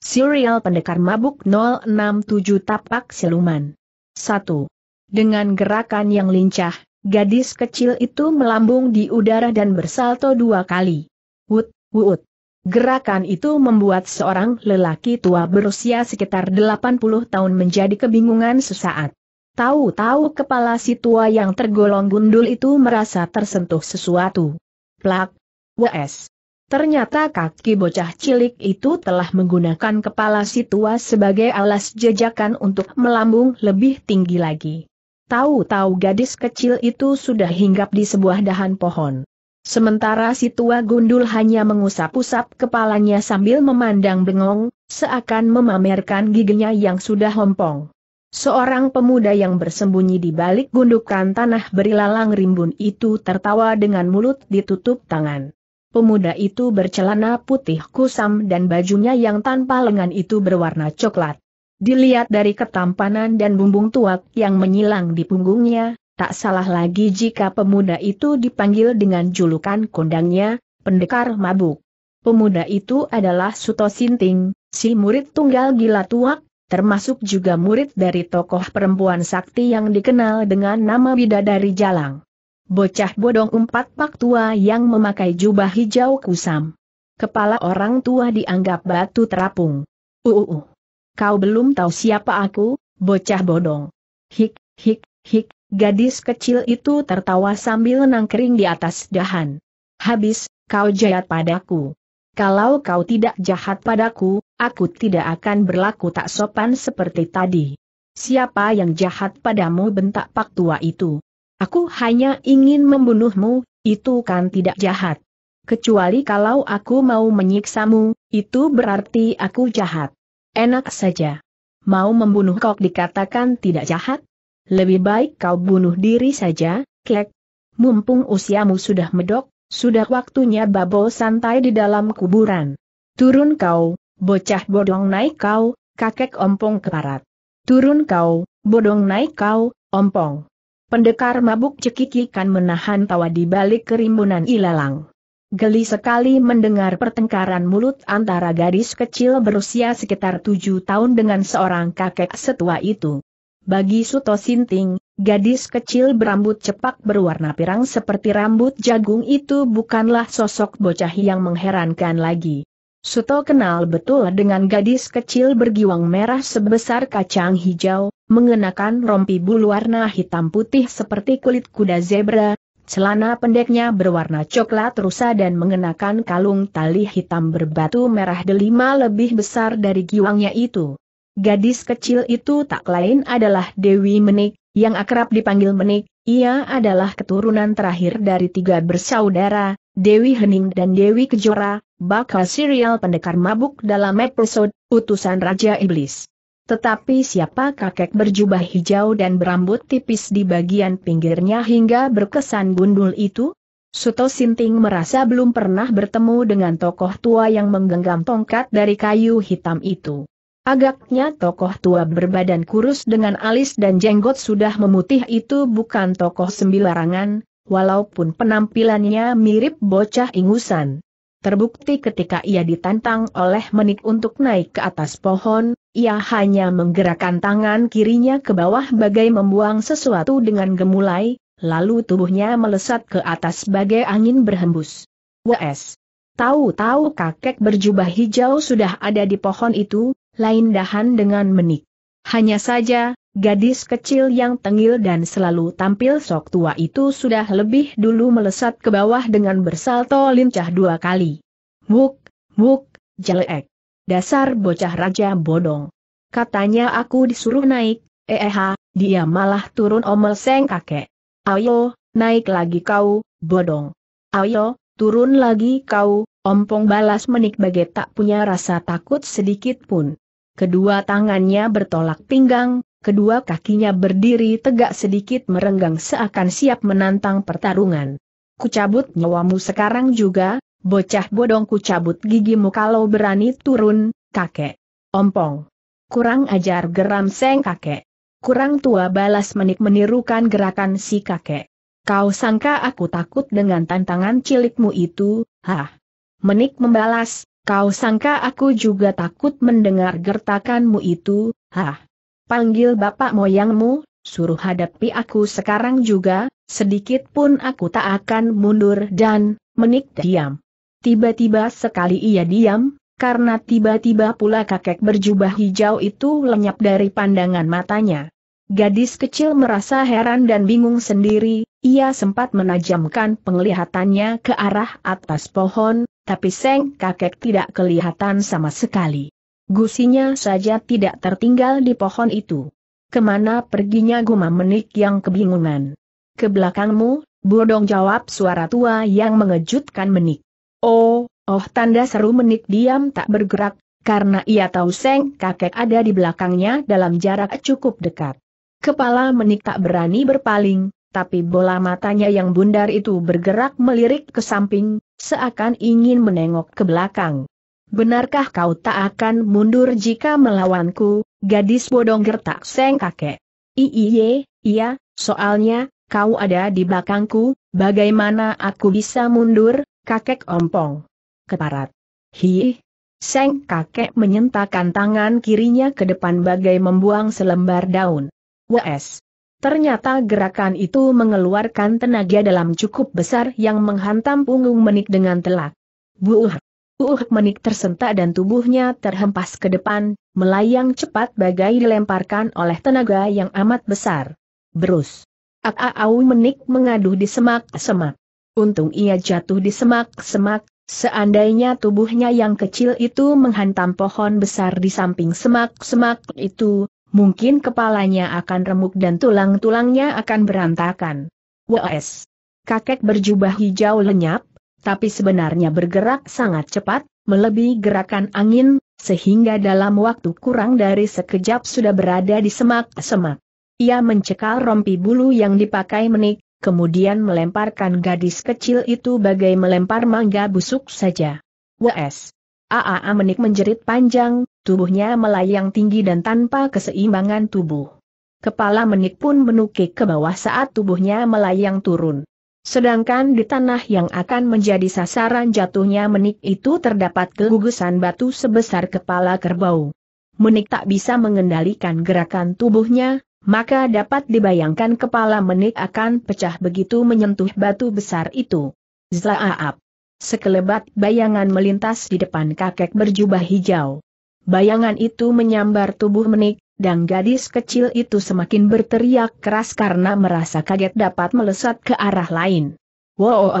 Serial Pendekar Mabuk 067 Tapak Siluman 1. Dengan gerakan yang lincah, gadis kecil itu melambung di udara dan bersalto dua kali. Wut, wut. Gerakan itu membuat seorang lelaki tua berusia sekitar 80 tahun menjadi kebingungan sesaat. Tahu-tahu kepala si tua yang tergolong gundul itu merasa tersentuh sesuatu. Plak, WS. Ternyata kaki bocah cilik itu telah menggunakan kepala si tua sebagai alas jejakan untuk melambung lebih tinggi lagi. Tahu-tahu gadis kecil itu sudah hinggap di sebuah dahan pohon. Sementara si tua gundul hanya mengusap-usap kepalanya sambil memandang bengong, seakan memamerkan giginya yang sudah hompong. Seorang pemuda yang bersembunyi di balik gundukan tanah berilalang rimbun itu tertawa dengan mulut ditutup tangan. Pemuda itu bercelana putih kusam dan bajunya yang tanpa lengan itu berwarna coklat. Dilihat dari ketampanan dan bumbung tuak yang menyilang di punggungnya, tak salah lagi jika pemuda itu dipanggil dengan julukan kondangnya, pendekar mabuk. Pemuda itu adalah Suto Sinting, si murid tunggal gila tuak, termasuk juga murid dari tokoh perempuan sakti yang dikenal dengan nama Bidadari Jalang bocah bodong empat pak tua yang memakai jubah hijau kusam. Kepala orang tua dianggap batu terapung. uh. uh, uh. Kau belum tahu siapa aku, bocah bodong. Hik, hik, hik, gadis kecil itu tertawa sambil nangkering di atas dahan. Habis, kau jahat padaku. Kalau kau tidak jahat padaku, aku tidak akan berlaku tak sopan seperti tadi. Siapa yang jahat padamu bentak pak tua itu? Aku hanya ingin membunuhmu, itu kan tidak jahat. Kecuali kalau aku mau menyiksamu, itu berarti aku jahat. Enak saja. Mau membunuh kok dikatakan tidak jahat? Lebih baik kau bunuh diri saja, kek. Mumpung usiamu sudah medok, sudah waktunya babo santai di dalam kuburan. Turun kau, bocah bodong naik kau, kakek ompong keparat. Turun kau, bodong naik kau, ompong. Pendekar mabuk cekikikan menahan tawa di balik kerimbunan ilalang. Geli sekali mendengar pertengkaran mulut antara gadis kecil berusia sekitar tujuh tahun dengan seorang kakek setua itu. Bagi Suto Sinting, gadis kecil berambut cepak berwarna pirang seperti rambut jagung itu bukanlah sosok bocah yang mengherankan lagi. Suto kenal betul dengan gadis kecil bergiwang merah sebesar kacang hijau, mengenakan rompi bulu warna hitam putih seperti kulit kuda zebra, celana pendeknya berwarna coklat rusa dan mengenakan kalung tali hitam berbatu merah delima lebih besar dari giwangnya itu. Gadis kecil itu tak lain adalah Dewi Menik, yang akrab dipanggil Menik, ia adalah keturunan terakhir dari tiga bersaudara, Dewi Hening dan Dewi Kejora, bakal serial pendekar mabuk dalam episode Utusan Raja Iblis. Tetapi siapa kakek berjubah hijau dan berambut tipis di bagian pinggirnya hingga berkesan gundul itu? Suto Sinting merasa belum pernah bertemu dengan tokoh tua yang menggenggam tongkat dari kayu hitam itu. Agaknya tokoh tua berbadan kurus dengan alis dan jenggot sudah memutih itu bukan tokoh sembilarangan, walaupun penampilannya mirip bocah ingusan. Terbukti ketika ia ditantang oleh menik untuk naik ke atas pohon, ia hanya menggerakkan tangan kirinya ke bawah bagai membuang sesuatu dengan gemulai, lalu tubuhnya melesat ke atas bagai angin berhembus. W.S. Tahu-tahu kakek berjubah hijau sudah ada di pohon itu, lain dahan dengan menik. Hanya saja, Gadis kecil yang tengil dan selalu tampil sok tua itu sudah lebih dulu melesat ke bawah dengan bersalto lincah dua kali. Wuk, wuk, jelek. Dasar bocah raja bodong. Katanya aku disuruh naik, eh dia malah turun omel seng kakek. Ayo, naik lagi kau, bodong. Ayo, turun lagi kau, ompong balas menik bagai tak punya rasa takut sedikit pun. Kedua tangannya bertolak pinggang, kedua kakinya berdiri tegak sedikit merenggang seakan siap menantang pertarungan. Kucabut nyawamu sekarang juga, bocah bodong kucabut gigimu kalau berani turun, kakek. Ompong. Kurang ajar geram seng kakek. Kurang tua balas menik menirukan gerakan si kakek. Kau sangka aku takut dengan tantangan cilikmu itu, hah? Menik membalas, kau sangka aku juga takut mendengar gertakanmu itu, hah? panggil bapak moyangmu, suruh hadapi aku sekarang juga, sedikit pun aku tak akan mundur dan, menik diam. Tiba-tiba sekali ia diam, karena tiba-tiba pula kakek berjubah hijau itu lenyap dari pandangan matanya. Gadis kecil merasa heran dan bingung sendiri, ia sempat menajamkan penglihatannya ke arah atas pohon, tapi seng kakek tidak kelihatan sama sekali. Gusinya saja tidak tertinggal di pohon itu. Kemana perginya guma menik yang kebingungan? Ke belakangmu, bodong jawab suara tua yang mengejutkan menik. Oh, oh tanda seru menik diam tak bergerak, karena ia tahu Seng kakek ada di belakangnya dalam jarak cukup dekat. Kepala menik tak berani berpaling, tapi bola matanya yang bundar itu bergerak melirik ke samping, seakan ingin menengok ke belakang. Benarkah kau tak akan mundur jika melawanku, gadis bodong gertak seng kakek? Iye, iya, iya, soalnya, kau ada di belakangku, bagaimana aku bisa mundur, kakek ompong? Keparat. Hi. Seng kakek menyentakan tangan kirinya ke depan bagai membuang selembar daun. Wes. Ternyata gerakan itu mengeluarkan tenaga dalam cukup besar yang menghantam punggung menik dengan telak. Buuh. Uh menik tersentak dan tubuhnya terhempas ke depan, melayang cepat bagai dilemparkan oleh tenaga yang amat besar. Berus. Aau menik mengaduh di semak-semak. Untung ia jatuh di semak-semak, Seandainya tubuhnya yang kecil itu menghantam pohon besar di samping semak-semak itu, mungkin kepalanya akan remuk dan tulang-tulangnya akan berantakan. Wes, Kakek berjubah hijau lenyap, tapi sebenarnya bergerak sangat cepat, melebihi gerakan angin, sehingga dalam waktu kurang dari sekejap sudah berada di semak-semak. Ia mencekal rompi bulu yang dipakai menik, kemudian melemparkan gadis kecil itu bagai melempar mangga busuk saja. WS. A.A.A. menik menjerit panjang, tubuhnya melayang tinggi dan tanpa keseimbangan tubuh. Kepala menik pun menukik ke bawah saat tubuhnya melayang turun. Sedangkan di tanah yang akan menjadi sasaran jatuhnya menik itu terdapat kegugusan batu sebesar kepala kerbau. Menik tak bisa mengendalikan gerakan tubuhnya, maka dapat dibayangkan kepala menik akan pecah begitu menyentuh batu besar itu. Zlaaap. Sekelebat bayangan melintas di depan kakek berjubah hijau. Bayangan itu menyambar tubuh menik, dan gadis kecil itu semakin berteriak keras karena merasa kaget dapat melesat ke arah lain. Wow,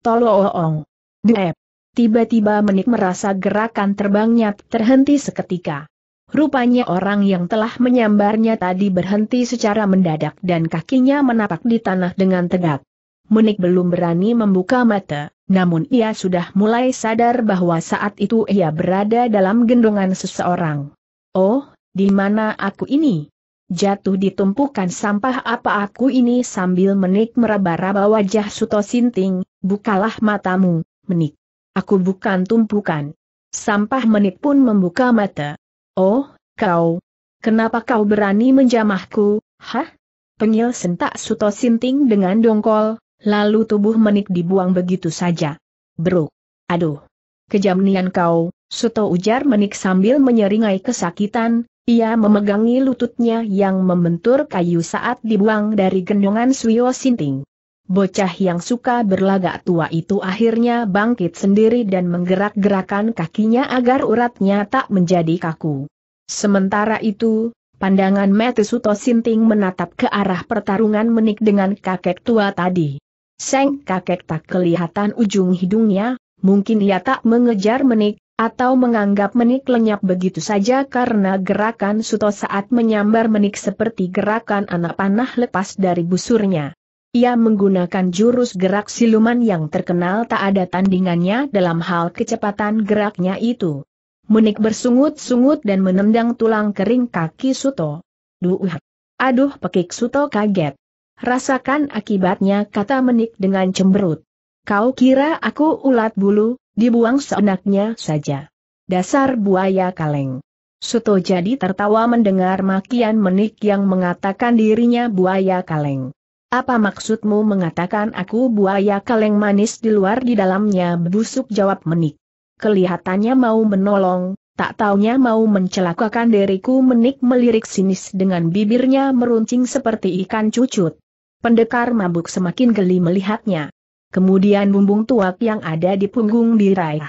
tolong, dep. Tiba-tiba menik merasa gerakan terbangnya terhenti seketika. Rupanya orang yang telah menyambarnya tadi berhenti secara mendadak dan kakinya menapak di tanah dengan tegak. Menik belum berani membuka mata, namun ia sudah mulai sadar bahwa saat itu ia berada dalam gendongan seseorang. Oh, di mana aku ini? Jatuh ditumpukan sampah apa aku ini sambil menik meraba-raba wajah Suto Sinting, bukalah matamu, menik. Aku bukan tumpukan. Sampah menik pun membuka mata. Oh, kau. Kenapa kau berani menjamahku, hah? Pengil sentak Suto Sinting dengan dongkol, lalu tubuh menik dibuang begitu saja. Bro. Aduh. Kejamnian kau, Suto ujar menik sambil menyeringai kesakitan, ia memegangi lututnya yang membentur kayu saat dibuang dari gendongan Suyo Sinting. Bocah yang suka berlagak tua itu akhirnya bangkit sendiri dan menggerak-gerakan kakinya agar uratnya tak menjadi kaku. Sementara itu, Pandangan Suto Sinting menatap ke arah pertarungan menik dengan kakek tua tadi. Seng kakek tak kelihatan ujung hidungnya, mungkin ia tak mengejar menik, atau menganggap menik lenyap begitu saja karena gerakan Suto saat menyambar menik seperti gerakan anak panah lepas dari busurnya. Ia menggunakan jurus gerak siluman yang terkenal tak ada tandingannya dalam hal kecepatan geraknya itu. Menik bersungut-sungut dan menendang tulang kering kaki Suto. Duh! Aduh pekik Suto kaget. Rasakan akibatnya kata Menik dengan cemberut. Kau kira aku ulat bulu? Dibuang seenaknya saja. Dasar buaya kaleng. Suto jadi tertawa mendengar makian menik yang mengatakan dirinya buaya kaleng. Apa maksudmu mengatakan aku buaya kaleng manis di luar di dalamnya busuk jawab menik. Kelihatannya mau menolong, tak taunya mau mencelakakan diriku menik melirik sinis dengan bibirnya meruncing seperti ikan cucut. Pendekar mabuk semakin geli melihatnya. Kemudian bumbung tuak yang ada di punggung diraih.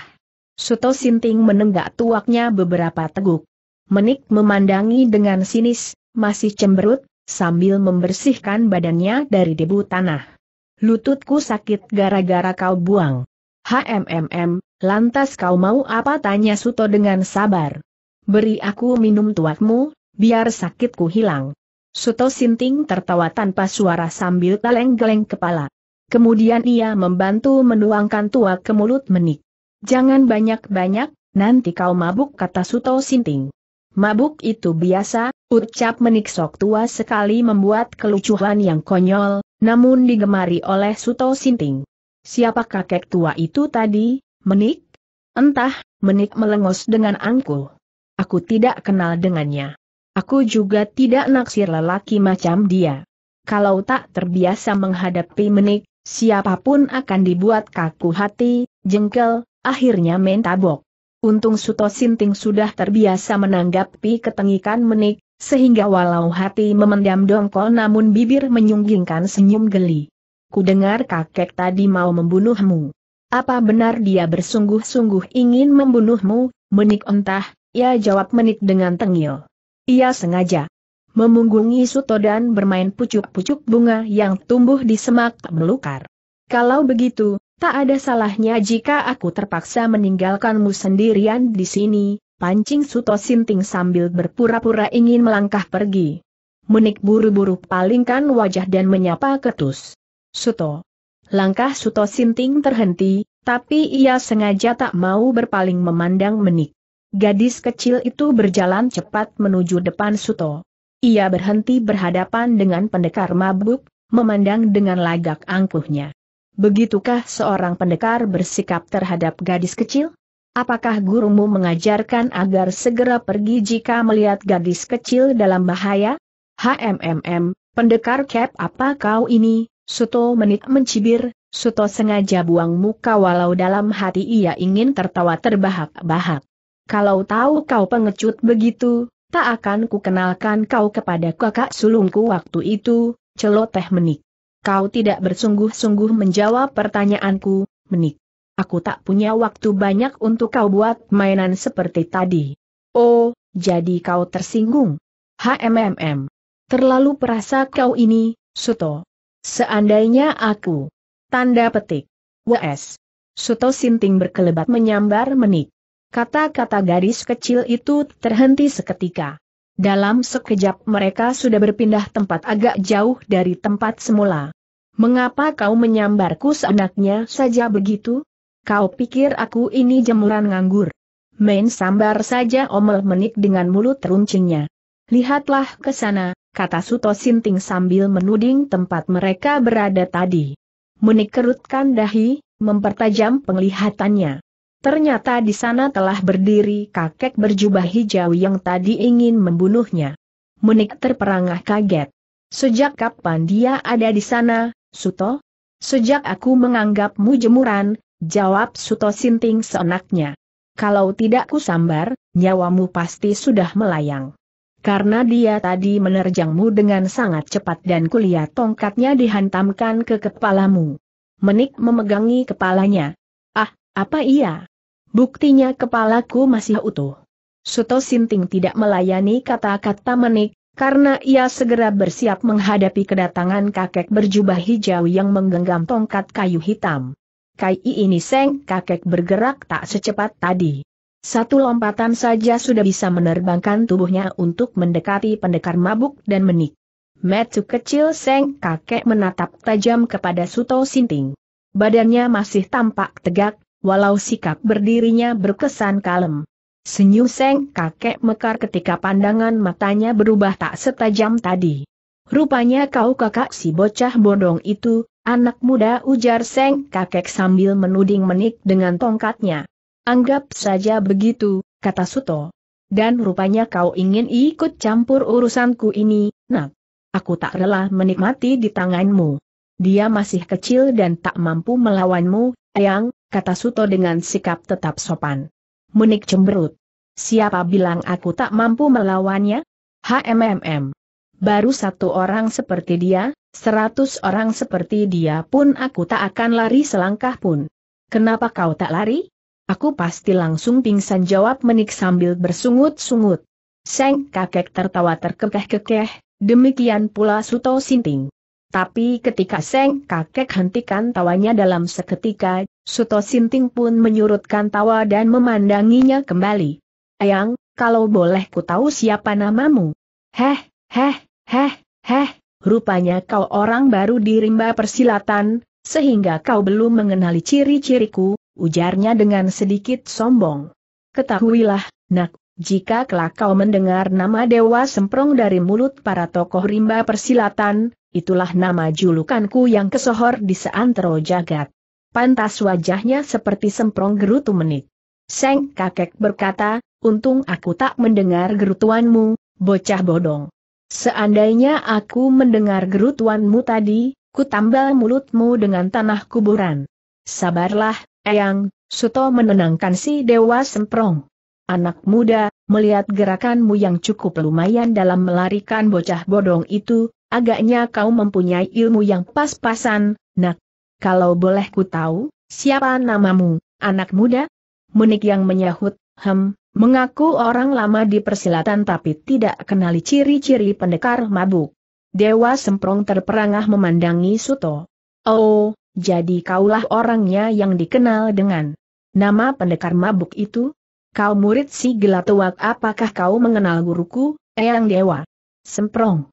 Suto Sinting menenggak tuaknya beberapa teguk. Menik memandangi dengan sinis, masih cemberut, sambil membersihkan badannya dari debu tanah. Lututku sakit gara-gara kau buang. HMMM, lantas kau mau apa tanya Suto dengan sabar. Beri aku minum tuakmu, biar sakitku hilang. Suto Sinting tertawa tanpa suara sambil geleng-geleng kepala. Kemudian ia membantu menuangkan tua ke mulut menik. Jangan banyak-banyak, nanti kau mabuk kata Suto Sinting. Mabuk itu biasa, ucap menik sok tua sekali membuat kelucuhan yang konyol, namun digemari oleh Suto Sinting. Siapa kakek tua itu tadi, menik? Entah, menik melengos dengan angkuh. Aku tidak kenal dengannya. Aku juga tidak naksir lelaki macam dia. Kalau tak terbiasa menghadapi menik, Siapapun akan dibuat kaku hati, jengkel, akhirnya mentabok. Untung Suto Sinting sudah terbiasa menanggapi ketengikan menik, sehingga walau hati memendam dongkol namun bibir menyunggingkan senyum geli. Ku dengar kakek tadi mau membunuhmu. Apa benar dia bersungguh-sungguh ingin membunuhmu, menik entah, ia jawab menik dengan tengil. Ia sengaja memunggungi Suto dan bermain pucuk-pucuk bunga yang tumbuh di semak melukar. Kalau begitu, tak ada salahnya jika aku terpaksa meninggalkanmu sendirian di sini, pancing Suto Sinting sambil berpura-pura ingin melangkah pergi. Menik buru-buru palingkan wajah dan menyapa ketus. Suto. Langkah Suto Sinting terhenti, tapi ia sengaja tak mau berpaling memandang menik. Gadis kecil itu berjalan cepat menuju depan Suto. Ia berhenti berhadapan dengan pendekar mabuk, memandang dengan lagak angkuhnya. Begitukah seorang pendekar bersikap terhadap gadis kecil? Apakah gurumu mengajarkan agar segera pergi jika melihat gadis kecil dalam bahaya? HMMM, pendekar cap apa kau ini? Suto menit mencibir, Suto sengaja buang muka walau dalam hati ia ingin tertawa terbahak-bahak. Kalau tahu kau pengecut begitu, tak akan kukenalkan kau kepada kakak sulungku waktu itu, celoteh menik. Kau tidak bersungguh-sungguh menjawab pertanyaanku, menik. Aku tak punya waktu banyak untuk kau buat mainan seperti tadi. Oh, jadi kau tersinggung. HMMM. Terlalu perasa kau ini, Suto. Seandainya aku. Tanda petik. WS. Suto Sinting berkelebat menyambar menik. Kata-kata garis kecil itu terhenti seketika. Dalam sekejap mereka sudah berpindah tempat agak jauh dari tempat semula. Mengapa kau menyambarku seenaknya saja begitu? Kau pikir aku ini jemuran nganggur? Main sambar saja omel menik dengan mulut teruncingnya. Lihatlah ke sana, kata Suto Sinting sambil menuding tempat mereka berada tadi. Menik kerutkan dahi, mempertajam penglihatannya. Ternyata di sana telah berdiri kakek berjubah hijau yang tadi ingin membunuhnya. Menik terperangah kaget. Sejak kapan dia ada di sana, Suto? Sejak aku menganggapmu jemuran, jawab Suto Sinting seenaknya. Kalau tidak kusambar, nyawamu pasti sudah melayang. Karena dia tadi menerjangmu dengan sangat cepat dan kulihat tongkatnya dihantamkan ke kepalamu. Menik memegangi kepalanya. Ah, apa iya? Buktinya kepalaku masih utuh. Suto Sinting tidak melayani kata-kata menik, karena ia segera bersiap menghadapi kedatangan kakek berjubah hijau yang menggenggam tongkat kayu hitam. Kai ini seng, kakek bergerak tak secepat tadi. Satu lompatan saja sudah bisa menerbangkan tubuhnya untuk mendekati pendekar mabuk dan menik. Metu kecil seng kakek menatap tajam kepada Suto Sinting. Badannya masih tampak tegak, walau sikap berdirinya berkesan kalem. Senyum seng kakek mekar ketika pandangan matanya berubah tak setajam tadi. Rupanya kau kakak si bocah bodong itu, anak muda ujar seng kakek sambil menuding menik dengan tongkatnya. Anggap saja begitu, kata Suto. Dan rupanya kau ingin ikut campur urusanku ini, nak. Aku tak rela menikmati di tanganmu. Dia masih kecil dan tak mampu melawanmu, Ayang kata Suto dengan sikap tetap sopan. Menik cemberut. Siapa bilang aku tak mampu melawannya? HMMM. Baru satu orang seperti dia, seratus orang seperti dia pun aku tak akan lari selangkah pun. Kenapa kau tak lari? Aku pasti langsung pingsan jawab menik sambil bersungut-sungut. Seng kakek tertawa terkekeh-kekeh, demikian pula Suto Sinting. Tapi ketika Seng kakek hentikan tawanya dalam seketika, Suto Sinting pun menyurutkan tawa dan memandanginya kembali. Ayang, kalau boleh ku tahu siapa namamu? Heh, heh, heh, heh, rupanya kau orang baru di rimba persilatan, sehingga kau belum mengenali ciri-ciriku, ujarnya dengan sedikit sombong. Ketahuilah, nak, jika kelak kau mendengar nama Dewa Semprong dari mulut para tokoh rimba persilatan, itulah nama julukanku yang kesohor di seantero jagat pantas wajahnya seperti semprong gerutu menit. Seng kakek berkata, untung aku tak mendengar gerutuanmu, bocah bodong. Seandainya aku mendengar gerutuanmu tadi, ku tambal mulutmu dengan tanah kuburan. Sabarlah, Eyang, Suto menenangkan si Dewa Semprong. Anak muda, melihat gerakanmu yang cukup lumayan dalam melarikan bocah bodong itu, agaknya kau mempunyai ilmu yang pas-pasan, nak, kalau boleh ku tahu, siapa namamu, anak muda? Menik yang menyahut, hem, mengaku orang lama di persilatan tapi tidak kenali ciri-ciri pendekar mabuk. Dewa Semprong terperangah memandangi Suto. Oh, jadi kaulah orangnya yang dikenal dengan nama pendekar mabuk itu? Kau murid si gelatuak apakah kau mengenal guruku, Eyang Dewa? Semprong.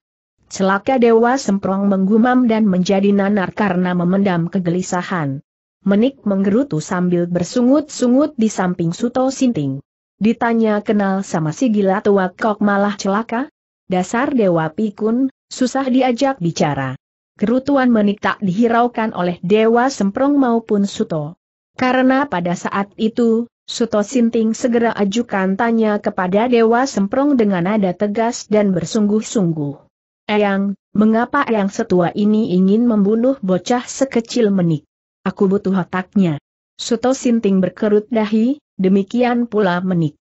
Celaka Dewa Semprong menggumam dan menjadi nanar karena memendam kegelisahan. Menik menggerutu sambil bersungut-sungut di samping Suto Sinting. Ditanya kenal sama si gila tua kok malah celaka? Dasar Dewa Pikun, susah diajak bicara. Kerutuan menik tak dihiraukan oleh Dewa Semprong maupun Suto. Karena pada saat itu, Suto Sinting segera ajukan tanya kepada Dewa Semprong dengan nada tegas dan bersungguh-sungguh. Eyang, mengapa Eyang setua ini ingin membunuh bocah sekecil menik? Aku butuh otaknya. Suto Sinting berkerut dahi, demikian pula menik.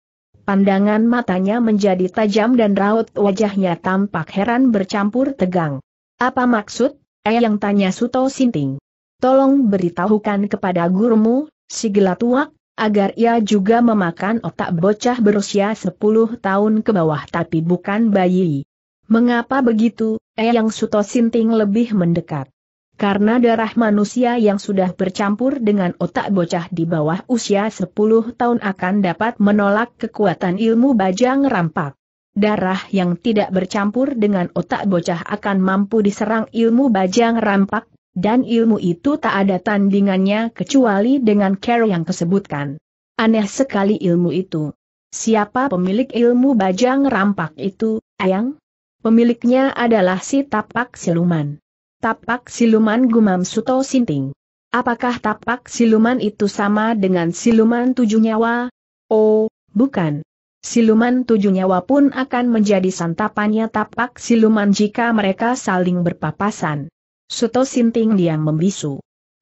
Pandangan matanya menjadi tajam dan raut wajahnya tampak heran bercampur tegang. Apa maksud? Eyang eh, tanya Suto Sinting. Tolong beritahukan kepada gurumu, si gelatuak, agar ia juga memakan otak bocah berusia 10 tahun ke bawah tapi bukan bayi. Mengapa begitu, Eyang Suto Sinting lebih mendekat? Karena darah manusia yang sudah bercampur dengan otak bocah di bawah usia 10 tahun akan dapat menolak kekuatan ilmu bajang rampak. Darah yang tidak bercampur dengan otak bocah akan mampu diserang ilmu bajang rampak, dan ilmu itu tak ada tandingannya kecuali dengan care yang kesebutkan. Aneh sekali ilmu itu. Siapa pemilik ilmu bajang rampak itu, Ayang? Pemiliknya adalah si tapak siluman. Tapak siluman Gumam Suto Sinting. Apakah tapak siluman itu sama dengan siluman tujuh nyawa? Oh, bukan. Siluman tujuh nyawa pun akan menjadi santapannya tapak siluman jika mereka saling berpapasan. Suto Sinting diam membisu.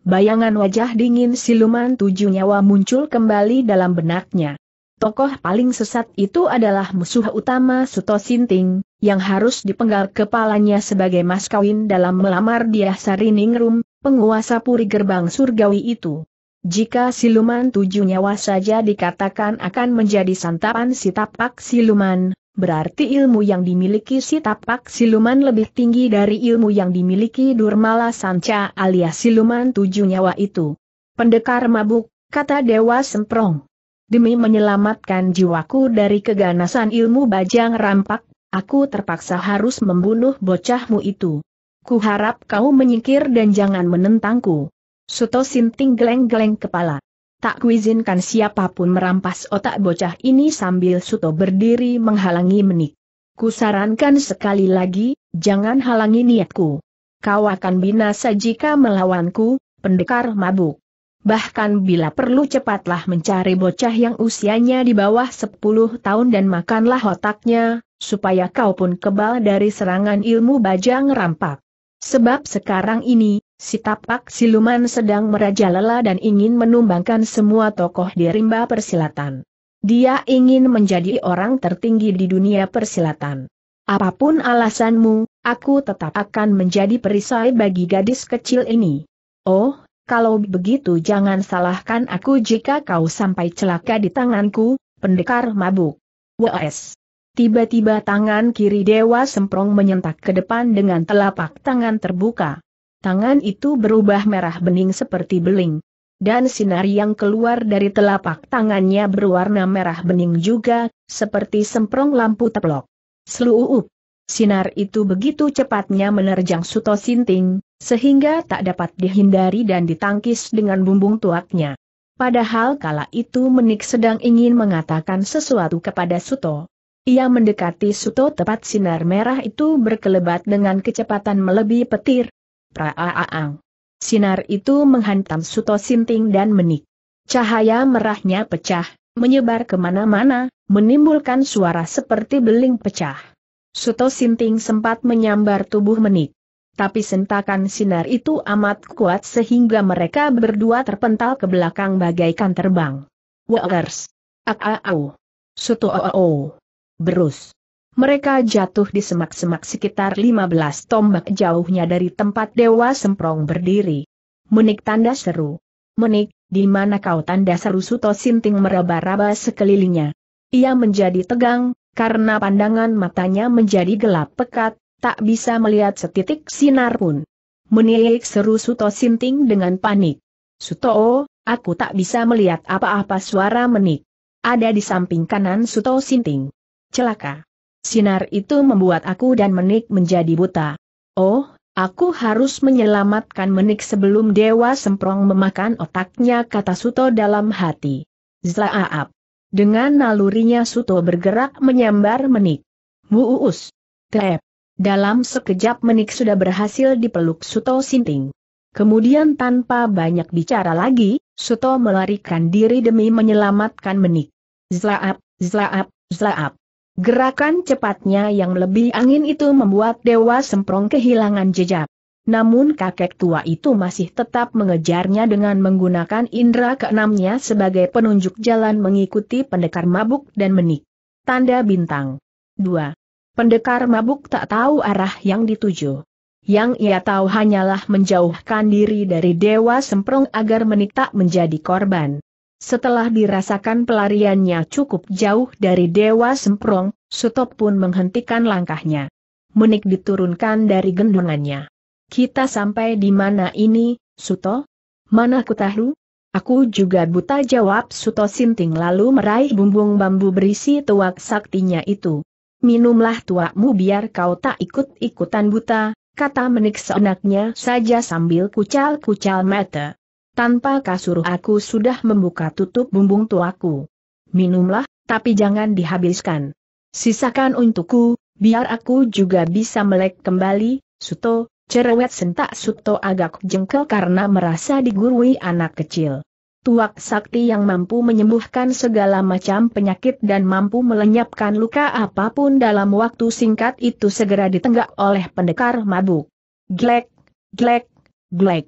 Bayangan wajah dingin siluman tujuh nyawa muncul kembali dalam benaknya. Tokoh paling sesat itu adalah musuh utama Suto Sinting, yang harus dipenggal kepalanya sebagai mas kawin dalam melamar dia Sariningrum, penguasa puri gerbang surgawi itu. Jika siluman tujuh nyawa saja dikatakan akan menjadi santapan si tapak siluman, berarti ilmu yang dimiliki si tapak siluman lebih tinggi dari ilmu yang dimiliki Durmala Sanca alias siluman tujuh nyawa itu. Pendekar mabuk, kata Dewa Semprong. Demi menyelamatkan jiwaku dari keganasan ilmu bajang rampak, Aku terpaksa harus membunuh bocahmu itu. Kuharap kau menyingkir dan jangan menentangku. Suto Sinting geleng-geleng kepala. Tak kuizinkan siapapun merampas otak bocah ini sambil Suto berdiri menghalangi menik. Kusarankan sekali lagi, jangan halangi niatku. Kau akan binasa jika melawanku, pendekar mabuk bahkan bila perlu cepatlah mencari bocah yang usianya di bawah 10 tahun dan makanlah otaknya, supaya kau pun kebal dari serangan ilmu bajang rampak. Sebab sekarang ini, si tapak siluman sedang merajalela dan ingin menumbangkan semua tokoh di rimba persilatan. Dia ingin menjadi orang tertinggi di dunia persilatan. Apapun alasanmu, aku tetap akan menjadi perisai bagi gadis kecil ini. Oh, kalau begitu jangan salahkan aku jika kau sampai celaka di tanganku, pendekar mabuk. W.S. Tiba-tiba tangan kiri Dewa Semprong menyentak ke depan dengan telapak tangan terbuka. Tangan itu berubah merah bening seperti beling. Dan sinar yang keluar dari telapak tangannya berwarna merah bening juga, seperti semprong lampu teplok. Seluup. Sinar itu begitu cepatnya menerjang Suto Sinting, sehingga tak dapat dihindari dan ditangkis dengan bumbung tuaknya. Padahal kala itu Menik sedang ingin mengatakan sesuatu kepada Suto. Ia mendekati Suto tepat sinar merah itu berkelebat dengan kecepatan melebihi petir. Praaang. Sinar itu menghantam Suto Sinting dan Menik. Cahaya merahnya pecah, menyebar kemana-mana, menimbulkan suara seperti beling pecah. Suto Sinting sempat menyambar tubuh menik. Tapi sentakan sinar itu amat kuat sehingga mereka berdua terpental ke belakang bagaikan terbang. Wellers! Aau. Suto au! Berus! Mereka jatuh di semak-semak sekitar 15 tombak jauhnya dari tempat Dewa Semprong berdiri. Menik tanda seru. Menik, di mana kau tanda seru Suto Sinting meraba-raba sekelilingnya. Ia menjadi tegang, karena pandangan matanya menjadi gelap pekat, tak bisa melihat setitik sinar pun. Menilik seru Suto Sinting dengan panik. Suto, aku tak bisa melihat apa-apa suara menik. Ada di samping kanan Suto Sinting. Celaka. Sinar itu membuat aku dan menik menjadi buta. Oh, aku harus menyelamatkan menik sebelum Dewa Semprong memakan otaknya kata Suto dalam hati. Zlaaap. Dengan nalurinya Suto bergerak menyambar menik. Muus. Tep. Dalam sekejap menik sudah berhasil dipeluk Suto Sinting. Kemudian tanpa banyak bicara lagi, Suto melarikan diri demi menyelamatkan menik. Zlaap, zlaap, zlaap. Gerakan cepatnya yang lebih angin itu membuat Dewa Semprong kehilangan jejak. Namun kakek tua itu masih tetap mengejarnya dengan menggunakan indera keenamnya sebagai penunjuk jalan mengikuti pendekar mabuk dan menik. Tanda bintang. 2. Pendekar mabuk tak tahu arah yang dituju. Yang ia tahu hanyalah menjauhkan diri dari Dewa Semprong agar menik tak menjadi korban. Setelah dirasakan pelariannya cukup jauh dari Dewa Semprong, Sutop pun menghentikan langkahnya. Menik diturunkan dari gendongannya. Kita sampai di mana ini, Suto? Mana ku tahu? Aku juga buta jawab Suto Sinting lalu meraih bumbung bambu berisi tuak saktinya itu. Minumlah tuakmu biar kau tak ikut-ikutan buta, kata menik seenaknya saja sambil kucal-kucal mata. Tanpa kasur aku sudah membuka tutup bumbung tuaku. Minumlah, tapi jangan dihabiskan. Sisakan untukku, biar aku juga bisa melek kembali, Suto, Cerewet sentak Suto agak jengkel karena merasa digurui anak kecil. Tuak sakti yang mampu menyembuhkan segala macam penyakit dan mampu melenyapkan luka apapun dalam waktu singkat itu segera ditenggak oleh pendekar mabuk. Glek, glek, glek.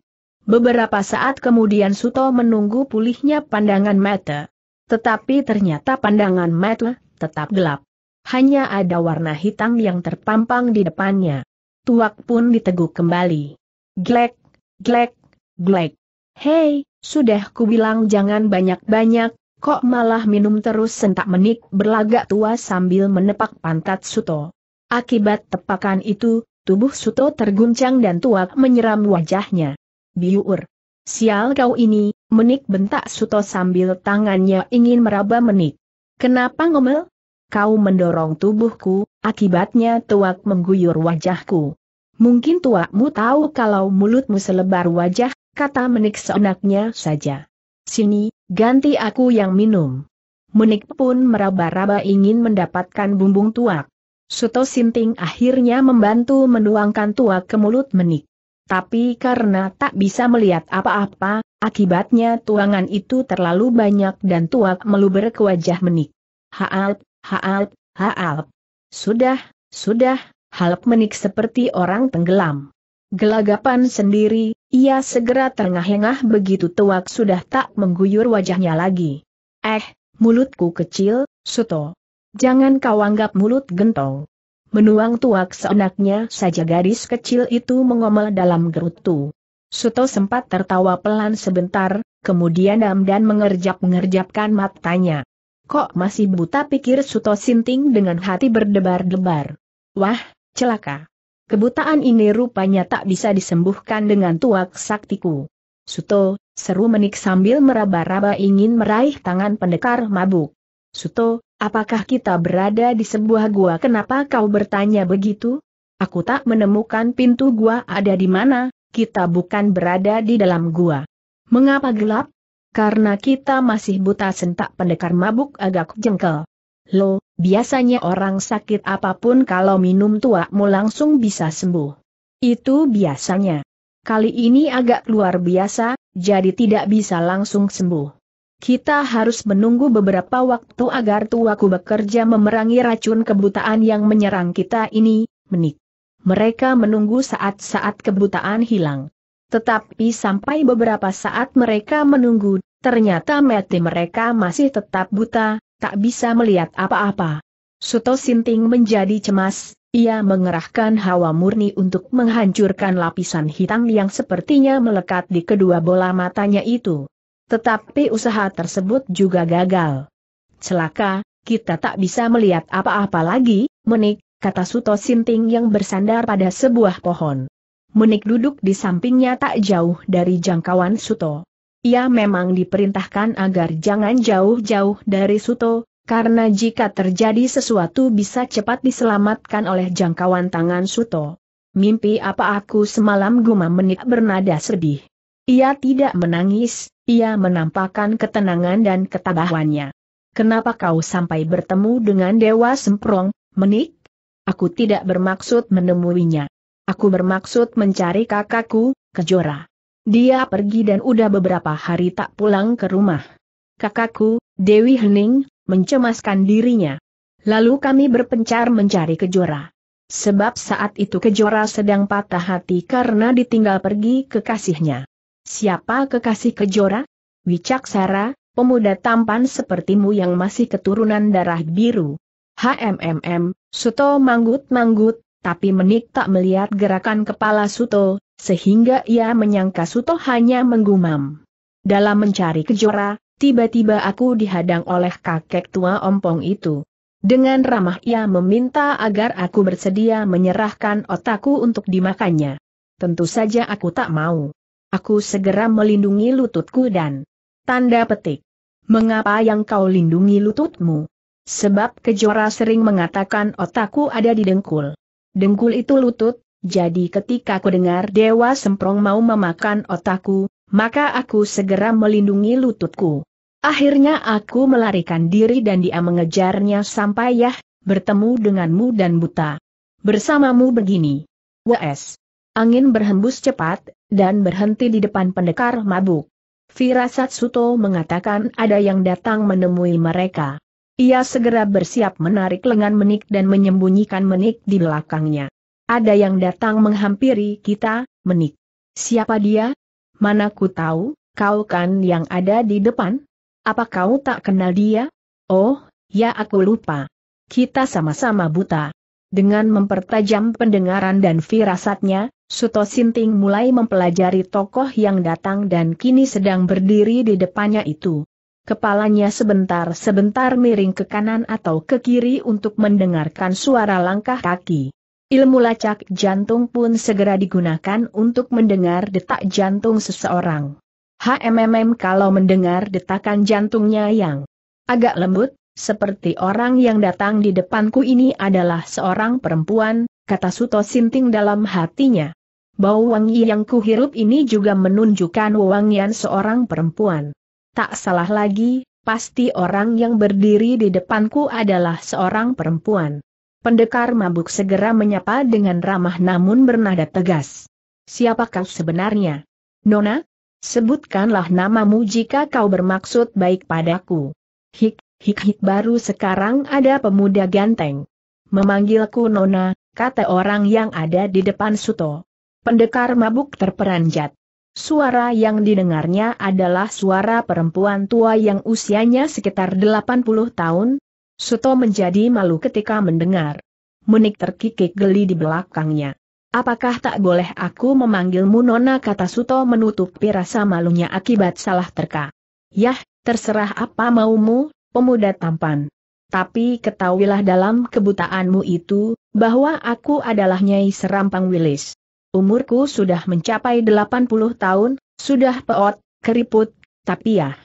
Beberapa saat kemudian Suto menunggu pulihnya pandangan mata. Tetapi ternyata pandangan mata tetap gelap. Hanya ada warna hitam yang terpampang di depannya tuak pun diteguk kembali. Glek, glek, glek. Hei, sudah kubilang jangan banyak-banyak, kok malah minum terus sentak menik berlagak tua sambil menepak pantat Suto. Akibat tepakan itu, tubuh Suto terguncang dan tuak menyeram wajahnya. Biur. Sial kau ini, menik bentak Suto sambil tangannya ingin meraba menik. Kenapa ngomel? kau mendorong tubuhku, akibatnya tuak mengguyur wajahku. Mungkin tuakmu tahu kalau mulutmu selebar wajah, kata menik seenaknya saja. Sini, ganti aku yang minum. Menik pun meraba-raba ingin mendapatkan bumbung tuak. Suto Sinting akhirnya membantu menuangkan tuak ke mulut menik. Tapi karena tak bisa melihat apa-apa, akibatnya tuangan itu terlalu banyak dan tuak meluber ke wajah menik. Haal, Haalp, haalp. Sudah, sudah, halp menik seperti orang tenggelam. Gelagapan sendiri, ia segera terengah-engah begitu tuak sudah tak mengguyur wajahnya lagi. Eh, mulutku kecil, Suto. Jangan kau anggap mulut gentong. Menuang tuak seenaknya saja garis kecil itu mengomel dalam gerutu. Suto sempat tertawa pelan sebentar, kemudian dan mengerjap-mengerjapkan matanya. Kok masih buta pikir Suto Sinting dengan hati berdebar-debar. Wah, celaka. Kebutaan ini rupanya tak bisa disembuhkan dengan tuak saktiku. Suto, seru menik sambil meraba-raba ingin meraih tangan pendekar mabuk. Suto, apakah kita berada di sebuah gua kenapa kau bertanya begitu? Aku tak menemukan pintu gua ada di mana, kita bukan berada di dalam gua. Mengapa gelap? karena kita masih buta sentak pendekar mabuk agak jengkel. Lo, biasanya orang sakit apapun kalau minum tua mau langsung bisa sembuh. Itu biasanya. Kali ini agak luar biasa, jadi tidak bisa langsung sembuh. Kita harus menunggu beberapa waktu agar tuaku bekerja memerangi racun kebutaan yang menyerang kita ini, menik. Mereka menunggu saat-saat kebutaan hilang. Tetapi sampai beberapa saat mereka menunggu, ternyata mati mereka masih tetap buta, tak bisa melihat apa-apa. Suto Sinting menjadi cemas, ia mengerahkan hawa murni untuk menghancurkan lapisan hitam yang sepertinya melekat di kedua bola matanya itu. Tetapi usaha tersebut juga gagal. Celaka, kita tak bisa melihat apa-apa lagi, menik, kata Suto Sinting yang bersandar pada sebuah pohon. Menik duduk di sampingnya tak jauh dari jangkauan Suto. Ia memang diperintahkan agar jangan jauh-jauh dari Suto, karena jika terjadi sesuatu bisa cepat diselamatkan oleh jangkauan tangan Suto. Mimpi apa aku semalam gumam menik bernada sedih. Ia tidak menangis, ia menampakkan ketenangan dan ketabahannya. Kenapa kau sampai bertemu dengan Dewa Semprong, menik? Aku tidak bermaksud menemuinya. Aku bermaksud mencari kakakku, Kejora. Dia pergi dan udah beberapa hari tak pulang ke rumah. Kakakku, Dewi Hening, mencemaskan dirinya. Lalu kami berpencar mencari Kejora. Sebab saat itu Kejora sedang patah hati karena ditinggal pergi kekasihnya. Siapa kekasih Kejora? Wicaksara, pemuda tampan sepertimu yang masih keturunan darah biru. HMMM, Suto manggut-manggut, tapi menik tak melihat gerakan kepala Suto, sehingga ia menyangka Suto hanya menggumam. Dalam mencari kejora, tiba-tiba aku dihadang oleh kakek tua ompong itu. Dengan ramah ia meminta agar aku bersedia menyerahkan otakku untuk dimakannya. Tentu saja aku tak mau. Aku segera melindungi lututku dan... Tanda petik. Mengapa yang kau lindungi lututmu? Sebab kejora sering mengatakan otakku ada di dengkul. Dengkul itu lutut, jadi ketika aku dengar Dewa Semprong mau memakan otakku, maka aku segera melindungi lututku. Akhirnya aku melarikan diri dan dia mengejarnya sampai yah, bertemu denganmu dan buta. Bersamamu begini. WS. Angin berhembus cepat, dan berhenti di depan pendekar mabuk. Firasat Suto mengatakan ada yang datang menemui mereka. Ia segera bersiap menarik lengan menik dan menyembunyikan menik di belakangnya. Ada yang datang menghampiri kita, menik. Siapa dia? Mana ku tahu, kau kan yang ada di depan? Apa kau tak kenal dia? Oh, ya aku lupa. Kita sama-sama buta. Dengan mempertajam pendengaran dan firasatnya, Suto Sinting mulai mempelajari tokoh yang datang dan kini sedang berdiri di depannya itu. Kepalanya sebentar-sebentar miring ke kanan atau ke kiri untuk mendengarkan suara langkah kaki. Ilmu lacak jantung pun segera digunakan untuk mendengar detak jantung seseorang. HMMM kalau mendengar detakan jantungnya yang agak lembut, seperti orang yang datang di depanku ini adalah seorang perempuan, kata Suto Sinting dalam hatinya. Bau wangi yang kuhirup ini juga menunjukkan wangian seorang perempuan. Tak salah lagi, pasti orang yang berdiri di depanku adalah seorang perempuan. Pendekar mabuk segera menyapa dengan ramah namun bernada tegas. Siapakah sebenarnya? Nona? Sebutkanlah namamu jika kau bermaksud baik padaku. Hik, hik hik baru sekarang ada pemuda ganteng. Memanggilku Nona, kata orang yang ada di depan Suto. Pendekar mabuk terperanjat. Suara yang didengarnya adalah suara perempuan tua yang usianya sekitar 80 tahun. Suto menjadi malu ketika mendengar. Menik terkikik geli di belakangnya. Apakah tak boleh aku memanggilmu Nona kata Suto menutup rasa malunya akibat salah terka. Yah, terserah apa maumu, pemuda tampan. Tapi ketahuilah dalam kebutaanmu itu, bahwa aku adalah Nyai Serampang Wilis umurku sudah mencapai 80 tahun, sudah peot, keriput, tapi ya.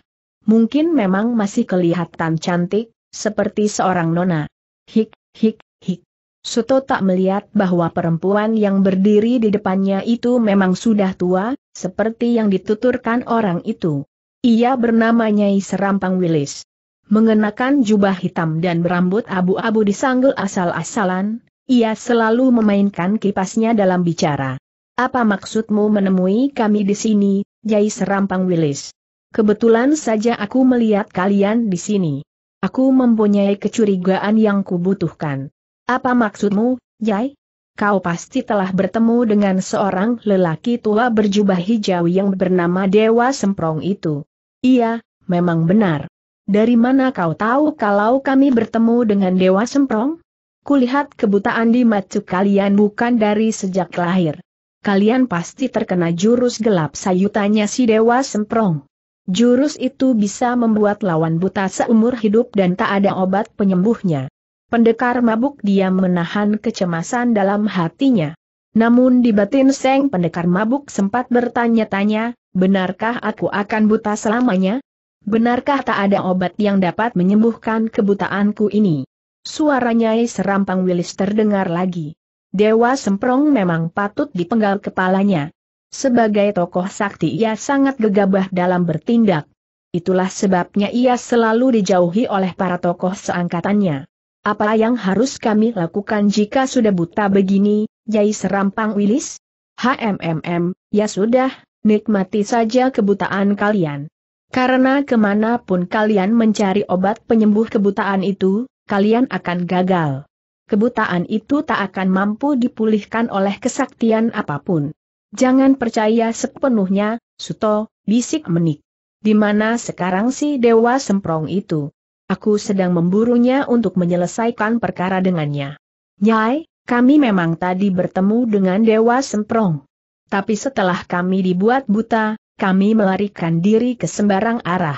Mungkin memang masih kelihatan cantik, seperti seorang nona. Hik, hik, hik. Suto tak melihat bahwa perempuan yang berdiri di depannya itu memang sudah tua, seperti yang dituturkan orang itu. Ia bernama Nyai Serampang Wilis. Mengenakan jubah hitam dan berambut abu-abu disanggul asal-asalan, ia selalu memainkan kipasnya dalam bicara. Apa maksudmu menemui kami di sini, Jai Serampang Wilis? Kebetulan saja aku melihat kalian di sini. Aku mempunyai kecurigaan yang kubutuhkan. Apa maksudmu, Jai? Kau pasti telah bertemu dengan seorang lelaki tua berjubah hijau yang bernama Dewa Semprong itu. Iya, memang benar. Dari mana kau tahu kalau kami bertemu dengan Dewa Semprong? Kulihat kebutaan di mata kalian bukan dari sejak lahir kalian pasti terkena jurus gelap sayutannya si Dewa Semprong. Jurus itu bisa membuat lawan buta seumur hidup dan tak ada obat penyembuhnya. Pendekar mabuk dia menahan kecemasan dalam hatinya. Namun di batin Seng pendekar mabuk sempat bertanya-tanya, benarkah aku akan buta selamanya? Benarkah tak ada obat yang dapat menyembuhkan kebutaanku ini? Suaranya serampang Willis terdengar lagi. Dewa Semprong memang patut dipenggal kepalanya. Sebagai tokoh sakti ia sangat gegabah dalam bertindak. Itulah sebabnya ia selalu dijauhi oleh para tokoh seangkatannya. Apa yang harus kami lakukan jika sudah buta begini, Jai Serampang Wilis? HMMM, ya sudah, nikmati saja kebutaan kalian. Karena kemanapun kalian mencari obat penyembuh kebutaan itu, kalian akan gagal kebutaan itu tak akan mampu dipulihkan oleh kesaktian apapun. Jangan percaya sepenuhnya, Suto, bisik menik. Di mana sekarang si Dewa Semprong itu? Aku sedang memburunya untuk menyelesaikan perkara dengannya. Nyai, kami memang tadi bertemu dengan Dewa Semprong. Tapi setelah kami dibuat buta, kami melarikan diri ke sembarang arah.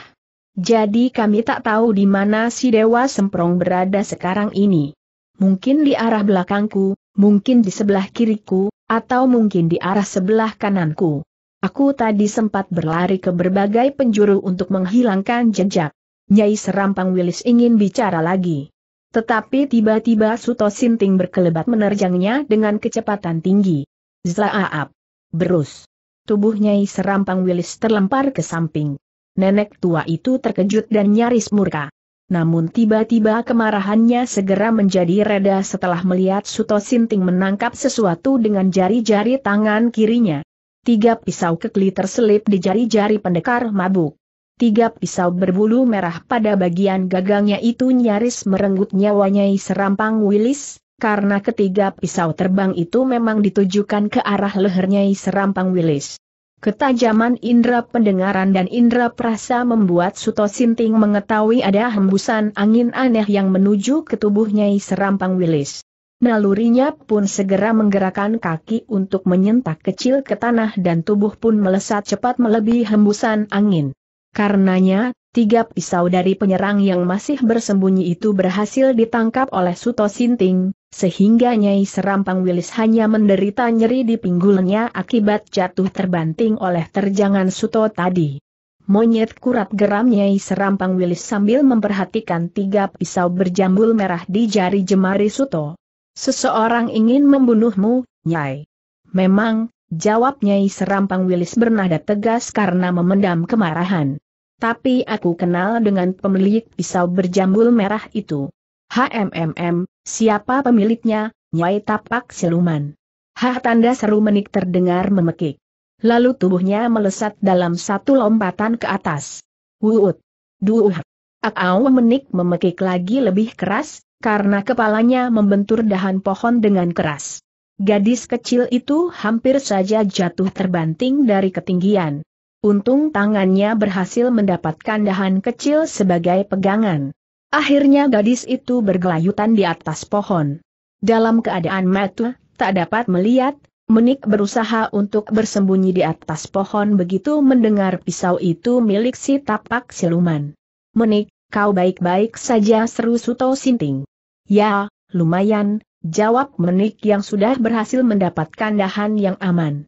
Jadi kami tak tahu di mana si Dewa Semprong berada sekarang ini mungkin di arah belakangku, mungkin di sebelah kiriku, atau mungkin di arah sebelah kananku. Aku tadi sempat berlari ke berbagai penjuru untuk menghilangkan jejak. Nyai Serampang Wilis ingin bicara lagi. Tetapi tiba-tiba Suto Sinting berkelebat menerjangnya dengan kecepatan tinggi. Zaaap! Berus! Tubuh Nyai Serampang Wilis terlempar ke samping. Nenek tua itu terkejut dan nyaris murka. Namun tiba-tiba kemarahannya segera menjadi reda setelah melihat Suto Sinting menangkap sesuatu dengan jari-jari tangan kirinya. Tiga pisau kekli terselip di jari-jari pendekar mabuk. Tiga pisau berbulu merah pada bagian gagangnya itu nyaris merenggut nyawanya serampang Willis, karena ketiga pisau terbang itu memang ditujukan ke arah lehernya serampang Willis. Ketajaman indera pendengaran dan indera perasa membuat Suto Sinting mengetahui ada hembusan angin aneh yang menuju ke tubuh Nyai Serampang Wilis. Nalurinya pun segera menggerakkan kaki untuk menyentak kecil ke tanah dan tubuh pun melesat cepat melebihi hembusan angin. Karenanya, tiga pisau dari penyerang yang masih bersembunyi itu berhasil ditangkap oleh Suto Sinting, sehingga Nyai Serampang Wilis hanya menderita nyeri di pinggulnya akibat jatuh terbanting oleh terjangan suto tadi. Monyet kurat geram Nyai Serampang Wilis sambil memperhatikan tiga pisau berjambul merah di jari jemari suto. Seseorang ingin membunuhmu, Nyai. Memang, jawab Nyai Serampang Wilis bernada tegas karena memendam kemarahan. Tapi aku kenal dengan pemilik pisau berjambul merah itu. HMMM, siapa pemiliknya, Nyai Tapak Siluman. Hah tanda seru menik terdengar memekik. Lalu tubuhnya melesat dalam satu lompatan ke atas. Wuut. duh! Akau menik memekik lagi lebih keras, karena kepalanya membentur dahan pohon dengan keras. Gadis kecil itu hampir saja jatuh terbanting dari ketinggian. Untung tangannya berhasil mendapatkan dahan kecil sebagai pegangan. Akhirnya gadis itu bergelayutan di atas pohon. Dalam keadaan mata, tak dapat melihat, Menik berusaha untuk bersembunyi di atas pohon begitu mendengar pisau itu milik si tapak siluman. Menik, kau baik-baik saja seru Suto Sinting. Ya, lumayan, jawab Menik yang sudah berhasil mendapatkan dahan yang aman.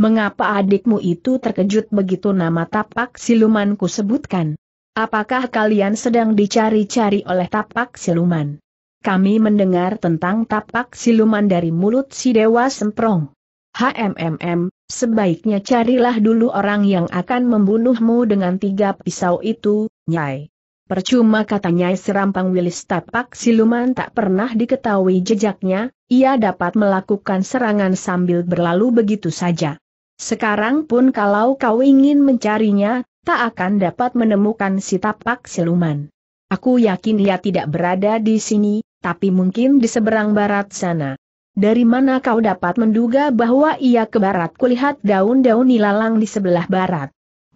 Mengapa adikmu itu terkejut begitu nama tapak silumanku sebutkan? Apakah kalian sedang dicari-cari oleh tapak siluman? Kami mendengar tentang tapak siluman dari mulut si Dewa Semprong. HMMM, sebaiknya carilah dulu orang yang akan membunuhmu dengan tiga pisau itu, Nyai. Percuma katanya serampang wilis tapak siluman tak pernah diketahui jejaknya, ia dapat melakukan serangan sambil berlalu begitu saja. Sekarang pun kalau kau ingin mencarinya, tak akan dapat menemukan si tapak siluman. Aku yakin ia tidak berada di sini, tapi mungkin di seberang barat sana. Dari mana kau dapat menduga bahwa ia ke barat? Kulihat daun-daun nilalang di sebelah barat.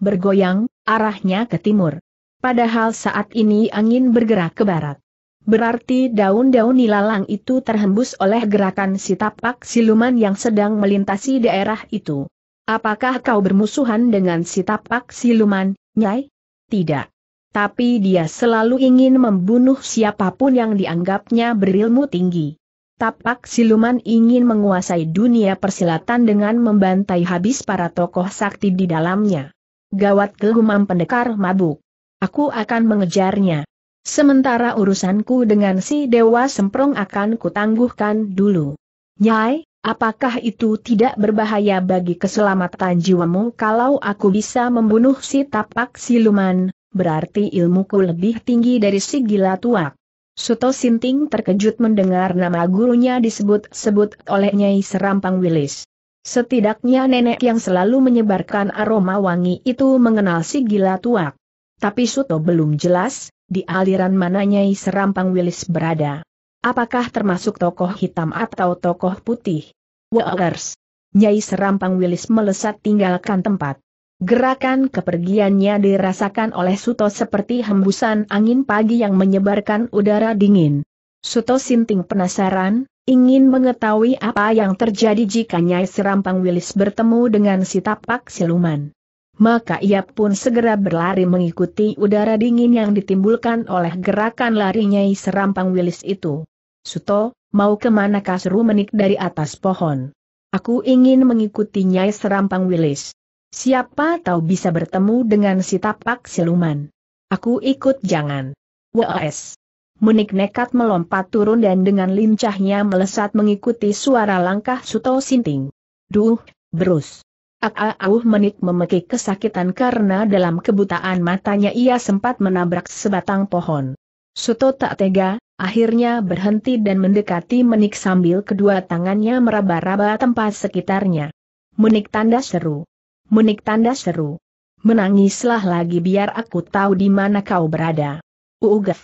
Bergoyang, arahnya ke timur. Padahal saat ini angin bergerak ke barat. Berarti daun-daun nilalang itu terhembus oleh gerakan sitapak siluman yang sedang melintasi daerah itu. Apakah kau bermusuhan dengan si tapak siluman, Nyai? Tidak. Tapi dia selalu ingin membunuh siapapun yang dianggapnya berilmu tinggi. Tapak siluman ingin menguasai dunia persilatan dengan membantai habis para tokoh sakti di dalamnya. Gawat kegumam pendekar mabuk. Aku akan mengejarnya. Sementara urusanku dengan si Dewa Semprong akan kutangguhkan dulu. Nyai, Apakah itu tidak berbahaya bagi keselamatan jiwamu kalau aku bisa membunuh si tapak siluman, berarti ilmuku lebih tinggi dari si gila tuak. Suto Sinting terkejut mendengar nama gurunya disebut-sebut oleh Nyai Serampang Wilis. Setidaknya nenek yang selalu menyebarkan aroma wangi itu mengenal si gila tuak. Tapi Suto belum jelas, di aliran mana Nyai Serampang Wilis berada. Apakah termasuk tokoh hitam atau tokoh putih? Wallers. Nyai Serampang Wilis melesat tinggalkan tempat. Gerakan kepergiannya dirasakan oleh Suto seperti hembusan angin pagi yang menyebarkan udara dingin. Suto Sinting penasaran, ingin mengetahui apa yang terjadi jika Nyai Serampang Wilis bertemu dengan si tapak siluman. Maka ia pun segera berlari mengikuti udara dingin yang ditimbulkan oleh gerakan lari Nyai Serampang Wilis itu. Suto, mau kemana kasru menik dari atas pohon. Aku ingin mengikuti Nyai Serampang Wilis. Siapa tahu bisa bertemu dengan si tapak siluman. Aku ikut jangan. WS. Menik nekat melompat turun dan dengan lincahnya melesat mengikuti suara langkah Suto Sinting. Duh, berus. Aauh ah, ah, ah, menik memekik kesakitan karena dalam kebutaan matanya ia sempat menabrak sebatang pohon. Suto tak tega, Akhirnya berhenti dan mendekati menik sambil kedua tangannya meraba-raba tempat sekitarnya. Menik tanda seru. Menik tanda seru. Menangislah lagi biar aku tahu di mana kau berada. Ugh.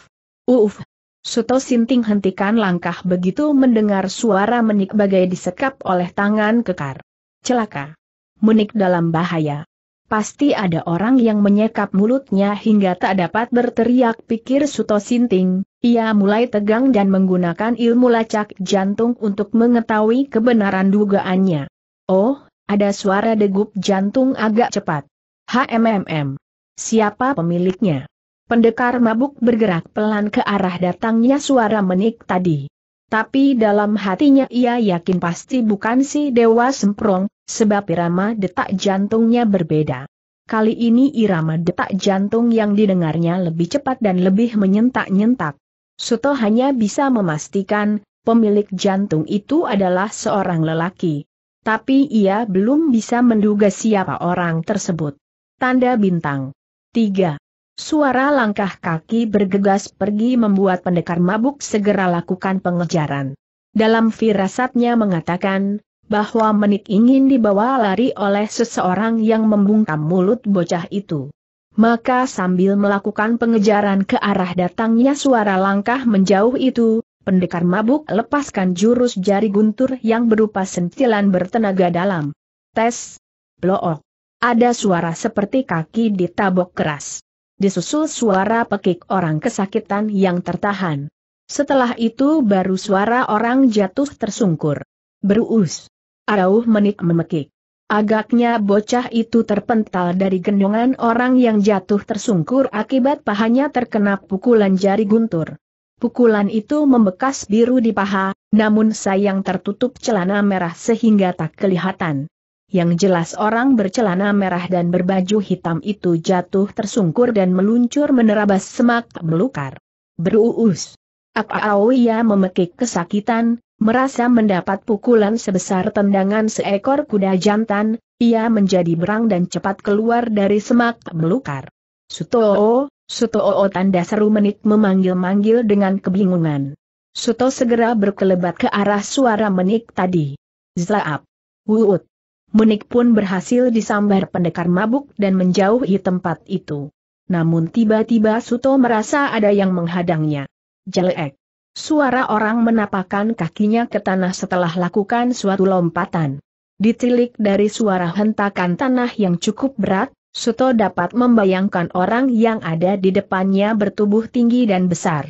Uuf. Suto Sinting hentikan langkah begitu mendengar suara menik bagai disekap oleh tangan kekar. Celaka. Menik dalam bahaya. Pasti ada orang yang menyekap mulutnya hingga tak dapat berteriak pikir Suto Sinting. Ia mulai tegang dan menggunakan ilmu lacak jantung untuk mengetahui kebenaran dugaannya. Oh, ada suara degup jantung agak cepat. HMMM. Siapa pemiliknya? Pendekar mabuk bergerak pelan ke arah datangnya suara menik tadi. Tapi dalam hatinya ia yakin pasti bukan si Dewa Semprong, sebab irama detak jantungnya berbeda. Kali ini irama detak jantung yang didengarnya lebih cepat dan lebih menyentak-nyentak. Suto hanya bisa memastikan, pemilik jantung itu adalah seorang lelaki. Tapi ia belum bisa menduga siapa orang tersebut. Tanda bintang. 3. Suara langkah kaki bergegas pergi membuat pendekar mabuk segera lakukan pengejaran. Dalam firasatnya mengatakan, bahwa menit ingin dibawa lari oleh seseorang yang membungkam mulut bocah itu. Maka sambil melakukan pengejaran ke arah datangnya suara langkah menjauh itu, pendekar mabuk lepaskan jurus jari guntur yang berupa sentilan bertenaga dalam. Tes. Blook. Ada suara seperti kaki ditabok keras. Disusul suara pekik orang kesakitan yang tertahan. Setelah itu baru suara orang jatuh tersungkur. Berus. Arauh menik memekik. Agaknya bocah itu terpental dari gendongan orang yang jatuh tersungkur akibat pahanya terkena pukulan jari guntur. Pukulan itu membekas biru di paha, namun sayang tertutup celana merah sehingga tak kelihatan. Yang jelas orang bercelana merah dan berbaju hitam itu jatuh tersungkur dan meluncur menerabas semak melukar. Beruus. ia memekik kesakitan, Merasa mendapat pukulan sebesar tendangan seekor kuda jantan, ia menjadi berang dan cepat keluar dari semak belukar. Sutoo, Sutoo tanda seru menik memanggil-manggil dengan kebingungan. Suto segera berkelebat ke arah suara menik tadi. Zlaap. Wuut. Menik pun berhasil disambar pendekar mabuk dan menjauhi tempat itu. Namun tiba-tiba Suto merasa ada yang menghadangnya. Jelek. Suara orang menapakkan kakinya ke tanah setelah lakukan suatu lompatan. Ditilik dari suara hentakan tanah yang cukup berat, Suto dapat membayangkan orang yang ada di depannya bertubuh tinggi dan besar.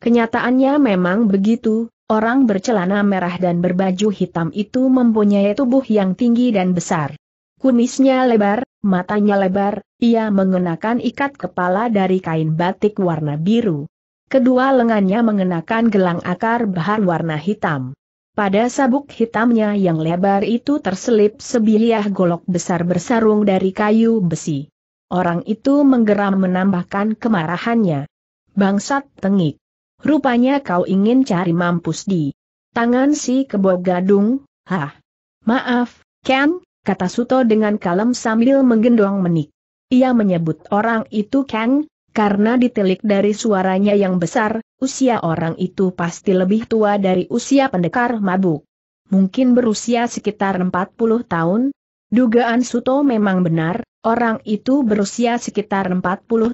Kenyataannya memang begitu, orang bercelana merah dan berbaju hitam itu mempunyai tubuh yang tinggi dan besar. Kumisnya lebar, matanya lebar, ia mengenakan ikat kepala dari kain batik warna biru. Kedua lengannya mengenakan gelang akar bahar warna hitam. Pada sabuk hitamnya yang lebar itu terselip sebilah golok besar bersarung dari kayu besi. Orang itu menggeram menambahkan kemarahannya. Bangsat tengik. Rupanya kau ingin cari mampus di tangan si kebo gadung, hah. Maaf, Ken, kata Suto dengan kalem sambil menggendong menik. Ia menyebut orang itu Ken. Karena ditelik dari suaranya yang besar, usia orang itu pasti lebih tua dari usia pendekar mabuk. Mungkin berusia sekitar 40 tahun. Dugaan Suto memang benar, orang itu berusia sekitar 40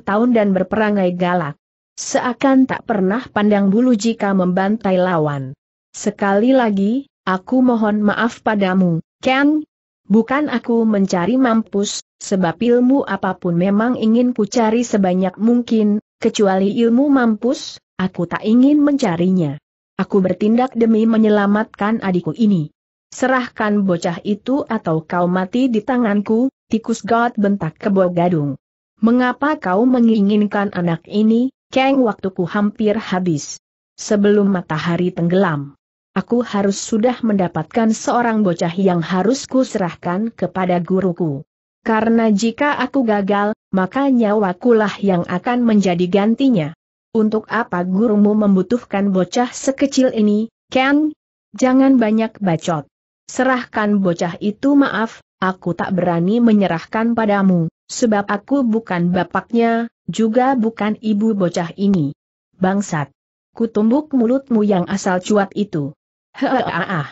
tahun dan berperangai galak. Seakan tak pernah pandang bulu jika membantai lawan. Sekali lagi, aku mohon maaf padamu, Kang, Bukan aku mencari mampus, sebab ilmu apapun memang ingin ku cari sebanyak mungkin, kecuali ilmu mampus, aku tak ingin mencarinya. Aku bertindak demi menyelamatkan adikku ini. Serahkan bocah itu atau kau mati di tanganku, tikus God bentak kebo gadung. Mengapa kau menginginkan anak ini, Kang waktuku hampir habis. Sebelum matahari tenggelam. Aku harus sudah mendapatkan seorang bocah yang harus kuserahkan kepada guruku. Karena jika aku gagal, maka nyawakulah yang akan menjadi gantinya. Untuk apa gurumu membutuhkan bocah sekecil ini, Ken? Jangan banyak bacot. Serahkan bocah itu maaf, aku tak berani menyerahkan padamu, sebab aku bukan bapaknya, juga bukan ibu bocah ini. Bangsat! Kutumbuk mulutmu yang asal cuat itu. Heeh.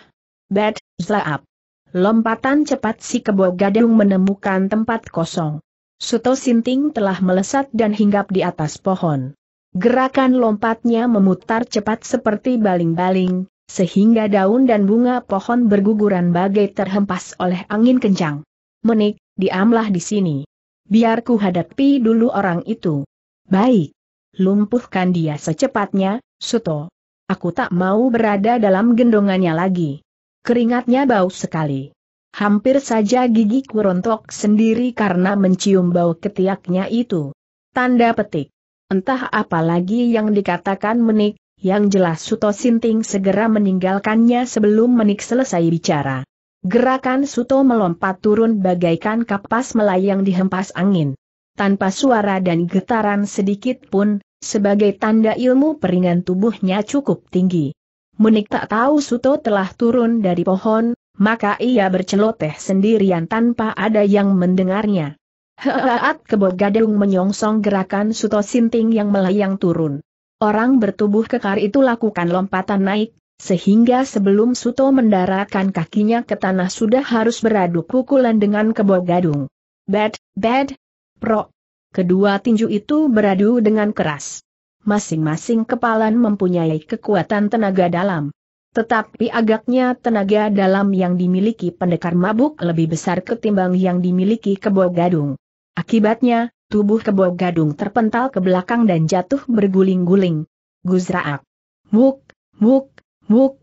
Bad, zaap. Lompatan cepat si kebo gadung menemukan tempat kosong. Suto Sinting telah melesat dan hinggap di atas pohon. Gerakan lompatnya memutar cepat seperti baling-baling, sehingga daun dan bunga pohon berguguran bagai terhempas oleh angin kencang. Menik, diamlah di sini. Biarku hadapi dulu orang itu. Baik. Lumpuhkan dia secepatnya, Suto. Aku tak mau berada dalam gendongannya lagi. Keringatnya bau sekali. Hampir saja gigi kurontok sendiri karena mencium bau ketiaknya itu. Tanda petik. Entah apa lagi yang dikatakan menik, yang jelas Suto Sinting segera meninggalkannya sebelum menik selesai bicara. Gerakan Suto melompat turun bagaikan kapas melayang dihempas angin. Tanpa suara dan getaran sedikit pun, sebagai tanda ilmu peringan tubuhnya cukup tinggi. Menik tak tahu Suto telah turun dari pohon, maka ia berceloteh sendirian tanpa ada yang mendengarnya. Heaat kebo gadung menyongsong gerakan Suto Sinting yang melayang turun. Orang bertubuh kekar itu lakukan lompatan naik, sehingga sebelum Suto mendaratkan kakinya ke tanah sudah harus beradu pukulan dengan kebo gadung. Bad, bad, pro, Kedua tinju itu beradu dengan keras. Masing-masing kepalan mempunyai kekuatan tenaga dalam. Tetapi agaknya tenaga dalam yang dimiliki pendekar mabuk lebih besar ketimbang yang dimiliki kebo gadung. Akibatnya, tubuh kebo gadung terpental ke belakang dan jatuh berguling-guling. Guzraak. Muk, muk, muk.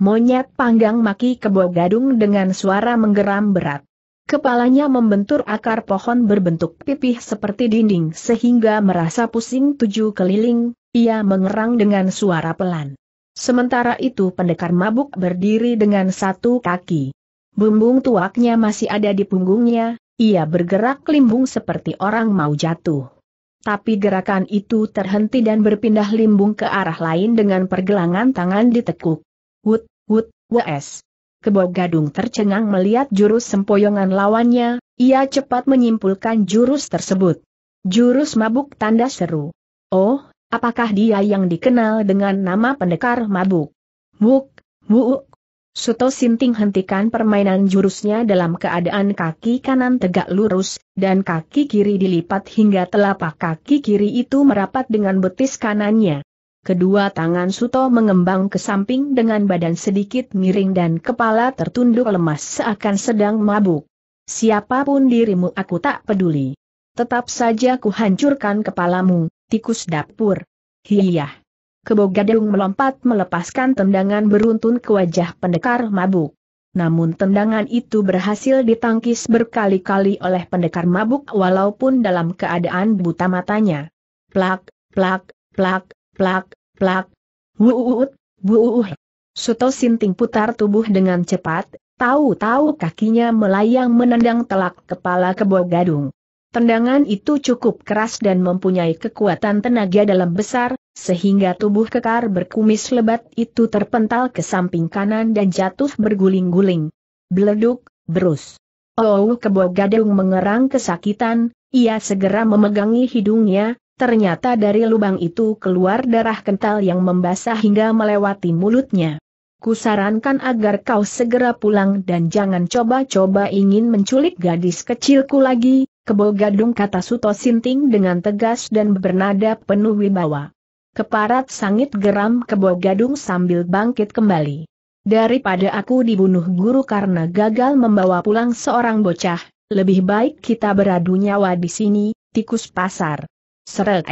Monyet panggang maki kebo gadung dengan suara menggeram berat. Kepalanya membentur akar pohon berbentuk pipih seperti dinding sehingga merasa pusing tujuh keliling, ia mengerang dengan suara pelan. Sementara itu pendekar mabuk berdiri dengan satu kaki. Bumbung tuaknya masih ada di punggungnya, ia bergerak limbung seperti orang mau jatuh. Tapi gerakan itu terhenti dan berpindah limbung ke arah lain dengan pergelangan tangan ditekuk. Wut, wut, wes. Kebo Gadung tercengang melihat jurus sempoyongan lawannya, ia cepat menyimpulkan jurus tersebut. Jurus mabuk tanda seru. Oh, apakah dia yang dikenal dengan nama pendekar mabuk? Muk, muuk. Suto Sinting hentikan permainan jurusnya dalam keadaan kaki kanan tegak lurus, dan kaki kiri dilipat hingga telapak kaki kiri itu merapat dengan betis kanannya. Kedua tangan Suto mengembang ke samping dengan badan sedikit miring dan kepala tertunduk lemas seakan sedang mabuk. Siapapun dirimu aku tak peduli. Tetap saja kuhancurkan kepalamu, tikus dapur. Hiyah. Kebogadung melompat melepaskan tendangan beruntun ke wajah pendekar mabuk. Namun tendangan itu berhasil ditangkis berkali-kali oleh pendekar mabuk walaupun dalam keadaan buta matanya. Plak, plak, plak, Plak, plak, wuut, buuh. Suto Sinting putar tubuh dengan cepat, tahu-tahu kakinya melayang menendang telak kepala kebo gadung. Tendangan itu cukup keras dan mempunyai kekuatan tenaga dalam besar, sehingga tubuh kekar berkumis lebat itu terpental ke samping kanan dan jatuh berguling-guling. Beleduk, berus. Oh, kebo gadung mengerang kesakitan, ia segera memegangi hidungnya, Ternyata dari lubang itu keluar darah kental yang membasah hingga melewati mulutnya. Kusarankan agar kau segera pulang dan jangan coba-coba ingin menculik gadis kecilku lagi, kebo gadung kata Suto Sinting dengan tegas dan bernada penuh wibawa. Keparat sangit geram kebo gadung sambil bangkit kembali. Daripada aku dibunuh guru karena gagal membawa pulang seorang bocah, lebih baik kita beradu nyawa di sini, tikus pasar. Seret!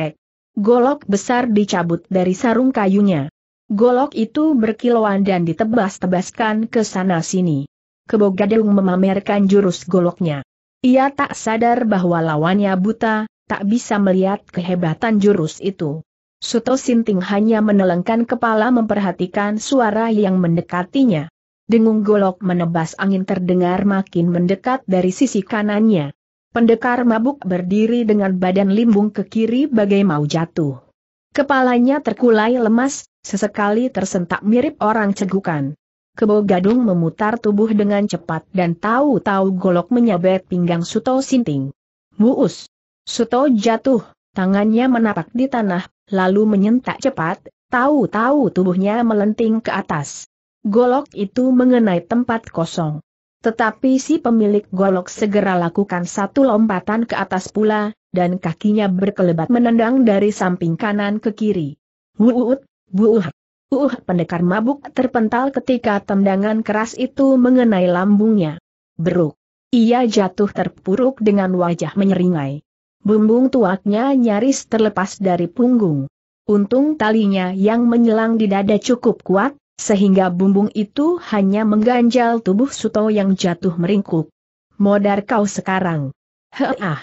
Golok besar dicabut dari sarung kayunya. Golok itu berkilauan dan ditebas-tebaskan ke sana-sini. Kebogadung memamerkan jurus goloknya. Ia tak sadar bahwa lawannya buta, tak bisa melihat kehebatan jurus itu. Suto Sinting hanya menelengkan kepala memperhatikan suara yang mendekatinya. Dengung golok menebas angin terdengar makin mendekat dari sisi kanannya. Pendekar mabuk berdiri dengan badan limbung ke kiri bagai mau jatuh. Kepalanya terkulai lemas, sesekali tersentak mirip orang cegukan. Kebo gadung memutar tubuh dengan cepat dan tahu-tahu golok menyabet pinggang Suto Sinting. Muus! Suto jatuh, tangannya menapak di tanah, lalu menyentak cepat, tahu-tahu tubuhnya melenting ke atas. Golok itu mengenai tempat kosong. Tetapi si pemilik golok segera lakukan satu lompatan ke atas pula, dan kakinya berkelebat menendang dari samping kanan ke kiri. Wuut, buuh. Uh, pendekar mabuk terpental ketika tendangan keras itu mengenai lambungnya. Beruk. Ia jatuh terpuruk dengan wajah menyeringai. Bumbung tuaknya nyaris terlepas dari punggung. Untung talinya yang menyelang di dada cukup kuat, sehingga bumbung itu hanya mengganjal tubuh Suto yang jatuh meringkuk. Modar kau sekarang. Heah.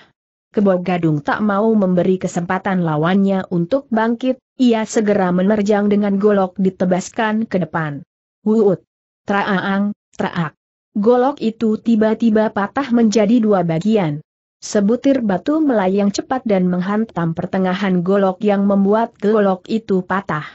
Kebo Gadung tak mau memberi kesempatan lawannya untuk bangkit, ia segera menerjang dengan golok ditebaskan ke depan. Wuut. Traaang, traak. Golok itu tiba-tiba patah menjadi dua bagian. Sebutir batu melayang cepat dan menghantam pertengahan golok yang membuat golok itu patah.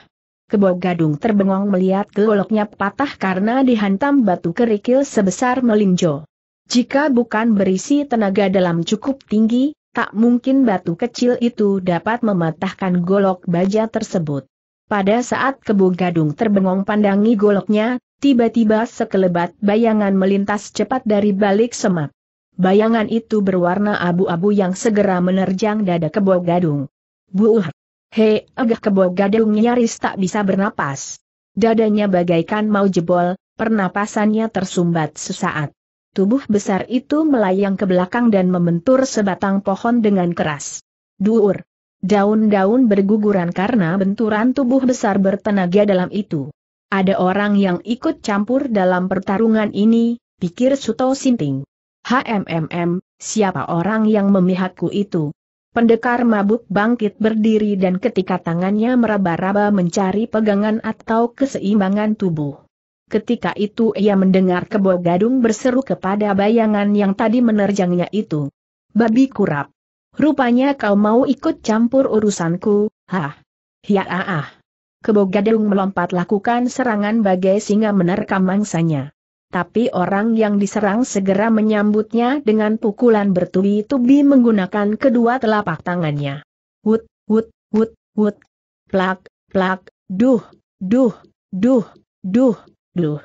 Kebo Gadung terbengong melihat goloknya patah karena dihantam batu kerikil sebesar melinjo. Jika bukan berisi tenaga dalam cukup tinggi, tak mungkin batu kecil itu dapat mematahkan golok baja tersebut. Pada saat Kebo Gadung terbengong pandangi goloknya, tiba-tiba sekelebat bayangan melintas cepat dari balik semak. Bayangan itu berwarna abu-abu yang segera menerjang dada Kebo Gadung. Buuh! Hei, agak kebo gadung nyaris tak bisa bernapas. Dadanya bagaikan mau jebol, pernapasannya tersumbat sesaat. Tubuh besar itu melayang ke belakang dan membentur sebatang pohon dengan keras. Duur. Daun-daun berguguran karena benturan tubuh besar bertenaga dalam itu. Ada orang yang ikut campur dalam pertarungan ini, pikir Suto Sinting. HMMM, siapa orang yang memihakku itu? Pendekar mabuk bangkit berdiri dan ketika tangannya meraba-raba mencari pegangan atau keseimbangan tubuh. Ketika itu ia mendengar kebo gadung berseru kepada bayangan yang tadi menerjangnya itu. Babi kurap. Rupanya kau mau ikut campur urusanku, hah? Ya ah ah. Kebo gadung melompat lakukan serangan bagai singa menerkam mangsanya tapi orang yang diserang segera menyambutnya dengan pukulan bertubi-tubi menggunakan kedua telapak tangannya. Wut, wut, wut, wut, plak, plak, duh, duh, duh, duh, duh.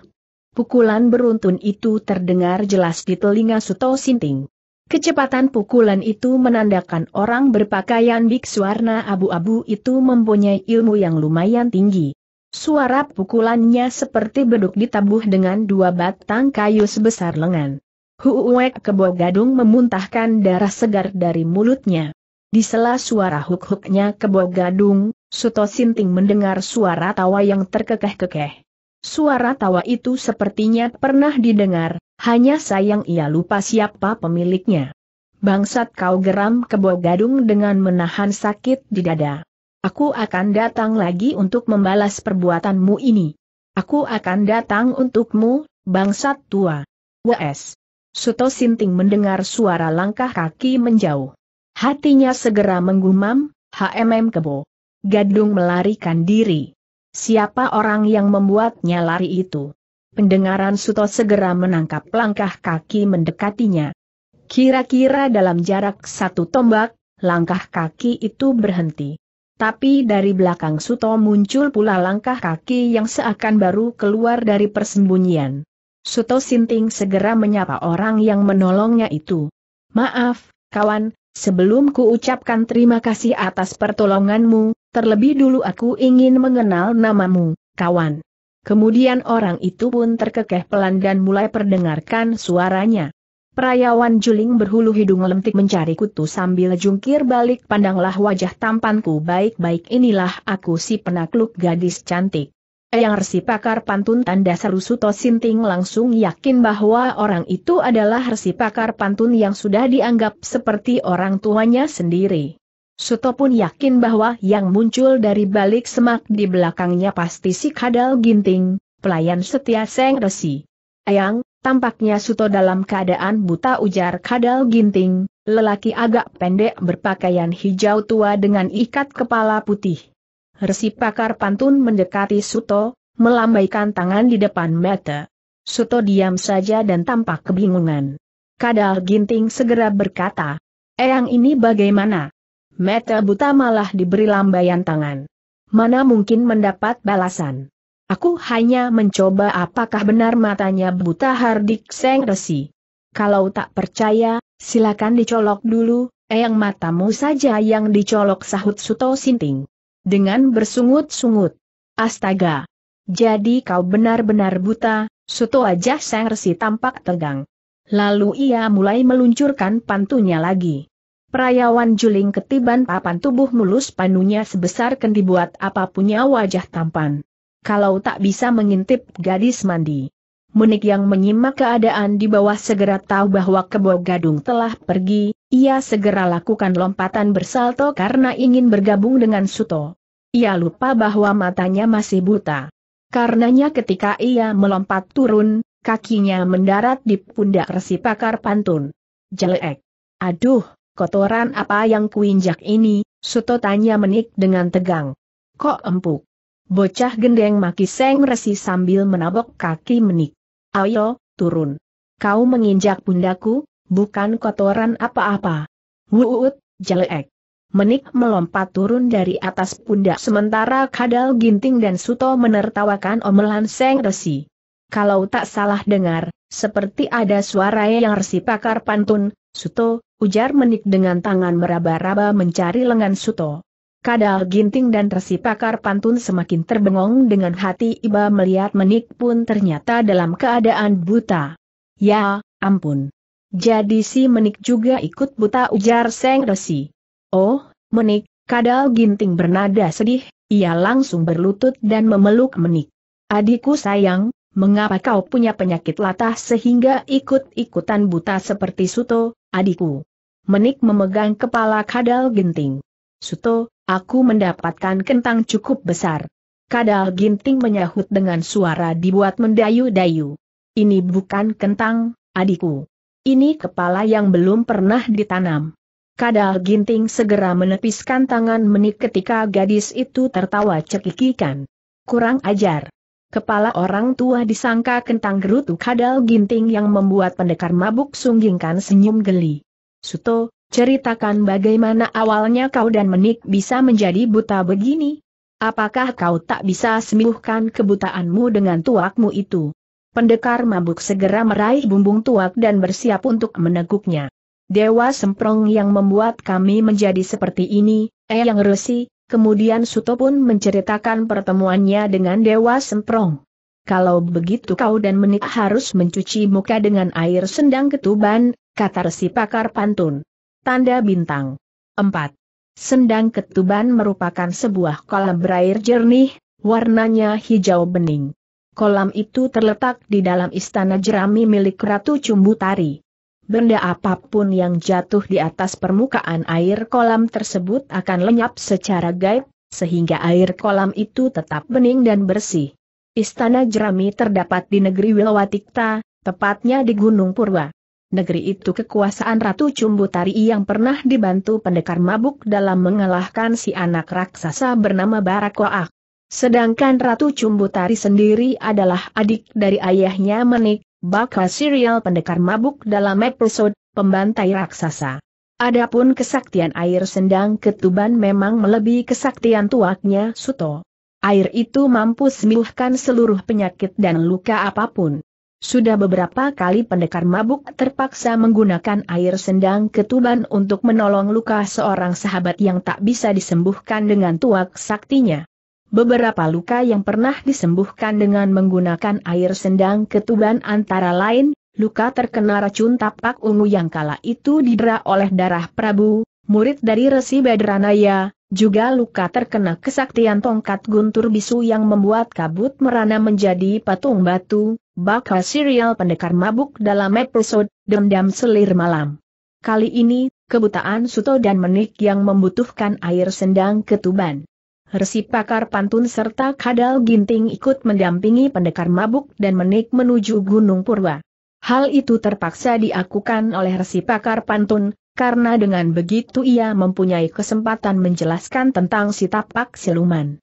Pukulan beruntun itu terdengar jelas di telinga Suto Sinting. Kecepatan pukulan itu menandakan orang berpakaian biksu warna abu-abu itu mempunyai ilmu yang lumayan tinggi. Suara pukulannya seperti beduk ditabuh dengan dua batang kayu sebesar lengan. Huwek kebo gadung memuntahkan darah segar dari mulutnya. Di sela suara huk-huknya kebo gadung, Suto Sinting mendengar suara tawa yang terkekeh-kekeh. Suara tawa itu sepertinya pernah didengar, hanya sayang ia lupa siapa pemiliknya. Bangsat kau geram kebo gadung dengan menahan sakit di dada. Aku akan datang lagi untuk membalas perbuatanmu ini. Aku akan datang untukmu, bangsat tua. W.S. Suto Sinting mendengar suara langkah kaki menjauh. Hatinya segera menggumam, HMM kebo. Gadung melarikan diri. Siapa orang yang membuatnya lari itu? Pendengaran Suto segera menangkap langkah kaki mendekatinya. Kira-kira dalam jarak satu tombak, langkah kaki itu berhenti. Tapi dari belakang Suto muncul pula langkah kaki yang seakan baru keluar dari persembunyian. Suto Sinting segera menyapa orang yang menolongnya itu. Maaf, kawan, sebelum ku ucapkan terima kasih atas pertolonganmu, terlebih dulu aku ingin mengenal namamu, kawan. Kemudian orang itu pun terkekeh pelan dan mulai perdengarkan suaranya. Perayawan juling berhulu hidung lentik mencari kutu sambil jungkir balik pandanglah wajah tampanku baik-baik inilah aku si penakluk gadis cantik. Eyang resi Pakar Pantun Tanda Seru Suto Sinting langsung yakin bahwa orang itu adalah resi Pakar Pantun yang sudah dianggap seperti orang tuanya sendiri. Suto pun yakin bahwa yang muncul dari balik semak di belakangnya pasti si Kadal Ginting, pelayan setia Seng Resi. Eyang, Tampaknya Suto dalam keadaan buta ujar kadal ginting, lelaki agak pendek berpakaian hijau tua dengan ikat kepala putih. Resi pakar pantun mendekati Suto, melambaikan tangan di depan mata. Suto diam saja dan tampak kebingungan. Kadal ginting segera berkata, Eyang ini bagaimana? Mata buta malah diberi lambaian tangan. Mana mungkin mendapat balasan? Aku hanya mencoba apakah benar matanya buta Hardik Seng Resi. Kalau tak percaya, silakan dicolok dulu, eyang matamu saja yang dicolok sahut Suto Sinting. Dengan bersungut-sungut. Astaga! Jadi kau benar-benar buta, Suto aja Seng Resi tampak tegang. Lalu ia mulai meluncurkan pantunya lagi. Perayawan juling ketiban papan tubuh mulus panunya sebesar kendi buat apa punya wajah tampan kalau tak bisa mengintip gadis mandi. Munik yang menyimak keadaan di bawah segera tahu bahwa kebo gadung telah pergi, ia segera lakukan lompatan bersalto karena ingin bergabung dengan Suto. Ia lupa bahwa matanya masih buta. Karenanya ketika ia melompat turun, kakinya mendarat di pundak resi pakar pantun. Jelek. Aduh, kotoran apa yang kuinjak ini, Suto tanya menik dengan tegang. Kok empuk? Bocah gendeng maki Seng Resi sambil menabok kaki menik. Ayo, turun. Kau menginjak pundaku, bukan kotoran apa-apa. Wuut, jelek. Menik melompat turun dari atas pundak sementara Kadal Ginting dan Suto menertawakan omelan Seng Resi. Kalau tak salah dengar, seperti ada suara yang Resi pakar pantun, Suto, ujar menik dengan tangan meraba-raba mencari lengan Suto. Kadal ginting dan resi pakar pantun semakin terbengong dengan hati iba melihat menik pun ternyata dalam keadaan buta. Ya, ampun. Jadi si menik juga ikut buta ujar Seng Resi. Oh, menik, kadal ginting bernada sedih, ia langsung berlutut dan memeluk menik. Adikku sayang, mengapa kau punya penyakit latah sehingga ikut-ikutan buta seperti Suto, adikku? Menik memegang kepala kadal ginting. Suto, Aku mendapatkan kentang cukup besar. Kadal Ginting menyahut dengan suara dibuat mendayu-dayu. Ini bukan kentang, adikku. Ini kepala yang belum pernah ditanam. Kadal Ginting segera menepiskan tangan menik ketika gadis itu tertawa cekikikan. Kurang ajar. Kepala orang tua disangka kentang gerutu Kadal Ginting yang membuat pendekar mabuk sunggingkan senyum geli. Suto, Ceritakan bagaimana awalnya kau dan menik bisa menjadi buta begini? Apakah kau tak bisa sembuhkan kebutaanmu dengan tuakmu itu? Pendekar mabuk segera meraih bumbung tuak dan bersiap untuk meneguknya. Dewa Semprong yang membuat kami menjadi seperti ini, eh yang resi, kemudian Suto pun menceritakan pertemuannya dengan Dewa Semprong. Kalau begitu kau dan menik harus mencuci muka dengan air sendang ketuban, kata resi pakar pantun. Tanda Bintang 4. Sendang Ketuban merupakan sebuah kolam berair jernih, warnanya hijau bening. Kolam itu terletak di dalam istana jerami milik Ratu Cumbutari. Benda apapun yang jatuh di atas permukaan air kolam tersebut akan lenyap secara gaib, sehingga air kolam itu tetap bening dan bersih. Istana jerami terdapat di negeri Wilawatikta, tepatnya di Gunung Purwa negeri itu kekuasaan Ratu Cumbutari yang pernah dibantu pendekar mabuk dalam mengalahkan si anak raksasa bernama Barakoak. Sedangkan Ratu Cumbutari sendiri adalah adik dari ayahnya Menik, bakal serial pendekar mabuk dalam episode Pembantai Raksasa. Adapun kesaktian air sendang ketuban memang melebihi kesaktian tuaknya Suto. Air itu mampu sembuhkan seluruh penyakit dan luka apapun. Sudah beberapa kali pendekar mabuk terpaksa menggunakan air sendang ketuban untuk menolong luka seorang sahabat yang tak bisa disembuhkan dengan tuak saktinya. Beberapa luka yang pernah disembuhkan dengan menggunakan air sendang ketuban antara lain, luka terkena racun tapak ungu yang kala itu didera oleh darah Prabu, murid dari Resi Badranaya, juga luka terkena kesaktian tongkat guntur bisu yang membuat kabut merana menjadi patung batu, bakal serial pendekar mabuk dalam episode Dendam Selir Malam. Kali ini, kebutaan Suto dan Menik yang membutuhkan air sendang ketuban. Resi pakar pantun serta kadal ginting ikut mendampingi pendekar mabuk dan Menik menuju Gunung Purwa. Hal itu terpaksa diakukan oleh resi pakar pantun, karena dengan begitu ia mempunyai kesempatan menjelaskan tentang sitapak tapak siluman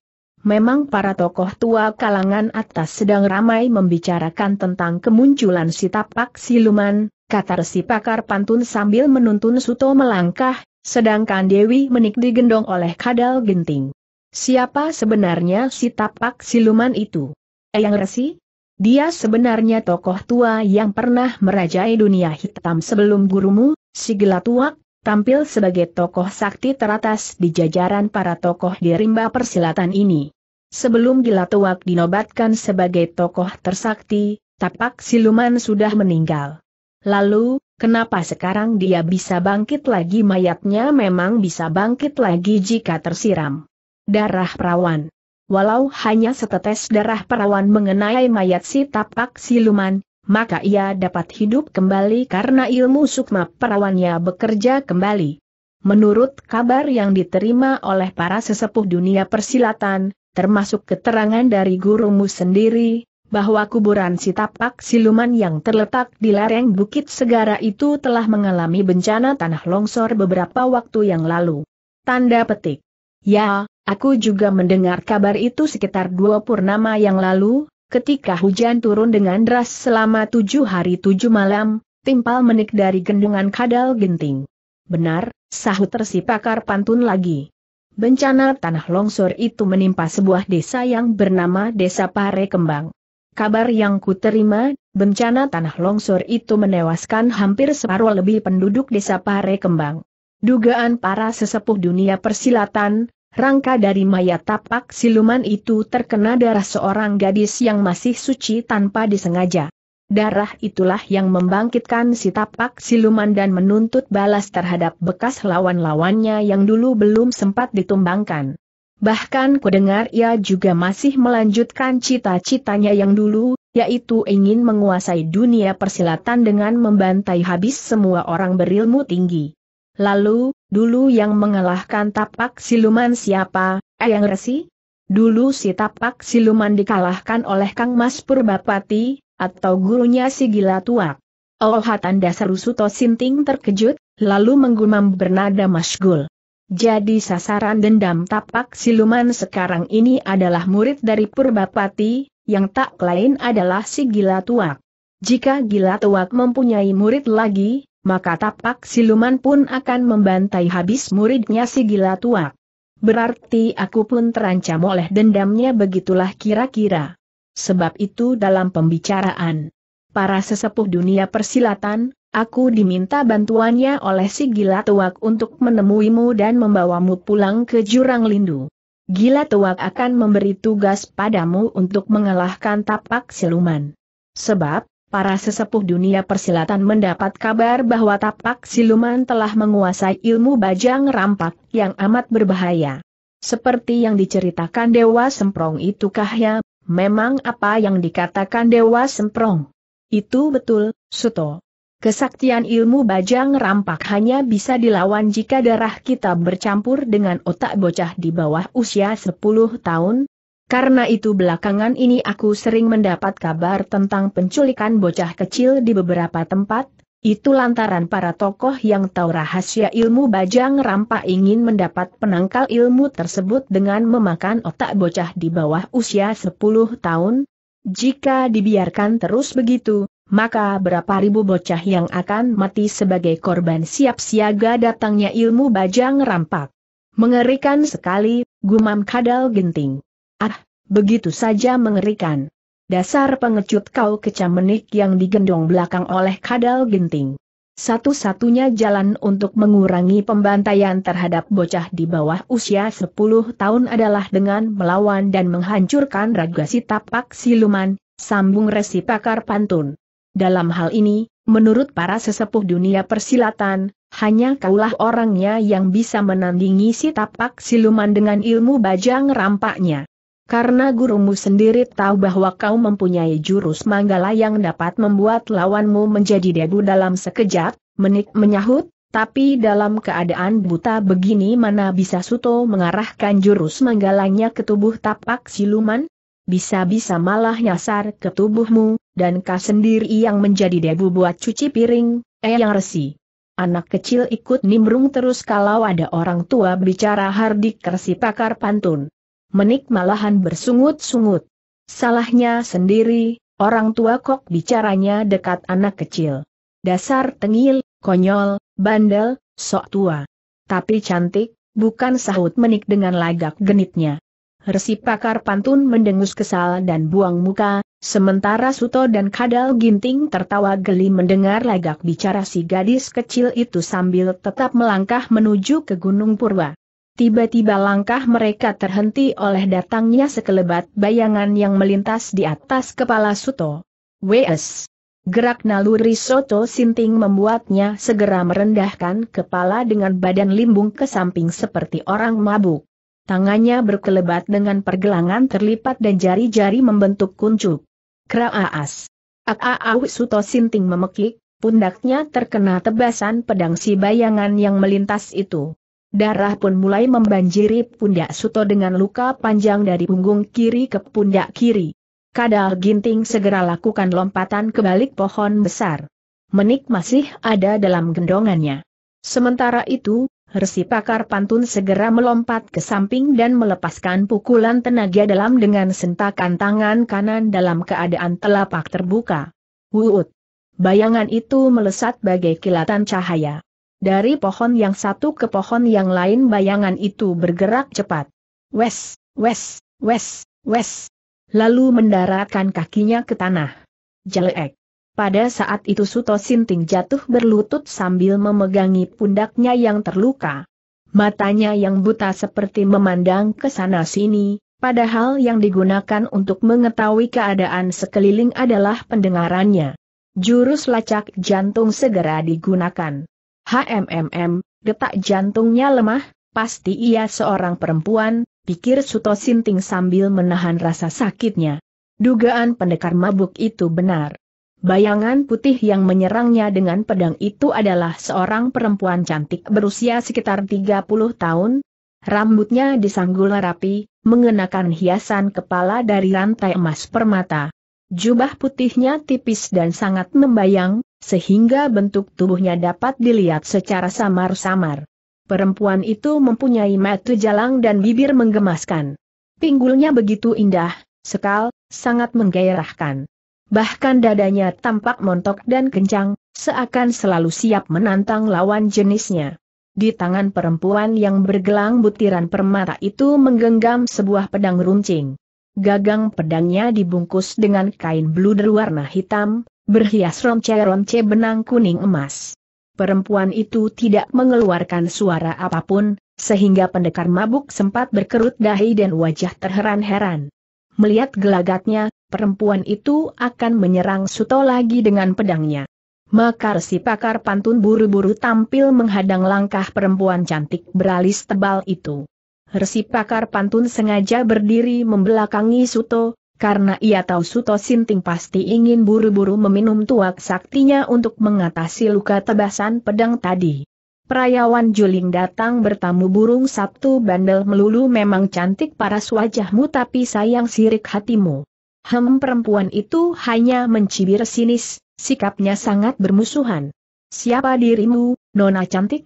memang para tokoh tua kalangan atas sedang ramai membicarakan tentang kemunculan si tapak siluman, kata resi pakar pantun sambil menuntun Suto melangkah, sedangkan Dewi menik digendong oleh kadal genting. Siapa sebenarnya si tapak siluman itu? Eyang Resi? Dia sebenarnya tokoh tua yang pernah merajai dunia hitam sebelum gurumu, si gelatuak, tampil sebagai tokoh sakti teratas di jajaran para tokoh di rimba persilatan ini. Sebelum Gilatuak dinobatkan sebagai tokoh tersakti, tapak siluman sudah meninggal. Lalu, kenapa sekarang dia bisa bangkit lagi mayatnya memang bisa bangkit lagi jika tersiram. Darah perawan. Walau hanya setetes darah perawan mengenai mayat si tapak siluman, maka ia dapat hidup kembali karena ilmu sukma perawannya bekerja kembali. Menurut kabar yang diterima oleh para sesepuh dunia persilatan, termasuk keterangan dari gurumu sendiri, bahwa kuburan si tapak siluman yang terletak di lereng Bukit Segara itu telah mengalami bencana tanah longsor beberapa waktu yang lalu. Tanda petik. Ya, aku juga mendengar kabar itu sekitar dua purnama yang lalu, ketika hujan turun dengan deras selama tujuh hari tujuh malam, timpal menik dari gendungan kadal genting. Benar, sahut tersipakar pantun lagi bencana tanah longsor itu menimpa sebuah desa yang bernama Desa Pare Kembang. Kabar yang kuterima, bencana tanah longsor itu menewaskan hampir separuh lebih penduduk desa Pare Kembang. Dugaan para sesepuh dunia persilatan, rangka dari mayat tapak siluman itu terkena darah seorang gadis yang masih suci tanpa disengaja. Darah itulah yang membangkitkan si tapak siluman dan menuntut balas terhadap bekas lawan-lawannya yang dulu belum sempat ditumbangkan. Bahkan kudengar ia juga masih melanjutkan cita-citanya yang dulu, yaitu ingin menguasai dunia persilatan dengan membantai habis semua orang berilmu tinggi. Lalu, dulu yang mengalahkan tapak siluman siapa, Eyang Resi? Dulu si tapak siluman dikalahkan oleh Kang Mas Purbapati, atau gurunya si gila tua. Oh tanda dasar Suto Sinting terkejut, lalu menggumam bernada masgul. Jadi sasaran dendam tapak siluman sekarang ini adalah murid dari Purbapati, yang tak lain adalah si gila tua. Jika gila tua mempunyai murid lagi, maka tapak siluman pun akan membantai habis muridnya si gila tua. Berarti aku pun terancam oleh dendamnya begitulah kira-kira sebab itu dalam pembicaraan para sesepuh dunia persilatan, aku diminta bantuannya oleh si gila tuak untuk menemuimu dan membawamu pulang ke jurang lindu. Gila tuak akan memberi tugas padamu untuk mengalahkan tapak siluman. Sebab, para sesepuh dunia persilatan mendapat kabar bahwa tapak siluman telah menguasai ilmu bajang rampak yang amat berbahaya. Seperti yang diceritakan Dewa Semprong itukah ya, Memang apa yang dikatakan Dewa Semprong? Itu betul, Suto. Kesaktian ilmu bajang rampak hanya bisa dilawan jika darah kita bercampur dengan otak bocah di bawah usia 10 tahun. Karena itu belakangan ini aku sering mendapat kabar tentang penculikan bocah kecil di beberapa tempat, itu lantaran para tokoh yang tahu rahasia ilmu bajang rampak ingin mendapat penangkal ilmu tersebut dengan memakan otak bocah di bawah usia 10 tahun. Jika dibiarkan terus begitu, maka berapa ribu bocah yang akan mati sebagai korban siap siaga datangnya ilmu bajang rampak. Mengerikan sekali, gumam kadal genting. Ah, begitu saja mengerikan. Dasar pengecut kau kecam menik yang digendong belakang oleh kadal genting. Satu-satunya jalan untuk mengurangi pembantaian terhadap bocah di bawah usia 10 tahun adalah dengan melawan dan menghancurkan ragasi tapak siluman, sambung resi pakar pantun. Dalam hal ini, menurut para sesepuh dunia persilatan, hanya kaulah orangnya yang bisa menandingi si tapak siluman dengan ilmu bajang rampaknya. Karena gurumu sendiri tahu bahwa kau mempunyai jurus manggala yang dapat membuat lawanmu menjadi debu dalam sekejap, menik menyahut, tapi dalam keadaan buta begini mana bisa Suto mengarahkan jurus manggalanya ke tubuh tapak siluman? Bisa-bisa malah nyasar ke tubuhmu, dan kau sendiri yang menjadi debu buat cuci piring, eh yang resi. Anak kecil ikut nimbrung terus kalau ada orang tua bicara hardik kersi pakar pantun menik malahan bersungut-sungut. Salahnya sendiri, orang tua kok bicaranya dekat anak kecil. Dasar tengil, konyol, bandel, sok tua. Tapi cantik, bukan sahut menik dengan lagak genitnya. Resi pakar pantun mendengus kesal dan buang muka, sementara Suto dan Kadal Ginting tertawa geli mendengar lagak bicara si gadis kecil itu sambil tetap melangkah menuju ke Gunung Purwa. Tiba-tiba langkah mereka terhenti oleh datangnya sekelebat bayangan yang melintas di atas kepala Suto. W.S. Gerak naluri Soto Sinting membuatnya segera merendahkan kepala dengan badan limbung ke samping seperti orang mabuk. Tangannya berkelebat dengan pergelangan terlipat dan jari-jari membentuk kuncup. Kraaas. Aau Suto Sinting memekik, pundaknya terkena tebasan pedang si bayangan yang melintas itu. Darah pun mulai membanjiri pundak Suto dengan luka panjang dari punggung kiri ke pundak kiri. Kadal Ginting segera lakukan lompatan ke balik pohon besar. Menik masih ada dalam gendongannya. Sementara itu, Resi pakar pantun segera melompat ke samping dan melepaskan pukulan tenaga dalam dengan sentakan tangan kanan dalam keadaan telapak terbuka. Wuut! Bayangan itu melesat bagai kilatan cahaya. Dari pohon yang satu ke pohon yang lain bayangan itu bergerak cepat. Wes, wes, wes, wes. Lalu mendaratkan kakinya ke tanah. Jelek. Pada saat itu Suto Sinting jatuh berlutut sambil memegangi pundaknya yang terluka. Matanya yang buta seperti memandang ke sana sini, padahal yang digunakan untuk mengetahui keadaan sekeliling adalah pendengarannya. Jurus lacak jantung segera digunakan. HMMM, detak jantungnya lemah, pasti ia seorang perempuan, pikir Suto Sinting sambil menahan rasa sakitnya. Dugaan pendekar mabuk itu benar. Bayangan putih yang menyerangnya dengan pedang itu adalah seorang perempuan cantik berusia sekitar 30 tahun. Rambutnya disanggul rapi, mengenakan hiasan kepala dari rantai emas permata. Jubah putihnya tipis dan sangat membayang, sehingga bentuk tubuhnya dapat dilihat secara samar-samar. Perempuan itu mempunyai mata jalang dan bibir menggemaskan. Pinggulnya begitu indah, sekal, sangat menggairahkan. Bahkan dadanya tampak montok dan kencang, seakan selalu siap menantang lawan jenisnya. Di tangan perempuan yang bergelang butiran permata itu menggenggam sebuah pedang runcing. Gagang pedangnya dibungkus dengan kain bluder warna hitam, berhias ronce-ronce benang kuning emas. Perempuan itu tidak mengeluarkan suara apapun, sehingga pendekar mabuk sempat berkerut dahi dan wajah terheran-heran. Melihat gelagatnya, perempuan itu akan menyerang Suto lagi dengan pedangnya. Mekar si pakar pantun buru-buru tampil menghadang langkah perempuan cantik beralis tebal itu. Resi pakar pantun sengaja berdiri membelakangi Suto, karena ia tahu Suto Sinting pasti ingin buru-buru meminum tuak saktinya untuk mengatasi luka tebasan pedang tadi. Perayawan Juling datang bertamu burung Sabtu bandel melulu memang cantik paras wajahmu tapi sayang sirik hatimu. Hem perempuan itu hanya mencibir sinis, sikapnya sangat bermusuhan. Siapa dirimu, nona cantik?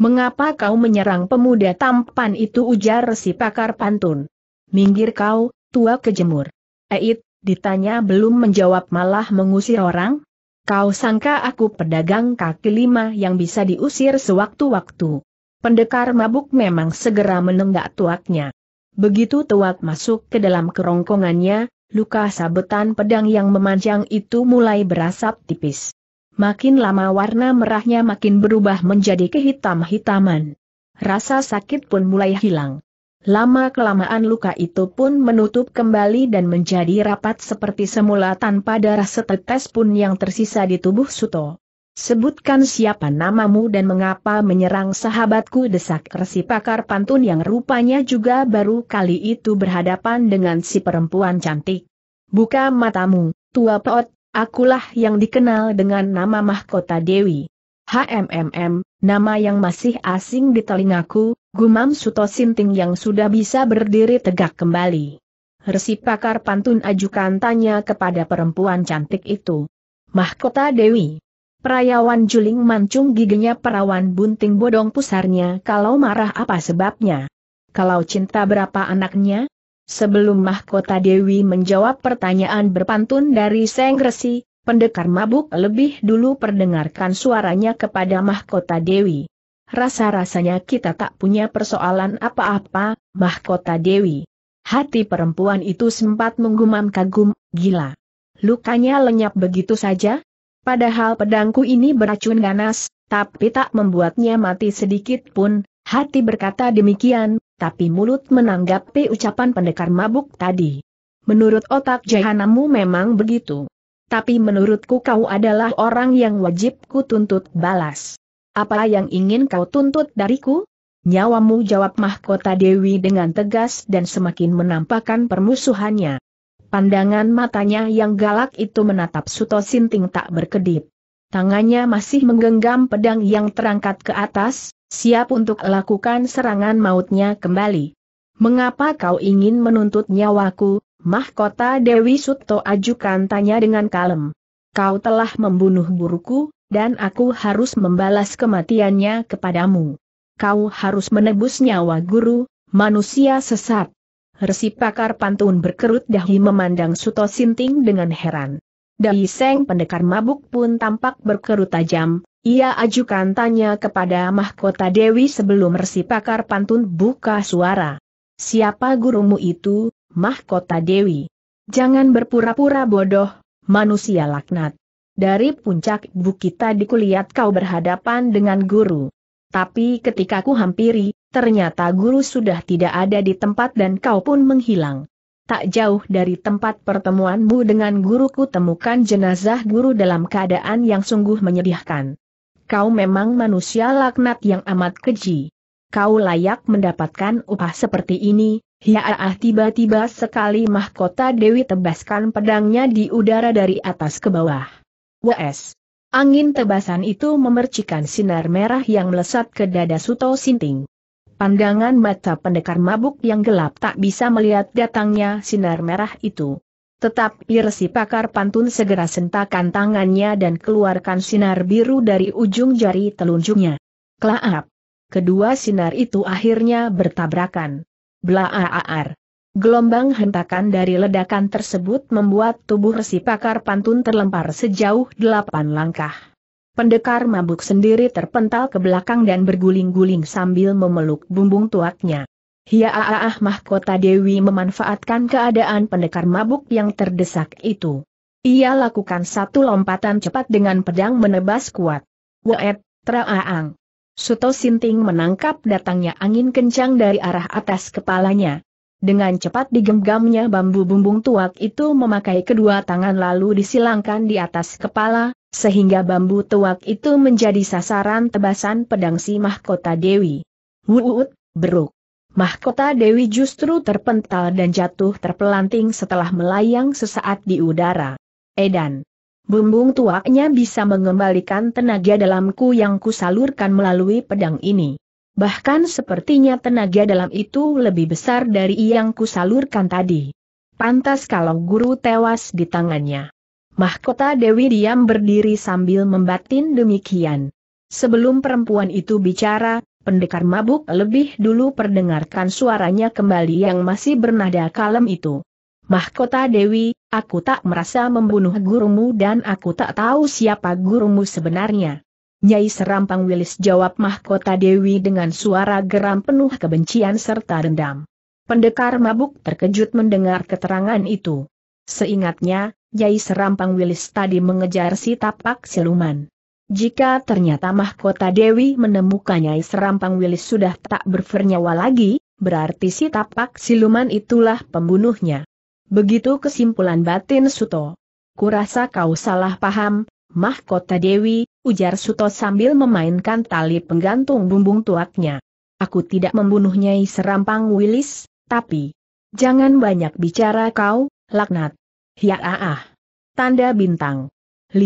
Mengapa kau menyerang pemuda tampan itu ujar si pakar pantun? Minggir kau, tua kejemur. Eit, ditanya belum menjawab malah mengusir orang? Kau sangka aku pedagang kaki lima yang bisa diusir sewaktu-waktu. Pendekar mabuk memang segera menenggak tuaknya. Begitu tuak masuk ke dalam kerongkongannya, luka sabetan pedang yang memanjang itu mulai berasap tipis. Makin lama warna merahnya makin berubah menjadi kehitam-hitaman. Rasa sakit pun mulai hilang. Lama-kelamaan luka itu pun menutup kembali dan menjadi rapat seperti semula tanpa darah setetes pun yang tersisa di tubuh Suto. Sebutkan siapa namamu dan mengapa menyerang sahabatku desak resi pakar pantun yang rupanya juga baru kali itu berhadapan dengan si perempuan cantik. Buka matamu, tua pot. Akulah yang dikenal dengan nama Mahkota Dewi. HMMM, nama yang masih asing di telingaku, gumam Suto Sinting yang sudah bisa berdiri tegak kembali. Resi pakar pantun ajukan tanya kepada perempuan cantik itu. Mahkota Dewi. Perayawan juling mancung giginya perawan bunting bodong pusarnya kalau marah apa sebabnya. Kalau cinta berapa anaknya? Sebelum mahkota Dewi menjawab pertanyaan berpantun dari Seng Resi, pendekar mabuk lebih dulu perdengarkan suaranya kepada mahkota Dewi. Rasa-rasanya kita tak punya persoalan apa-apa, mahkota Dewi. Hati perempuan itu sempat menggumam kagum, gila. Lukanya lenyap begitu saja? Padahal pedangku ini beracun ganas, tapi tak membuatnya mati sedikit pun, Hati berkata demikian, tapi mulut menanggapi ucapan pendekar mabuk tadi. Menurut otak jahanamu memang begitu. Tapi menurutku kau adalah orang yang wajib ku tuntut balas. Apa yang ingin kau tuntut dariku? Nyawamu jawab mahkota Dewi dengan tegas dan semakin menampakkan permusuhannya. Pandangan matanya yang galak itu menatap Suto Sinting tak berkedip. Tangannya masih menggenggam pedang yang terangkat ke atas, siap untuk lakukan serangan mautnya kembali. Mengapa kau ingin menuntut nyawaku, mahkota Dewi Suto ajukan tanya dengan kalem. Kau telah membunuh guruku, dan aku harus membalas kematiannya kepadamu. Kau harus menebus nyawa guru, manusia sesat. Resi pakar pantun berkerut dahi memandang Suto Sinting dengan heran. Dai Seng pendekar mabuk pun tampak berkerut tajam, ia ajukan tanya kepada mahkota Dewi sebelum resi pakar pantun buka suara. Siapa gurumu itu, mahkota Dewi? Jangan berpura-pura bodoh, manusia laknat. Dari puncak bukit tadi kulihat kau berhadapan dengan guru. Tapi ketika ku hampiri, ternyata guru sudah tidak ada di tempat dan kau pun menghilang. Tak jauh dari tempat pertemuanmu dengan guruku temukan jenazah guru dalam keadaan yang sungguh menyedihkan kau memang manusia laknat yang amat keji. Kau layak mendapatkan upah seperti ini, hiaah tiba-tiba sekali mahkota Dewi tebaskan pedangnya di udara dari atas ke bawah. Wes. Angin tebasan itu memercikan sinar merah yang melesat ke dada Suto Sinting. Pandangan mata pendekar mabuk yang gelap tak bisa melihat datangnya sinar merah itu. Tetapi resi pakar pantun segera sentakan tangannya dan keluarkan sinar biru dari ujung jari telunjuknya. Klaap. Kedua sinar itu akhirnya bertabrakan. Blaaar. Gelombang hentakan dari ledakan tersebut membuat tubuh resi pakar pantun terlempar sejauh delapan langkah. Pendekar mabuk sendiri terpental ke belakang dan berguling-guling sambil memeluk bumbung tuaknya. Hiaaah mahkota Dewi memanfaatkan keadaan pendekar mabuk yang terdesak itu. Ia lakukan satu lompatan cepat dengan pedang menebas kuat. Weet, traaang. Suto Sinting menangkap datangnya angin kencang dari arah atas kepalanya. Dengan cepat digenggamnya bambu bumbung tuak itu memakai kedua tangan lalu disilangkan di atas kepala, sehingga bambu tuak itu menjadi sasaran tebasan pedang si mahkota Dewi. Wuut, beruk mahkota Dewi justru terpental dan jatuh terpelanting setelah melayang sesaat di udara. Edan. Bumbung tuaknya bisa mengembalikan tenaga dalamku yang kusalurkan melalui pedang ini. Bahkan sepertinya tenaga dalam itu lebih besar dari yang kusalurkan tadi. Pantas kalau guru tewas di tangannya. Mahkota Dewi diam berdiri sambil membatin demikian. Sebelum perempuan itu bicara, pendekar mabuk lebih dulu perdengarkan suaranya kembali yang masih bernada kalem itu. Mahkota Dewi, aku tak merasa membunuh gurumu dan aku tak tahu siapa gurumu sebenarnya. Nyai Serampang Wilis jawab Mahkota Dewi dengan suara geram penuh kebencian serta dendam. Pendekar mabuk terkejut mendengar keterangan itu. Seingatnya, Nyai Serampang Wilis tadi mengejar si tapak siluman. Jika ternyata mahkota Dewi menemukannya serampang Wilis sudah tak bernyawa lagi, berarti si tapak siluman itulah pembunuhnya. Begitu kesimpulan batin Suto. Kurasa kau salah paham, mahkota Dewi, ujar Suto sambil memainkan tali penggantung bumbung tuaknya. Aku tidak membunuhnya serampang Wilis, tapi... Jangan banyak bicara kau, laknat. Ya ah ah. Tanda bintang. 5.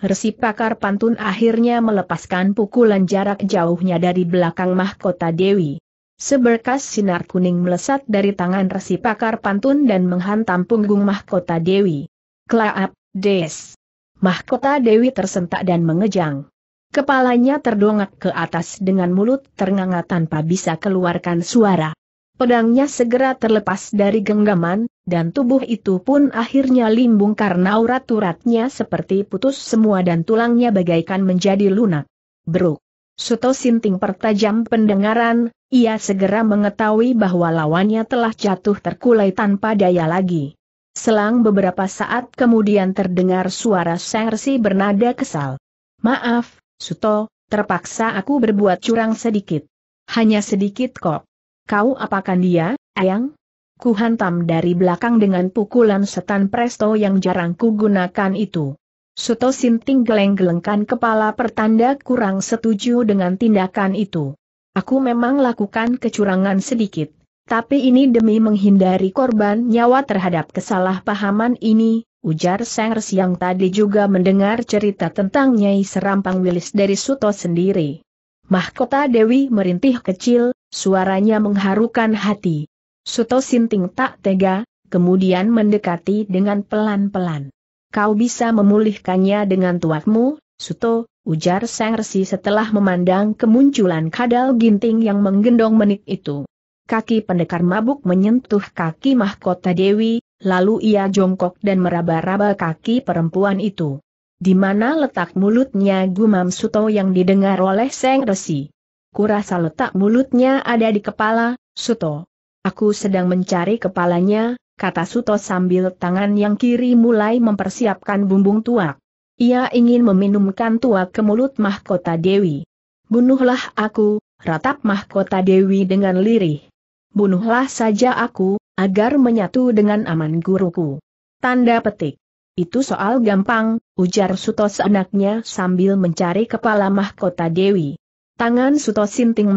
Resi pakar pantun akhirnya melepaskan pukulan jarak jauhnya dari belakang mahkota Dewi. Seberkas sinar kuning melesat dari tangan resi pakar pantun dan menghantam punggung mahkota Dewi. Klaap, des. Mahkota Dewi tersentak dan mengejang. Kepalanya terdongak ke atas dengan mulut ternganga tanpa bisa keluarkan suara. Pedangnya segera terlepas dari genggaman, dan tubuh itu pun akhirnya limbung karena urat-uratnya seperti putus semua dan tulangnya bagaikan menjadi lunak. Bro. Suto Sinting pertajam pendengaran, ia segera mengetahui bahwa lawannya telah jatuh terkulai tanpa daya lagi. Selang beberapa saat kemudian terdengar suara Sersi bernada kesal. Maaf, Suto, terpaksa aku berbuat curang sedikit. Hanya sedikit kok. Kau apakan dia, Ayang? Kuhantam dari belakang dengan pukulan setan presto yang jarang kugunakan itu. Suto Sinting geleng-gelengkan kepala pertanda kurang setuju dengan tindakan itu. Aku memang lakukan kecurangan sedikit, tapi ini demi menghindari korban nyawa terhadap kesalahpahaman ini, ujar Sengers yang tadi juga mendengar cerita tentang Nyai Serampang Wilis dari Suto sendiri. Mahkota Dewi merintih kecil, Suaranya mengharukan hati. Suto Sinting tak tega, kemudian mendekati dengan pelan-pelan. Kau bisa memulihkannya dengan tuatmu, Suto, ujar Sang Resi setelah memandang kemunculan kadal ginting yang menggendong menit itu. Kaki pendekar mabuk menyentuh kaki mahkota Dewi, lalu ia jongkok dan meraba-raba kaki perempuan itu. Di mana letak mulutnya gumam Suto yang didengar oleh Sang Resi? kurasa letak mulutnya ada di kepala, Suto. Aku sedang mencari kepalanya, kata Suto sambil tangan yang kiri mulai mempersiapkan bumbung tuak. Ia ingin meminumkan tuak ke mulut mahkota Dewi. Bunuhlah aku, ratap mahkota Dewi dengan lirih. Bunuhlah saja aku, agar menyatu dengan aman guruku. Tanda petik. Itu soal gampang, ujar Suto seenaknya sambil mencari kepala mahkota Dewi. Tangan Suto Sinting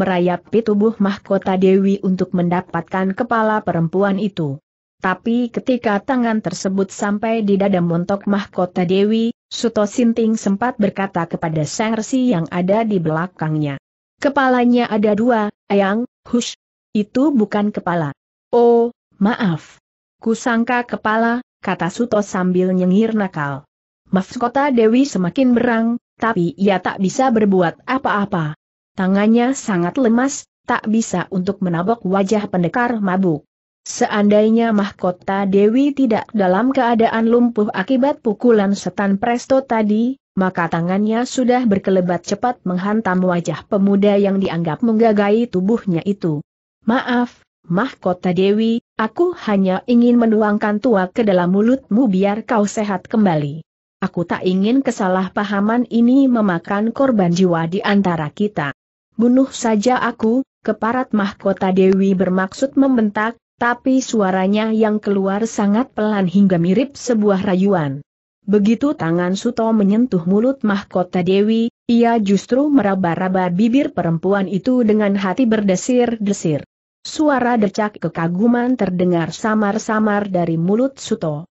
di tubuh mahkota Dewi untuk mendapatkan kepala perempuan itu. Tapi ketika tangan tersebut sampai di dada montok mahkota Dewi, Suto Sinting sempat berkata kepada sang Resi yang ada di belakangnya. Kepalanya ada dua, ayang. hush, itu bukan kepala. Oh, maaf. Kusangka kepala, kata Suto sambil nyengir nakal. Mahkota Dewi semakin berang, tapi ia tak bisa berbuat apa-apa. Tangannya sangat lemas, tak bisa untuk menabok wajah pendekar mabuk. Seandainya mahkota Dewi tidak dalam keadaan lumpuh akibat pukulan setan presto tadi, maka tangannya sudah berkelebat cepat menghantam wajah pemuda yang dianggap menggagai tubuhnya itu. Maaf, mahkota Dewi, aku hanya ingin menuangkan tua ke dalam mulutmu biar kau sehat kembali. Aku tak ingin kesalahpahaman ini memakan korban jiwa di antara kita. Bunuh saja aku, keparat mahkota Dewi bermaksud membentak, tapi suaranya yang keluar sangat pelan hingga mirip sebuah rayuan. Begitu tangan Suto menyentuh mulut mahkota Dewi, ia justru meraba-raba bibir perempuan itu dengan hati berdesir-desir. Suara decak kekaguman terdengar samar-samar dari mulut Suto.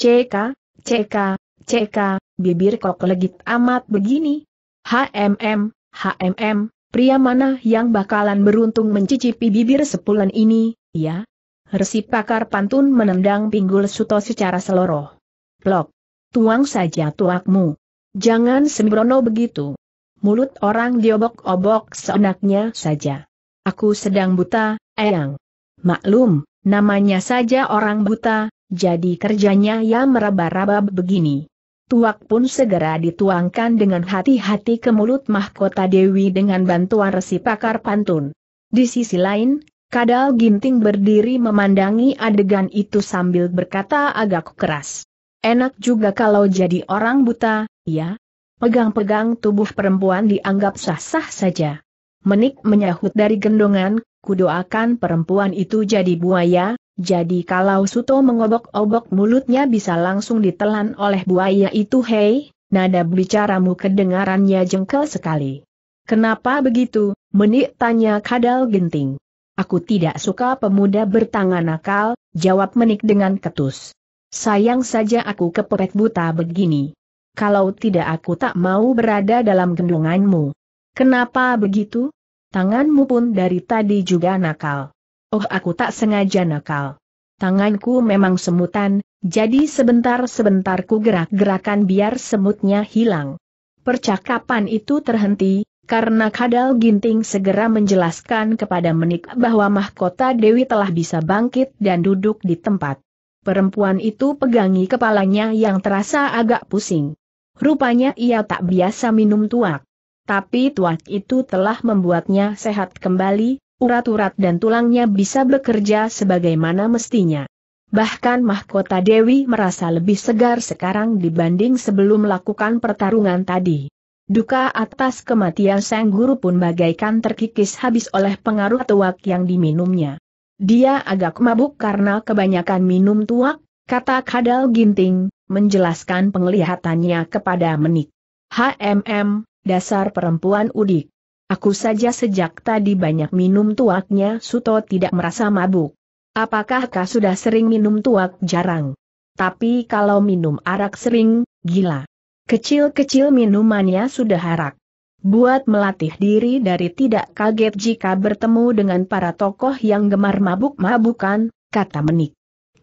Ceka, ceka, ceka, bibir kok legit amat begini. HMM, HMM, pria mana yang bakalan beruntung mencicipi bibir sepulan ini, ya? Resi pakar pantun menendang pinggul Suto secara seloroh. Blok, Tuang saja tuakmu. Jangan sembrono begitu. Mulut orang diobok-obok seenaknya saja. Aku sedang buta, eyang. Maklum, namanya saja orang buta, jadi kerjanya ya meraba-raba begini tuak pun segera dituangkan dengan hati-hati ke mulut mahkota Dewi dengan bantuan resi pakar pantun. Di sisi lain, Kadal Ginting berdiri memandangi adegan itu sambil berkata agak keras. Enak juga kalau jadi orang buta, ya. Pegang-pegang tubuh perempuan dianggap sah-sah saja. Menik menyahut dari gendongan, kudoakan perempuan itu jadi buaya, jadi kalau Suto mengobok-obok mulutnya bisa langsung ditelan oleh buaya itu hei, nada bicaramu kedengarannya jengkel sekali. Kenapa begitu, menik tanya kadal genting. Aku tidak suka pemuda bertangan nakal, jawab menik dengan ketus. Sayang saja aku kepepet buta begini. Kalau tidak aku tak mau berada dalam gendunganmu. Kenapa begitu? Tanganmu pun dari tadi juga nakal. Oh aku tak sengaja nakal. Tanganku memang semutan, jadi sebentar-sebentar ku gerak-gerakan biar semutnya hilang. Percakapan itu terhenti, karena Kadal Ginting segera menjelaskan kepada Menik bahwa mahkota Dewi telah bisa bangkit dan duduk di tempat. Perempuan itu pegangi kepalanya yang terasa agak pusing. Rupanya ia tak biasa minum tuak. Tapi tuak itu telah membuatnya sehat kembali, urat-urat dan tulangnya bisa bekerja sebagaimana mestinya. Bahkan mahkota Dewi merasa lebih segar sekarang dibanding sebelum melakukan pertarungan tadi. Duka atas kematian Sang Guru pun bagaikan terkikis habis oleh pengaruh tuak yang diminumnya. Dia agak mabuk karena kebanyakan minum tuak, kata Kadal Ginting, menjelaskan penglihatannya kepada Menik. HMM, dasar perempuan udik. Aku saja sejak tadi banyak minum tuaknya Suto tidak merasa mabuk. Apakah kau sudah sering minum tuak jarang? Tapi kalau minum arak sering, gila. Kecil-kecil minumannya sudah harak. Buat melatih diri dari tidak kaget jika bertemu dengan para tokoh yang gemar mabuk-mabukan, kata menik.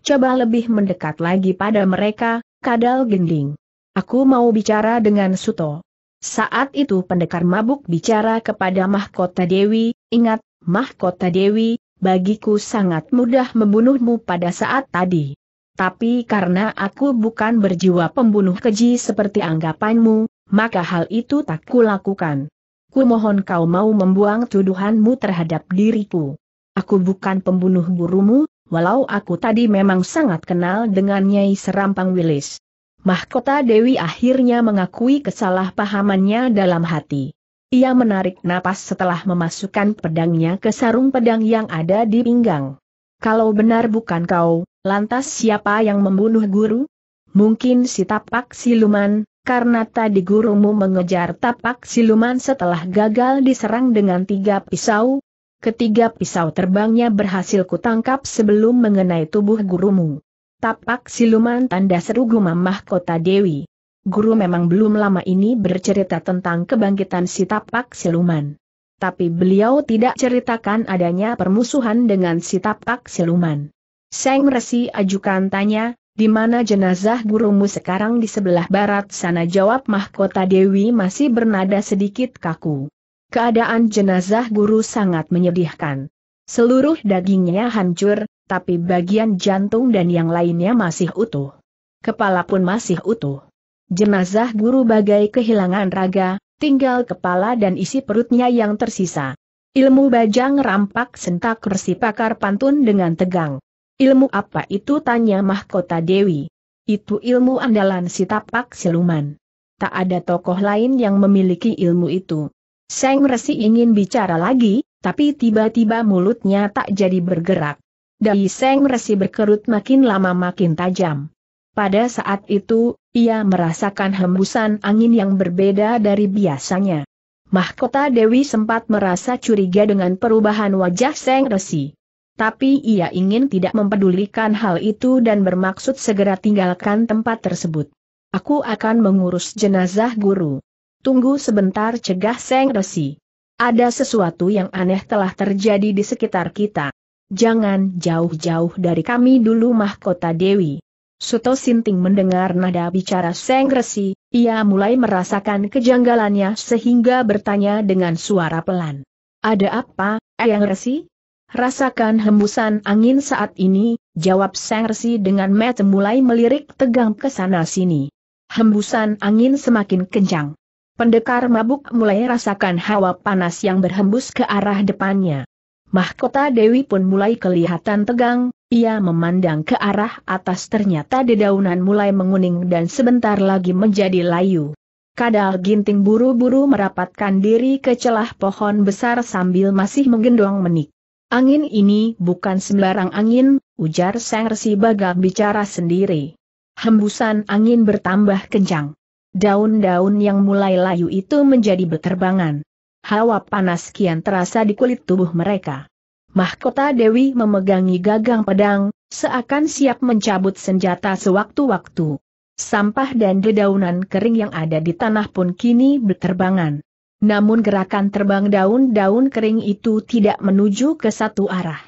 Coba lebih mendekat lagi pada mereka, kadal gending. Aku mau bicara dengan Suto. Saat itu pendekar mabuk bicara kepada Mahkota Dewi, ingat, Mahkota Dewi, bagiku sangat mudah membunuhmu pada saat tadi. Tapi karena aku bukan berjiwa pembunuh keji seperti anggapanmu, maka hal itu tak kulakukan. Kumohon kau mau membuang tuduhanmu terhadap diriku. Aku bukan pembunuh burumu, walau aku tadi memang sangat kenal dengan Nyai Serampang Wilis. Mahkota Dewi akhirnya mengakui kesalahpahamannya dalam hati. Ia menarik napas setelah memasukkan pedangnya ke sarung pedang yang ada di pinggang. Kalau benar bukan kau, lantas siapa yang membunuh guru? Mungkin si tapak siluman, karena tadi gurumu mengejar tapak siluman setelah gagal diserang dengan tiga pisau. Ketiga pisau terbangnya berhasil kutangkap sebelum mengenai tubuh gurumu. Tapak siluman tanda seru gumamah kota Dewi. Guru memang belum lama ini bercerita tentang kebangkitan si tapak siluman. Tapi beliau tidak ceritakan adanya permusuhan dengan si tapak siluman. Seng Resi ajukan tanya, di mana jenazah gurumu sekarang di sebelah barat sana jawab mahkota Dewi masih bernada sedikit kaku. Keadaan jenazah guru sangat menyedihkan. Seluruh dagingnya hancur, tapi bagian jantung dan yang lainnya masih utuh. Kepala pun masih utuh. Jenazah guru bagai kehilangan raga, tinggal kepala dan isi perutnya yang tersisa. Ilmu bajang rampak sentak resi pakar pantun dengan tegang. Ilmu apa itu tanya mahkota Dewi. Itu ilmu andalan si tapak siluman. Tak ada tokoh lain yang memiliki ilmu itu. Seng Resi ingin bicara lagi, tapi tiba-tiba mulutnya tak jadi bergerak. Dai Seng Resi berkerut makin lama makin tajam. Pada saat itu, ia merasakan hembusan angin yang berbeda dari biasanya. Mahkota Dewi sempat merasa curiga dengan perubahan wajah Seng Resi. Tapi ia ingin tidak mempedulikan hal itu dan bermaksud segera tinggalkan tempat tersebut. Aku akan mengurus jenazah guru. Tunggu sebentar cegah Seng Resi. Ada sesuatu yang aneh telah terjadi di sekitar kita. Jangan jauh-jauh dari kami dulu mahkota Dewi. Suto Sinting mendengar nada bicara Seng Resi, ia mulai merasakan kejanggalannya sehingga bertanya dengan suara pelan. Ada apa, Eyang Resi? Rasakan hembusan angin saat ini, jawab Seng Resi dengan mata mulai melirik tegang ke sana-sini. Hembusan angin semakin kencang. Pendekar mabuk mulai rasakan hawa panas yang berhembus ke arah depannya. Mahkota Dewi pun mulai kelihatan tegang, ia memandang ke arah atas ternyata dedaunan mulai menguning dan sebentar lagi menjadi layu. Kadal ginting buru-buru merapatkan diri ke celah pohon besar sambil masih menggendong menik. Angin ini bukan sembarang angin, ujar Sang Resi Baga bicara sendiri. Hembusan angin bertambah kencang. Daun-daun yang mulai layu itu menjadi berterbangan hawa panas kian terasa di kulit tubuh mereka. Mahkota Dewi memegangi gagang pedang, seakan siap mencabut senjata sewaktu-waktu. Sampah dan dedaunan kering yang ada di tanah pun kini berterbangan. Namun gerakan terbang daun-daun kering itu tidak menuju ke satu arah.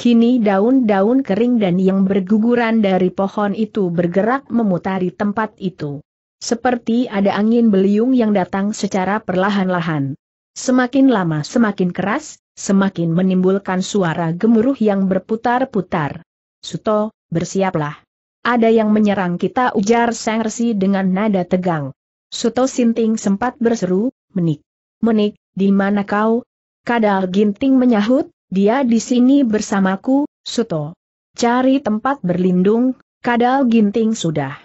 Kini daun-daun kering dan yang berguguran dari pohon itu bergerak memutari tempat itu. Seperti ada angin beliung yang datang secara perlahan-lahan. Semakin lama semakin keras, semakin menimbulkan suara gemuruh yang berputar-putar. Suto, bersiaplah. Ada yang menyerang kita ujar Sang Resi dengan nada tegang. Suto Sinting sempat berseru, menik. Menik, di mana kau? Kadal Ginting menyahut, dia di sini bersamaku, Suto. Cari tempat berlindung, Kadal Ginting sudah.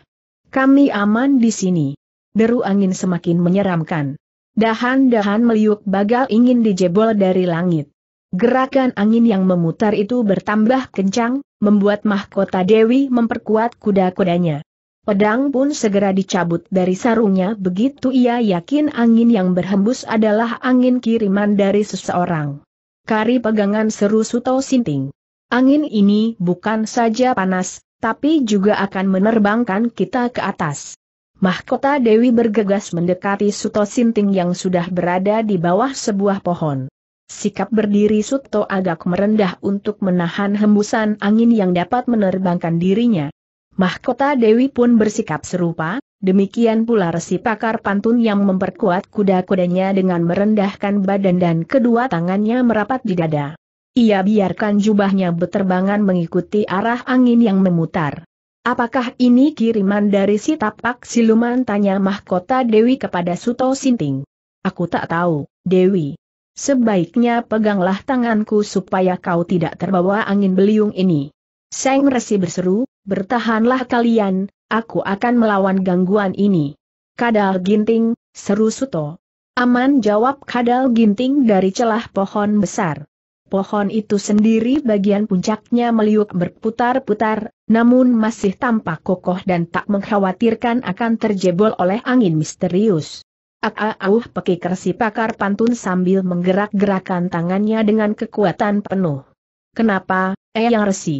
Kami aman di sini. Deru angin semakin menyeramkan. Dahan-dahan meliuk bagal ingin dijebol dari langit. Gerakan angin yang memutar itu bertambah kencang, membuat mahkota Dewi memperkuat kuda-kudanya. Pedang pun segera dicabut dari sarungnya begitu ia yakin angin yang berhembus adalah angin kiriman dari seseorang. Kari pegangan seru Suto Sinting. Angin ini bukan saja panas, tapi juga akan menerbangkan kita ke atas mahkota Dewi bergegas mendekati Suto Sinting yang sudah berada di bawah sebuah pohon. Sikap berdiri Suto agak merendah untuk menahan hembusan angin yang dapat menerbangkan dirinya. Mahkota Dewi pun bersikap serupa, demikian pula resi pakar pantun yang memperkuat kuda-kudanya dengan merendahkan badan dan kedua tangannya merapat di dada. Ia biarkan jubahnya beterbangan mengikuti arah angin yang memutar. Apakah ini kiriman dari si tapak siluman tanya mahkota Dewi kepada Suto Sinting? Aku tak tahu, Dewi. Sebaiknya peganglah tanganku supaya kau tidak terbawa angin beliung ini. Seng Resi berseru, bertahanlah kalian, aku akan melawan gangguan ini. Kadal Ginting, seru Suto. Aman jawab Kadal Ginting dari celah pohon besar. Pohon itu sendiri bagian puncaknya meliuk berputar-putar, namun masih tampak kokoh dan tak mengkhawatirkan akan terjebol oleh angin misterius. Aau ah, ah, ah, uh, peki kersi pakar pantun sambil menggerak-gerakan tangannya dengan kekuatan penuh. Kenapa, Eyang eh, Resi?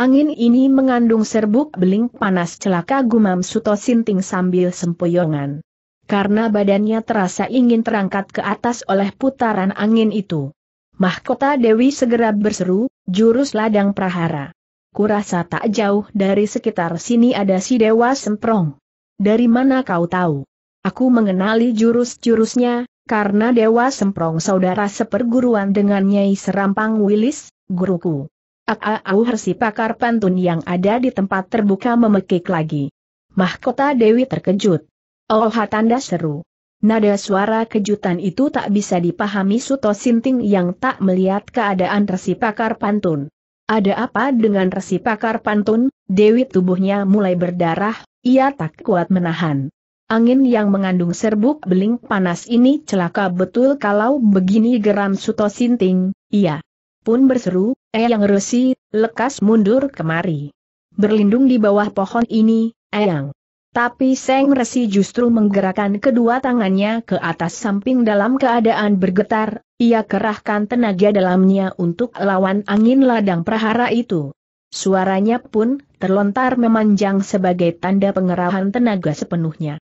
Angin ini mengandung serbuk beling panas celaka gumam Suto Sinting sambil sempoyongan. Karena badannya terasa ingin terangkat ke atas oleh putaran angin itu. Mahkota Dewi segera berseru, jurus ladang prahara kurasa tak jauh dari sekitar sini ada si Dewa Semprong. Dari mana kau tahu? Aku mengenali jurus-jurusnya, karena Dewa Semprong saudara seperguruan dengan Nyai Serampang Wilis, guruku. Au hersi pakar pantun yang ada di tempat terbuka memekik lagi. Mahkota Dewi terkejut. Oh tanda seru. Nada suara kejutan itu tak bisa dipahami Suto Sinting yang tak melihat keadaan resi pakar pantun. Ada apa dengan resi pakar pantun? Dewi tubuhnya mulai berdarah, ia tak kuat menahan. Angin yang mengandung serbuk beling panas ini celaka betul kalau begini geram Suto Sinting, ia pun berseru, "Eyang resi, lekas mundur kemari. Berlindung di bawah pohon ini, Eyang. Tapi Seng Resi justru menggerakkan kedua tangannya ke atas samping dalam keadaan bergetar, ia kerahkan tenaga dalamnya untuk lawan angin ladang prahara itu. Suaranya pun terlontar memanjang sebagai tanda pengerahan tenaga sepenuhnya.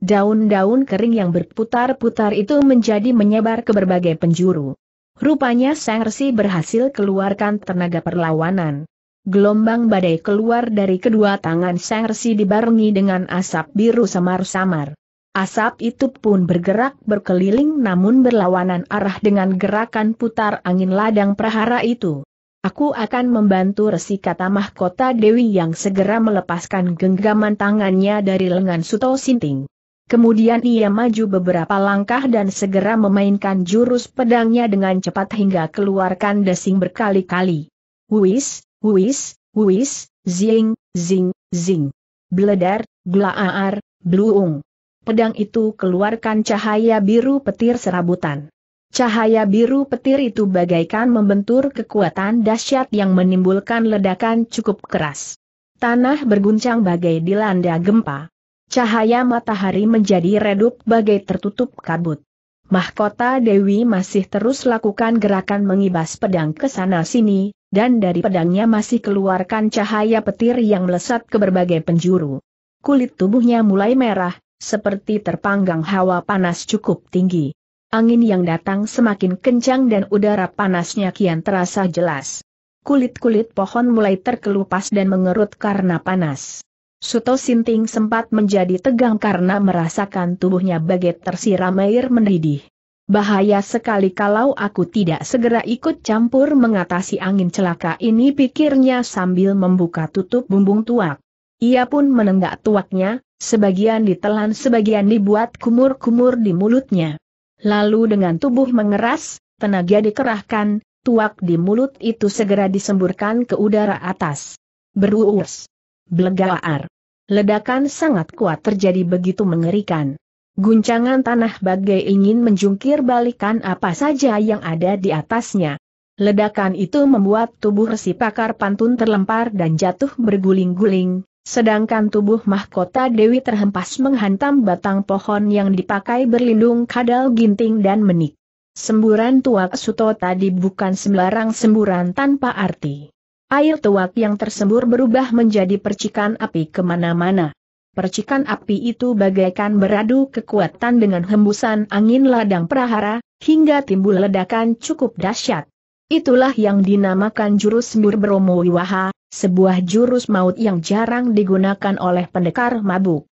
Daun-daun kering yang berputar-putar itu menjadi menyebar ke berbagai penjuru. Rupanya Sang Resi berhasil keluarkan tenaga perlawanan. Gelombang badai keluar dari kedua tangan Sang Resi dibarengi dengan asap biru samar-samar. Asap itu pun bergerak berkeliling namun berlawanan arah dengan gerakan putar angin ladang prahara itu. Aku akan membantu resi kata mahkota Dewi yang segera melepaskan genggaman tangannya dari lengan Suto Sinting. Kemudian ia maju beberapa langkah dan segera memainkan jurus pedangnya dengan cepat hingga keluarkan desing berkali-kali. Wuis, wuis, wuis, zing, zing, zing. Bledar, glaar, bluung pedang itu keluarkan cahaya biru petir serabutan. Cahaya biru petir itu bagaikan membentur kekuatan dahsyat yang menimbulkan ledakan cukup keras. Tanah berguncang bagai dilanda gempa. Cahaya matahari menjadi redup bagai tertutup kabut. Mahkota Dewi masih terus lakukan gerakan mengibas pedang ke sana-sini, dan dari pedangnya masih keluarkan cahaya petir yang melesat ke berbagai penjuru. Kulit tubuhnya mulai merah, seperti terpanggang hawa panas cukup tinggi. Angin yang datang semakin kencang dan udara panasnya kian terasa jelas. Kulit-kulit pohon mulai terkelupas dan mengerut karena panas. Suto Sinting sempat menjadi tegang karena merasakan tubuhnya bagai tersiram air mendidih. Bahaya sekali kalau aku tidak segera ikut campur mengatasi angin celaka ini pikirnya sambil membuka tutup bumbung tuak. Ia pun menenggak tuaknya, Sebagian ditelan sebagian dibuat kumur-kumur di mulutnya. Lalu dengan tubuh mengeras, tenaga dikerahkan, tuak di mulut itu segera disemburkan ke udara atas. Beruus. blegaar, Ledakan sangat kuat terjadi begitu mengerikan. Guncangan tanah bagai ingin menjungkir balikan apa saja yang ada di atasnya. Ledakan itu membuat tubuh resi pakar pantun terlempar dan jatuh berguling-guling, Sedangkan tubuh mahkota Dewi terhempas menghantam batang pohon yang dipakai berlindung kadal ginting dan menik. Semburan tuak Suto tadi bukan sembarang semburan tanpa arti. Air tuak yang tersembur berubah menjadi percikan api kemana-mana. Percikan api itu bagaikan beradu kekuatan dengan hembusan angin ladang prahara, hingga timbul ledakan cukup dahsyat. Itulah yang dinamakan jurus sembur Bromo Wiwaha, sebuah jurus maut yang jarang digunakan oleh pendekar mabuk.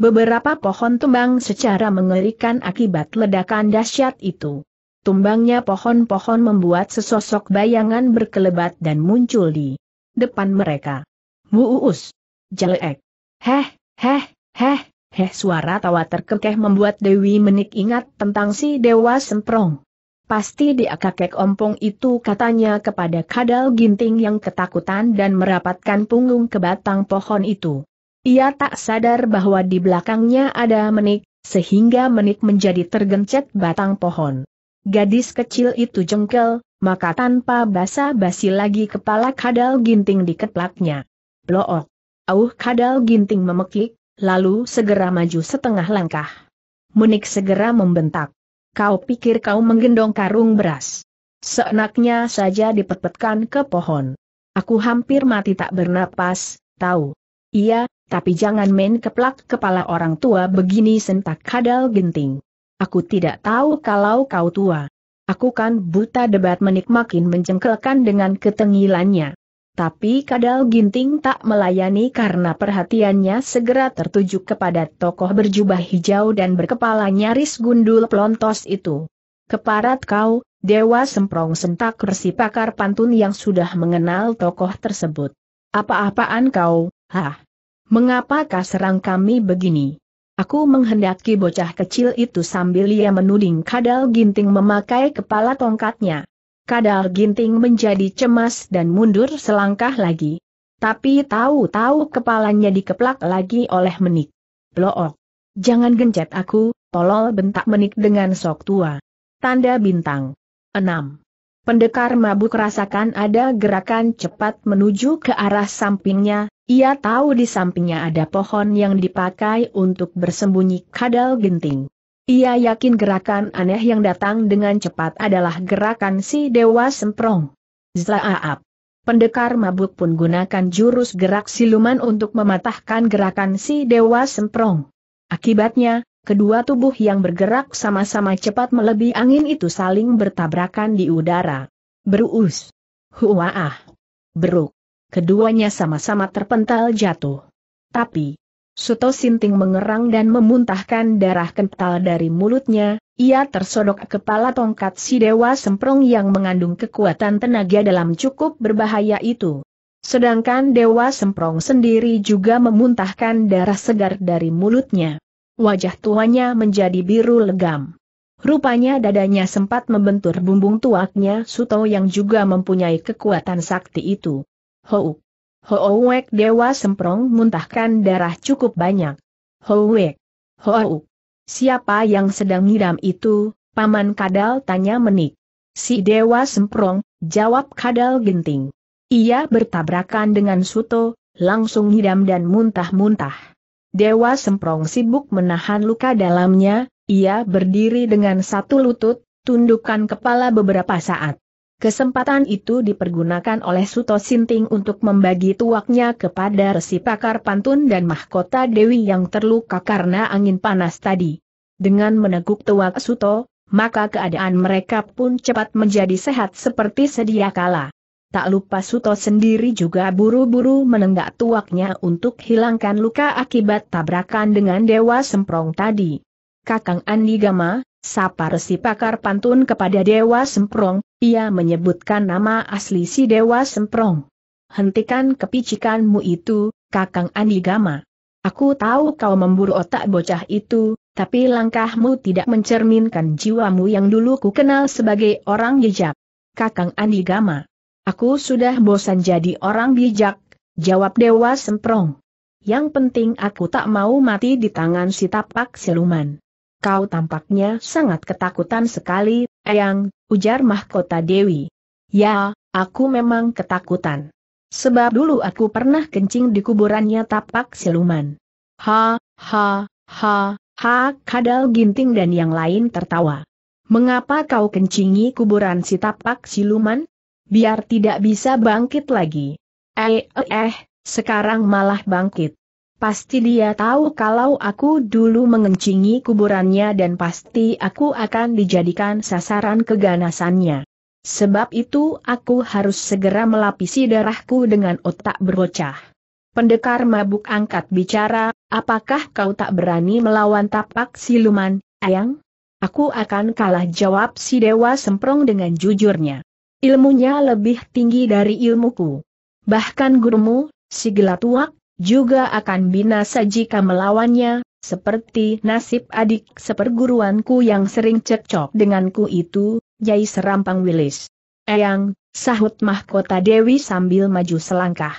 Beberapa pohon tumbang secara mengerikan akibat ledakan dahsyat itu. Tumbangnya pohon-pohon membuat sesosok bayangan berkelebat dan muncul di depan mereka. Muus, Jelek! Heh, heh, heh, heh suara tawa terkekeh membuat Dewi Menik ingat tentang si Dewa Semprong. Pasti dia kakek ompong itu katanya kepada kadal ginting yang ketakutan dan merapatkan punggung ke batang pohon itu. Ia tak sadar bahwa di belakangnya ada menik, sehingga menik menjadi tergencet batang pohon. Gadis kecil itu jengkel, maka tanpa basa-basi lagi kepala kadal ginting dikeplaknya. Blook! Auh kadal ginting memekik, lalu segera maju setengah langkah. Menik segera membentak kau pikir kau menggendong karung beras. Seenaknya saja dipepetkan ke pohon. Aku hampir mati tak bernapas, tahu. Iya, tapi jangan main keplak kepala orang tua begini sentak kadal genting. Aku tidak tahu kalau kau tua. Aku kan buta debat menikmakin menjengkelkan dengan ketengilannya. Tapi Kadal Ginting tak melayani karena perhatiannya segera tertuju kepada tokoh berjubah hijau dan berkepala nyaris gundul pelontos itu. Keparat kau, Dewa Semprong sentak resi pakar pantun yang sudah mengenal tokoh tersebut. Apa-apaan kau, hah? Mengapa kau serang kami begini? Aku menghendaki bocah kecil itu sambil ia menuding kadal ginting memakai kepala tongkatnya. Kadal Ginting menjadi cemas dan mundur selangkah lagi. Tapi tahu-tahu kepalanya dikeplak lagi oleh menik. Blook. Jangan gencet aku, tolol bentak menik dengan sok tua. Tanda bintang. 6. Pendekar mabuk rasakan ada gerakan cepat menuju ke arah sampingnya, ia tahu di sampingnya ada pohon yang dipakai untuk bersembunyi kadal genting. Ia yakin gerakan aneh yang datang dengan cepat adalah gerakan si Dewa Semprong. Zlaaap. Pendekar mabuk pun gunakan jurus gerak siluman untuk mematahkan gerakan si Dewa Semprong. Akibatnya, kedua tubuh yang bergerak sama-sama cepat melebihi angin itu saling bertabrakan di udara. Beruus. Huwaah. Beruk. Keduanya sama-sama terpental jatuh. Tapi, Suto Sinting mengerang dan memuntahkan darah kental dari mulutnya, ia tersodok kepala tongkat si Dewa Semprong yang mengandung kekuatan tenaga dalam cukup berbahaya itu. Sedangkan Dewa Semprong sendiri juga memuntahkan darah segar dari mulutnya. Wajah tuanya menjadi biru legam. Rupanya dadanya sempat membentur bumbung tuaknya Suto yang juga mempunyai kekuatan sakti itu. Houk! Hoowek Dewa Semprong muntahkan darah cukup banyak. Hoowek. Hou. Siapa yang sedang ngiram itu, Paman Kadal tanya menik. Si Dewa Semprong, jawab Kadal genting. Ia bertabrakan dengan Suto, langsung ngiram dan muntah-muntah. Dewa Semprong sibuk menahan luka dalamnya, ia berdiri dengan satu lutut, tundukkan kepala beberapa saat. Kesempatan itu dipergunakan oleh Suto Sinting untuk membagi tuaknya kepada resi pakar pantun dan mahkota Dewi yang terluka karena angin panas tadi. Dengan meneguk tuak Suto, maka keadaan mereka pun cepat menjadi sehat seperti sedia kala. Tak lupa Suto sendiri juga buru-buru menenggak tuaknya untuk hilangkan luka akibat tabrakan dengan Dewa Semprong tadi. Kakang Andi Gama, Sapa Resi Pakar pantun kepada Dewa Semprong, ia menyebutkan nama asli si Dewa Semprong. Hentikan kepicikanmu itu, Kakang Anigama. Aku tahu kau memburu otak bocah itu, tapi langkahmu tidak mencerminkan jiwamu yang dulu ku kenal sebagai orang bijak. Kakang Anigama. Aku sudah bosan jadi orang bijak, jawab Dewa Semprong. Yang penting aku tak mau mati di tangan si tapak siluman kau tampaknya sangat ketakutan sekali, Eyang, ujar mahkota Dewi. Ya, aku memang ketakutan. Sebab dulu aku pernah kencing di kuburannya tapak siluman. Ha, ha, ha, ha, kadal ginting dan yang lain tertawa. Mengapa kau kencingi kuburan si tapak siluman? Biar tidak bisa bangkit lagi. Eh, eh, eh sekarang malah bangkit. Pasti dia tahu kalau aku dulu mengencingi kuburannya dan pasti aku akan dijadikan sasaran keganasannya. Sebab itu aku harus segera melapisi darahku dengan otak berocah. Pendekar mabuk angkat bicara, apakah kau tak berani melawan tapak siluman, ayang? Aku akan kalah jawab si dewa semprong dengan jujurnya. Ilmunya lebih tinggi dari ilmuku. Bahkan gurumu, si gelatuak, juga akan binasa jika melawannya, seperti nasib adik seperguruanku yang sering cekcok denganku itu, Yai Serampang Wilis. Eyang, sahut mahkota Dewi sambil maju selangkah.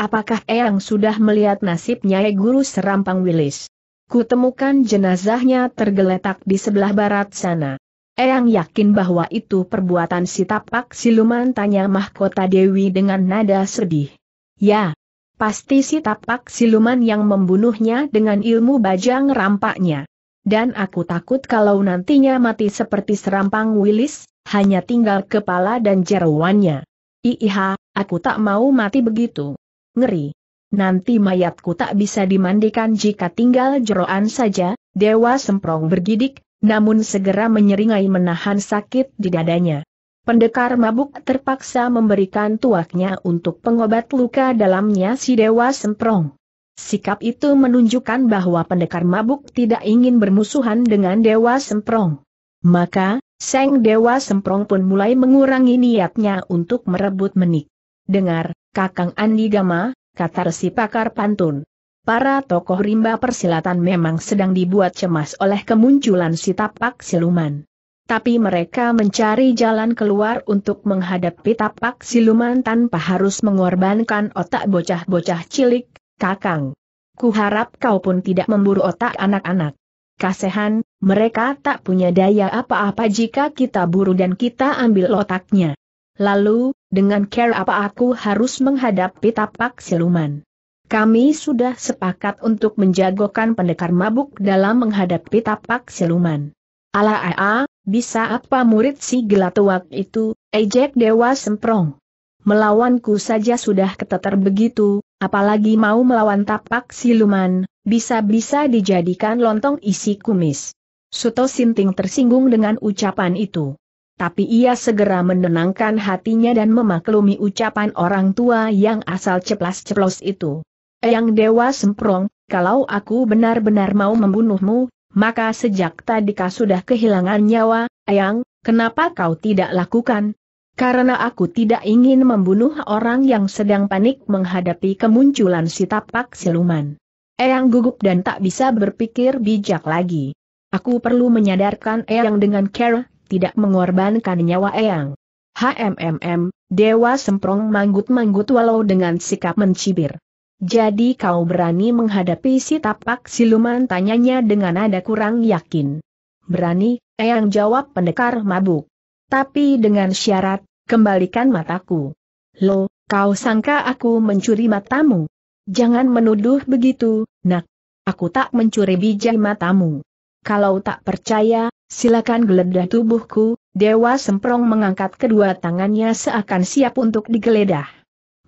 Apakah Eyang sudah melihat nasibnya, Nyai Guru Serampang Wilis? Kutemukan jenazahnya tergeletak di sebelah barat sana. Eyang yakin bahwa itu perbuatan si tapak siluman tanya mahkota Dewi dengan nada sedih. Ya, Pasti si tapak siluman yang membunuhnya dengan ilmu bajang rampaknya. Dan aku takut kalau nantinya mati seperti serampang Wilis, hanya tinggal kepala dan jeruannya. Iiha, aku tak mau mati begitu. Ngeri. Nanti mayatku tak bisa dimandikan jika tinggal jeroan saja, Dewa Semprong bergidik, namun segera menyeringai menahan sakit di dadanya. Pendekar mabuk terpaksa memberikan tuaknya untuk pengobat luka dalamnya si Dewa Semprong. Sikap itu menunjukkan bahwa pendekar mabuk tidak ingin bermusuhan dengan Dewa Semprong. Maka, Seng Dewa Semprong pun mulai mengurangi niatnya untuk merebut menik. Dengar, Kakang Andi Gama, kata resi pakar pantun. Para tokoh rimba persilatan memang sedang dibuat cemas oleh kemunculan si tapak siluman tapi mereka mencari jalan keluar untuk menghadapi tapak siluman tanpa harus mengorbankan otak bocah-bocah cilik, kakang. Kuharap kau pun tidak memburu otak anak-anak. Kasehan, mereka tak punya daya apa-apa jika kita buru dan kita ambil otaknya. Lalu, dengan care apa aku harus menghadapi tapak siluman? Kami sudah sepakat untuk menjagokan pendekar mabuk dalam menghadapi tapak siluman. Ala eh, aa, ah, bisa apa murid si gelatuak itu, ejek dewa semprong. Melawanku saja sudah keteter begitu, apalagi mau melawan tapak siluman, bisa-bisa dijadikan lontong isi kumis. Suto Sinting tersinggung dengan ucapan itu. Tapi ia segera menenangkan hatinya dan memaklumi ucapan orang tua yang asal ceplas-ceplos itu. Eyang Dewa Semprong, kalau aku benar-benar mau membunuhmu, maka sejak tadi kau sudah kehilangan nyawa, Ayang, kenapa kau tidak lakukan? Karena aku tidak ingin membunuh orang yang sedang panik menghadapi kemunculan si tapak siluman. Eyang gugup dan tak bisa berpikir bijak lagi. Aku perlu menyadarkan Eyang dengan care, tidak mengorbankan nyawa Eyang. HMMM, Dewa Semprong manggut-manggut walau dengan sikap mencibir. Jadi kau berani menghadapi si tapak siluman tanyanya dengan nada kurang yakin. Berani, Eyang jawab pendekar mabuk. Tapi dengan syarat, kembalikan mataku. Lo, kau sangka aku mencuri matamu? Jangan menuduh begitu, nak. Aku tak mencuri biji matamu. Kalau tak percaya, silakan geledah tubuhku, Dewa Semprong mengangkat kedua tangannya seakan siap untuk digeledah.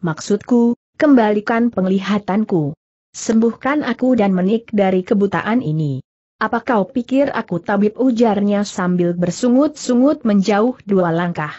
Maksudku, Kembalikan penglihatanku. Sembuhkan aku dan menik dari kebutaan ini. Apa kau pikir aku tabib ujarnya sambil bersungut-sungut menjauh dua langkah.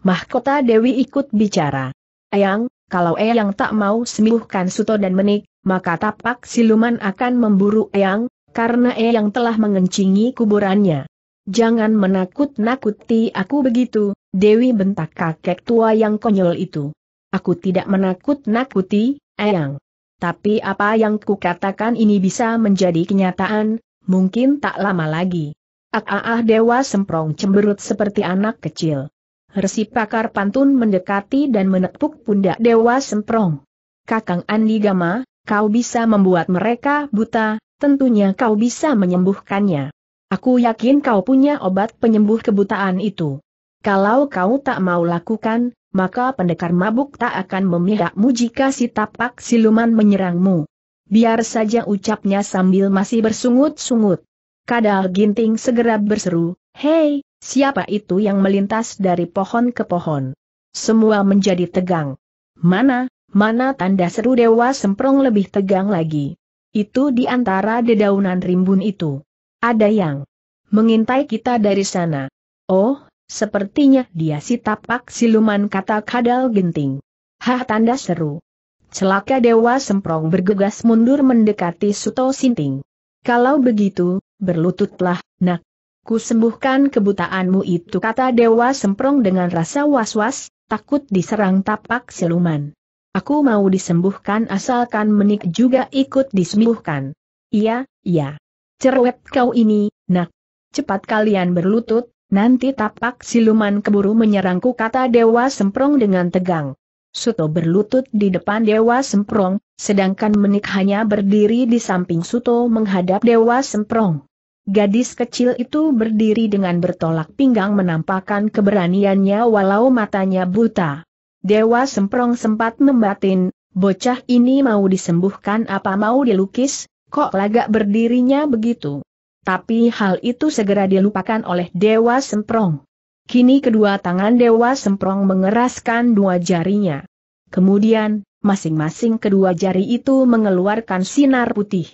Mahkota Dewi ikut bicara. Ayang, kalau Eyang tak mau sembuhkan Suto dan menik, maka tapak siluman akan memburu Eyang, karena Eyang telah mengencingi kuburannya. Jangan menakut-nakuti aku begitu, Dewi bentak kakek tua yang konyol itu. Aku tidak menakut-nakuti, Eyang. Tapi apa yang kukatakan ini bisa menjadi kenyataan, mungkin tak lama lagi. ak ah, ah, ah Dewa Semprong cemberut seperti anak kecil. Resi pakar pantun mendekati dan menepuk pundak Dewa Semprong. Kakang Andi Gama, kau bisa membuat mereka buta, tentunya kau bisa menyembuhkannya. Aku yakin kau punya obat penyembuh kebutaan itu. Kalau kau tak mau lakukan, maka pendekar mabuk tak akan memihakmu jika si tapak siluman menyerangmu. Biar saja ucapnya sambil masih bersungut-sungut. Kadal ginting segera berseru, Hei, siapa itu yang melintas dari pohon ke pohon? Semua menjadi tegang. Mana, mana tanda seru dewa semprong lebih tegang lagi. Itu di antara dedaunan rimbun itu. Ada yang mengintai kita dari sana. Oh, Sepertinya dia si tapak siluman kata kadal genting. Hah tanda seru. Celaka Dewa Semprong bergegas mundur mendekati Suto Sinting. Kalau begitu, berlututlah, nak. Ku sembuhkan kebutaanmu itu kata Dewa Semprong dengan rasa was-was, takut diserang tapak siluman. Aku mau disembuhkan asalkan menik juga ikut disembuhkan. Iya, iya. Cerewet kau ini, nak. Cepat kalian berlutut, Nanti tapak siluman keburu menyerangku kata Dewa Semprong dengan tegang. Suto berlutut di depan Dewa Semprong, sedangkan menik hanya berdiri di samping Suto menghadap Dewa Semprong. Gadis kecil itu berdiri dengan bertolak pinggang menampakkan keberaniannya walau matanya buta. Dewa Semprong sempat membatin, bocah ini mau disembuhkan apa mau dilukis, kok lagak berdirinya begitu. Tapi hal itu segera dilupakan oleh Dewa Semprong. Kini kedua tangan Dewa Semprong mengeraskan dua jarinya. Kemudian, masing-masing kedua jari itu mengeluarkan sinar putih.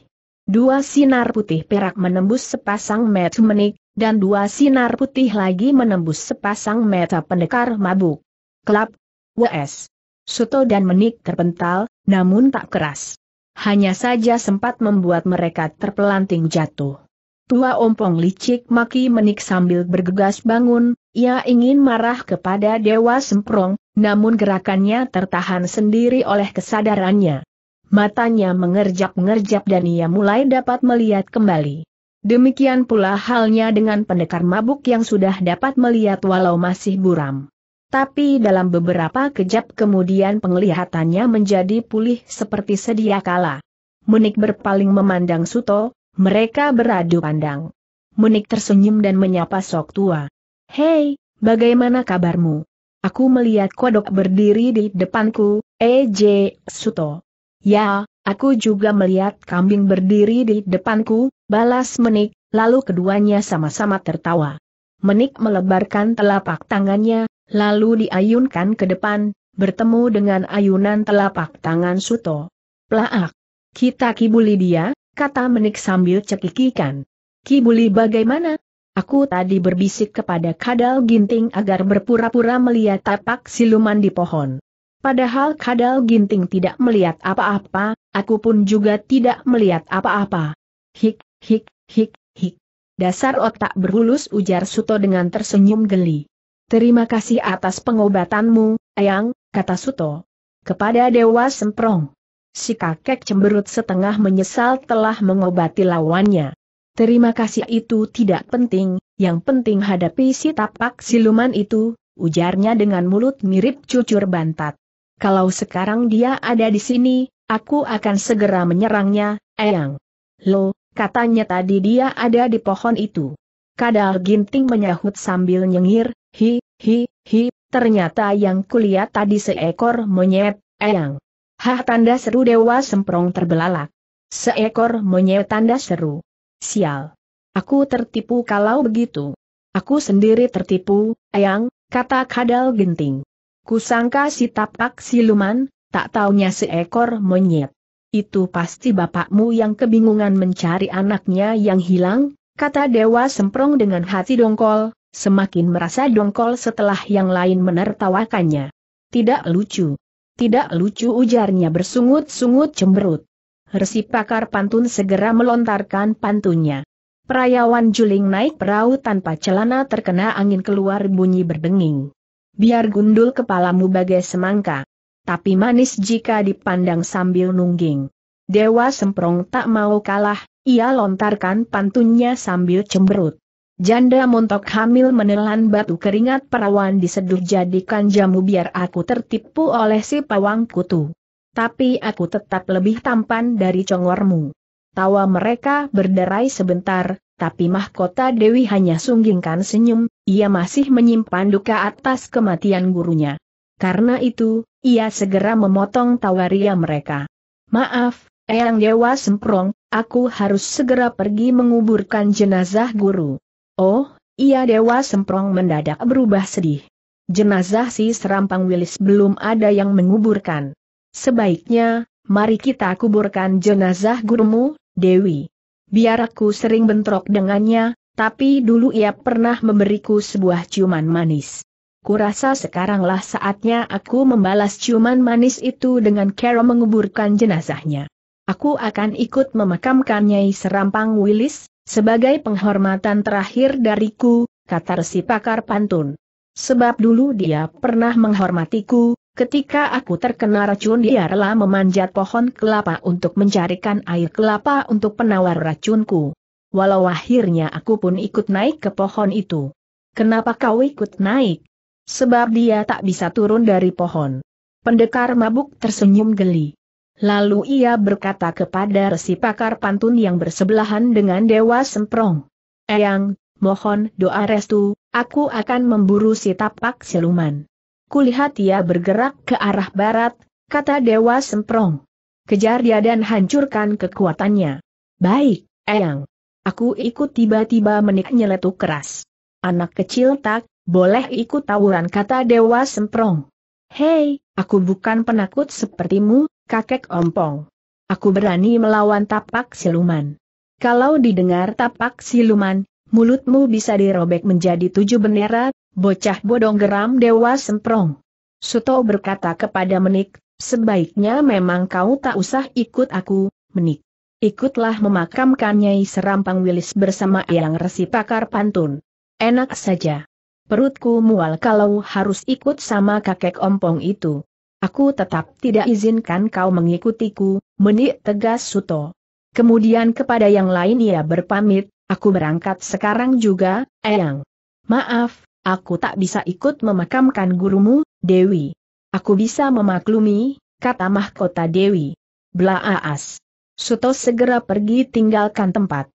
Dua sinar putih perak menembus sepasang mata menik, dan dua sinar putih lagi menembus sepasang mata pendekar mabuk. Kelap, WS. Suto dan menik terpental, namun tak keras. Hanya saja sempat membuat mereka terpelanting jatuh. Tua ompong licik maki menik sambil bergegas bangun, ia ingin marah kepada Dewa Semprong, namun gerakannya tertahan sendiri oleh kesadarannya. Matanya mengerjap-ngerjap dan ia mulai dapat melihat kembali. Demikian pula halnya dengan pendekar mabuk yang sudah dapat melihat walau masih buram. Tapi dalam beberapa kejap kemudian penglihatannya menjadi pulih seperti sedia kala. Menik berpaling memandang Suto, mereka beradu pandang. Munik tersenyum dan menyapa Sok Tua. Hei, bagaimana kabarmu? Aku melihat kodok berdiri di depanku, E.J. Suto. Ya, aku juga melihat kambing berdiri di depanku, balas Menik, lalu keduanya sama-sama tertawa. Menik melebarkan telapak tangannya, lalu diayunkan ke depan, bertemu dengan ayunan telapak tangan Suto. Plaak! Kita kibuli dia, kata menik sambil cekikikan. Kibuli bagaimana? Aku tadi berbisik kepada Kadal Ginting agar berpura-pura melihat tapak siluman di pohon. Padahal Kadal Ginting tidak melihat apa-apa, aku pun juga tidak melihat apa-apa. Hik, hik, hik, hik. Dasar otak berhulus ujar Suto dengan tersenyum geli. Terima kasih atas pengobatanmu, ayang, kata Suto. Kepada Dewa Semprong. Si kakek cemberut setengah menyesal telah mengobati lawannya. Terima kasih itu tidak penting, yang penting hadapi si tapak siluman itu, ujarnya dengan mulut mirip cucur bantat. Kalau sekarang dia ada di sini, aku akan segera menyerangnya, Eyang. Lo, katanya tadi dia ada di pohon itu. Kadal ginting menyahut sambil nyengir, hi, hi, hi, ternyata yang kulihat tadi seekor monyet, Eyang. Hah tanda seru dewa semprong terbelalak. Seekor monyet tanda seru. Sial. Aku tertipu kalau begitu. Aku sendiri tertipu, ayang, kata kadal genting. Kusangka si tapak siluman, tak taunya seekor monyet. Itu pasti bapakmu yang kebingungan mencari anaknya yang hilang, kata dewa semprong dengan hati dongkol, semakin merasa dongkol setelah yang lain menertawakannya. Tidak lucu. Tidak lucu ujarnya bersungut-sungut cemberut. Resi pakar pantun segera melontarkan pantunnya. Perayawan juling naik perahu tanpa celana terkena angin keluar bunyi berdenging. Biar gundul kepalamu bagai semangka. Tapi manis jika dipandang sambil nungging. Dewa semprong tak mau kalah, ia lontarkan pantunnya sambil cemberut. Janda montok hamil menelan batu keringat perawan diseduh jadikan jamu biar aku tertipu oleh si pawang kutu. Tapi aku tetap lebih tampan dari congormu. Tawa mereka berderai sebentar, tapi mahkota Dewi hanya sunggingkan senyum, ia masih menyimpan duka atas kematian gurunya. Karena itu, ia segera memotong tawaria mereka. Maaf, Eyang Dewa Semprong, aku harus segera pergi menguburkan jenazah guru. Oh, iya Dewa Semprong mendadak berubah sedih. Jenazah si serampang Wilis belum ada yang menguburkan. Sebaiknya, mari kita kuburkan jenazah gurumu, Dewi. Biar aku sering bentrok dengannya, tapi dulu ia pernah memberiku sebuah ciuman manis. Kurasa sekaranglah saatnya aku membalas ciuman manis itu dengan cara menguburkan jenazahnya. Aku akan ikut memakamkan Nyai Serampang Wilis, sebagai penghormatan terakhir dariku, kata resi pakar pantun. Sebab dulu dia pernah menghormatiku, ketika aku terkena racun dia rela memanjat pohon kelapa untuk mencarikan air kelapa untuk penawar racunku. Walau akhirnya aku pun ikut naik ke pohon itu. Kenapa kau ikut naik? Sebab dia tak bisa turun dari pohon. Pendekar mabuk tersenyum geli. Lalu ia berkata kepada resi pakar pantun yang bersebelahan dengan Dewa Semprong. Eyang, mohon doa restu, aku akan memburu si tapak siluman. Kulihat ia bergerak ke arah barat, kata Dewa Semprong. Kejar dia dan hancurkan kekuatannya. Baik, Eyang. Aku ikut tiba-tiba menik nyeletuk keras. Anak kecil tak, boleh ikut tawuran kata Dewa Semprong. Hei, aku bukan penakut sepertimu, Kakek Ompong. Aku berani melawan tapak siluman. Kalau didengar tapak siluman, mulutmu bisa dirobek menjadi tujuh bendera, bocah bodong geram dewa semprong. Suto berkata kepada Menik, sebaiknya memang kau tak usah ikut aku, Menik. Ikutlah memakamkan Nyai Serampang Wilis bersama Eyang Resi Pakar Pantun. Enak saja. Perutku mual kalau harus ikut sama kakek ompong itu. Aku tetap tidak izinkan kau mengikutiku, menik tegas Suto. Kemudian kepada yang lain ia berpamit, aku berangkat sekarang juga, Eyang. Maaf, aku tak bisa ikut memakamkan gurumu, Dewi. Aku bisa memaklumi, kata mahkota Dewi. Blaas. Suto segera pergi tinggalkan tempat.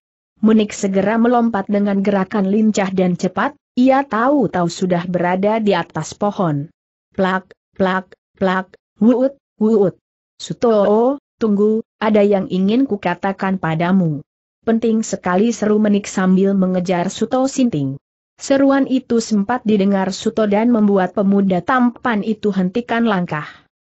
Menik segera melompat dengan gerakan lincah dan cepat, ia tahu-tahu sudah berada di atas pohon. Plak, plak, Plak, wuut, wuut. Sutoo, tunggu, ada yang ingin kukatakan padamu. Penting sekali seru menik sambil mengejar Suto Sinting. Seruan itu sempat didengar Suto dan membuat pemuda tampan itu hentikan langkah.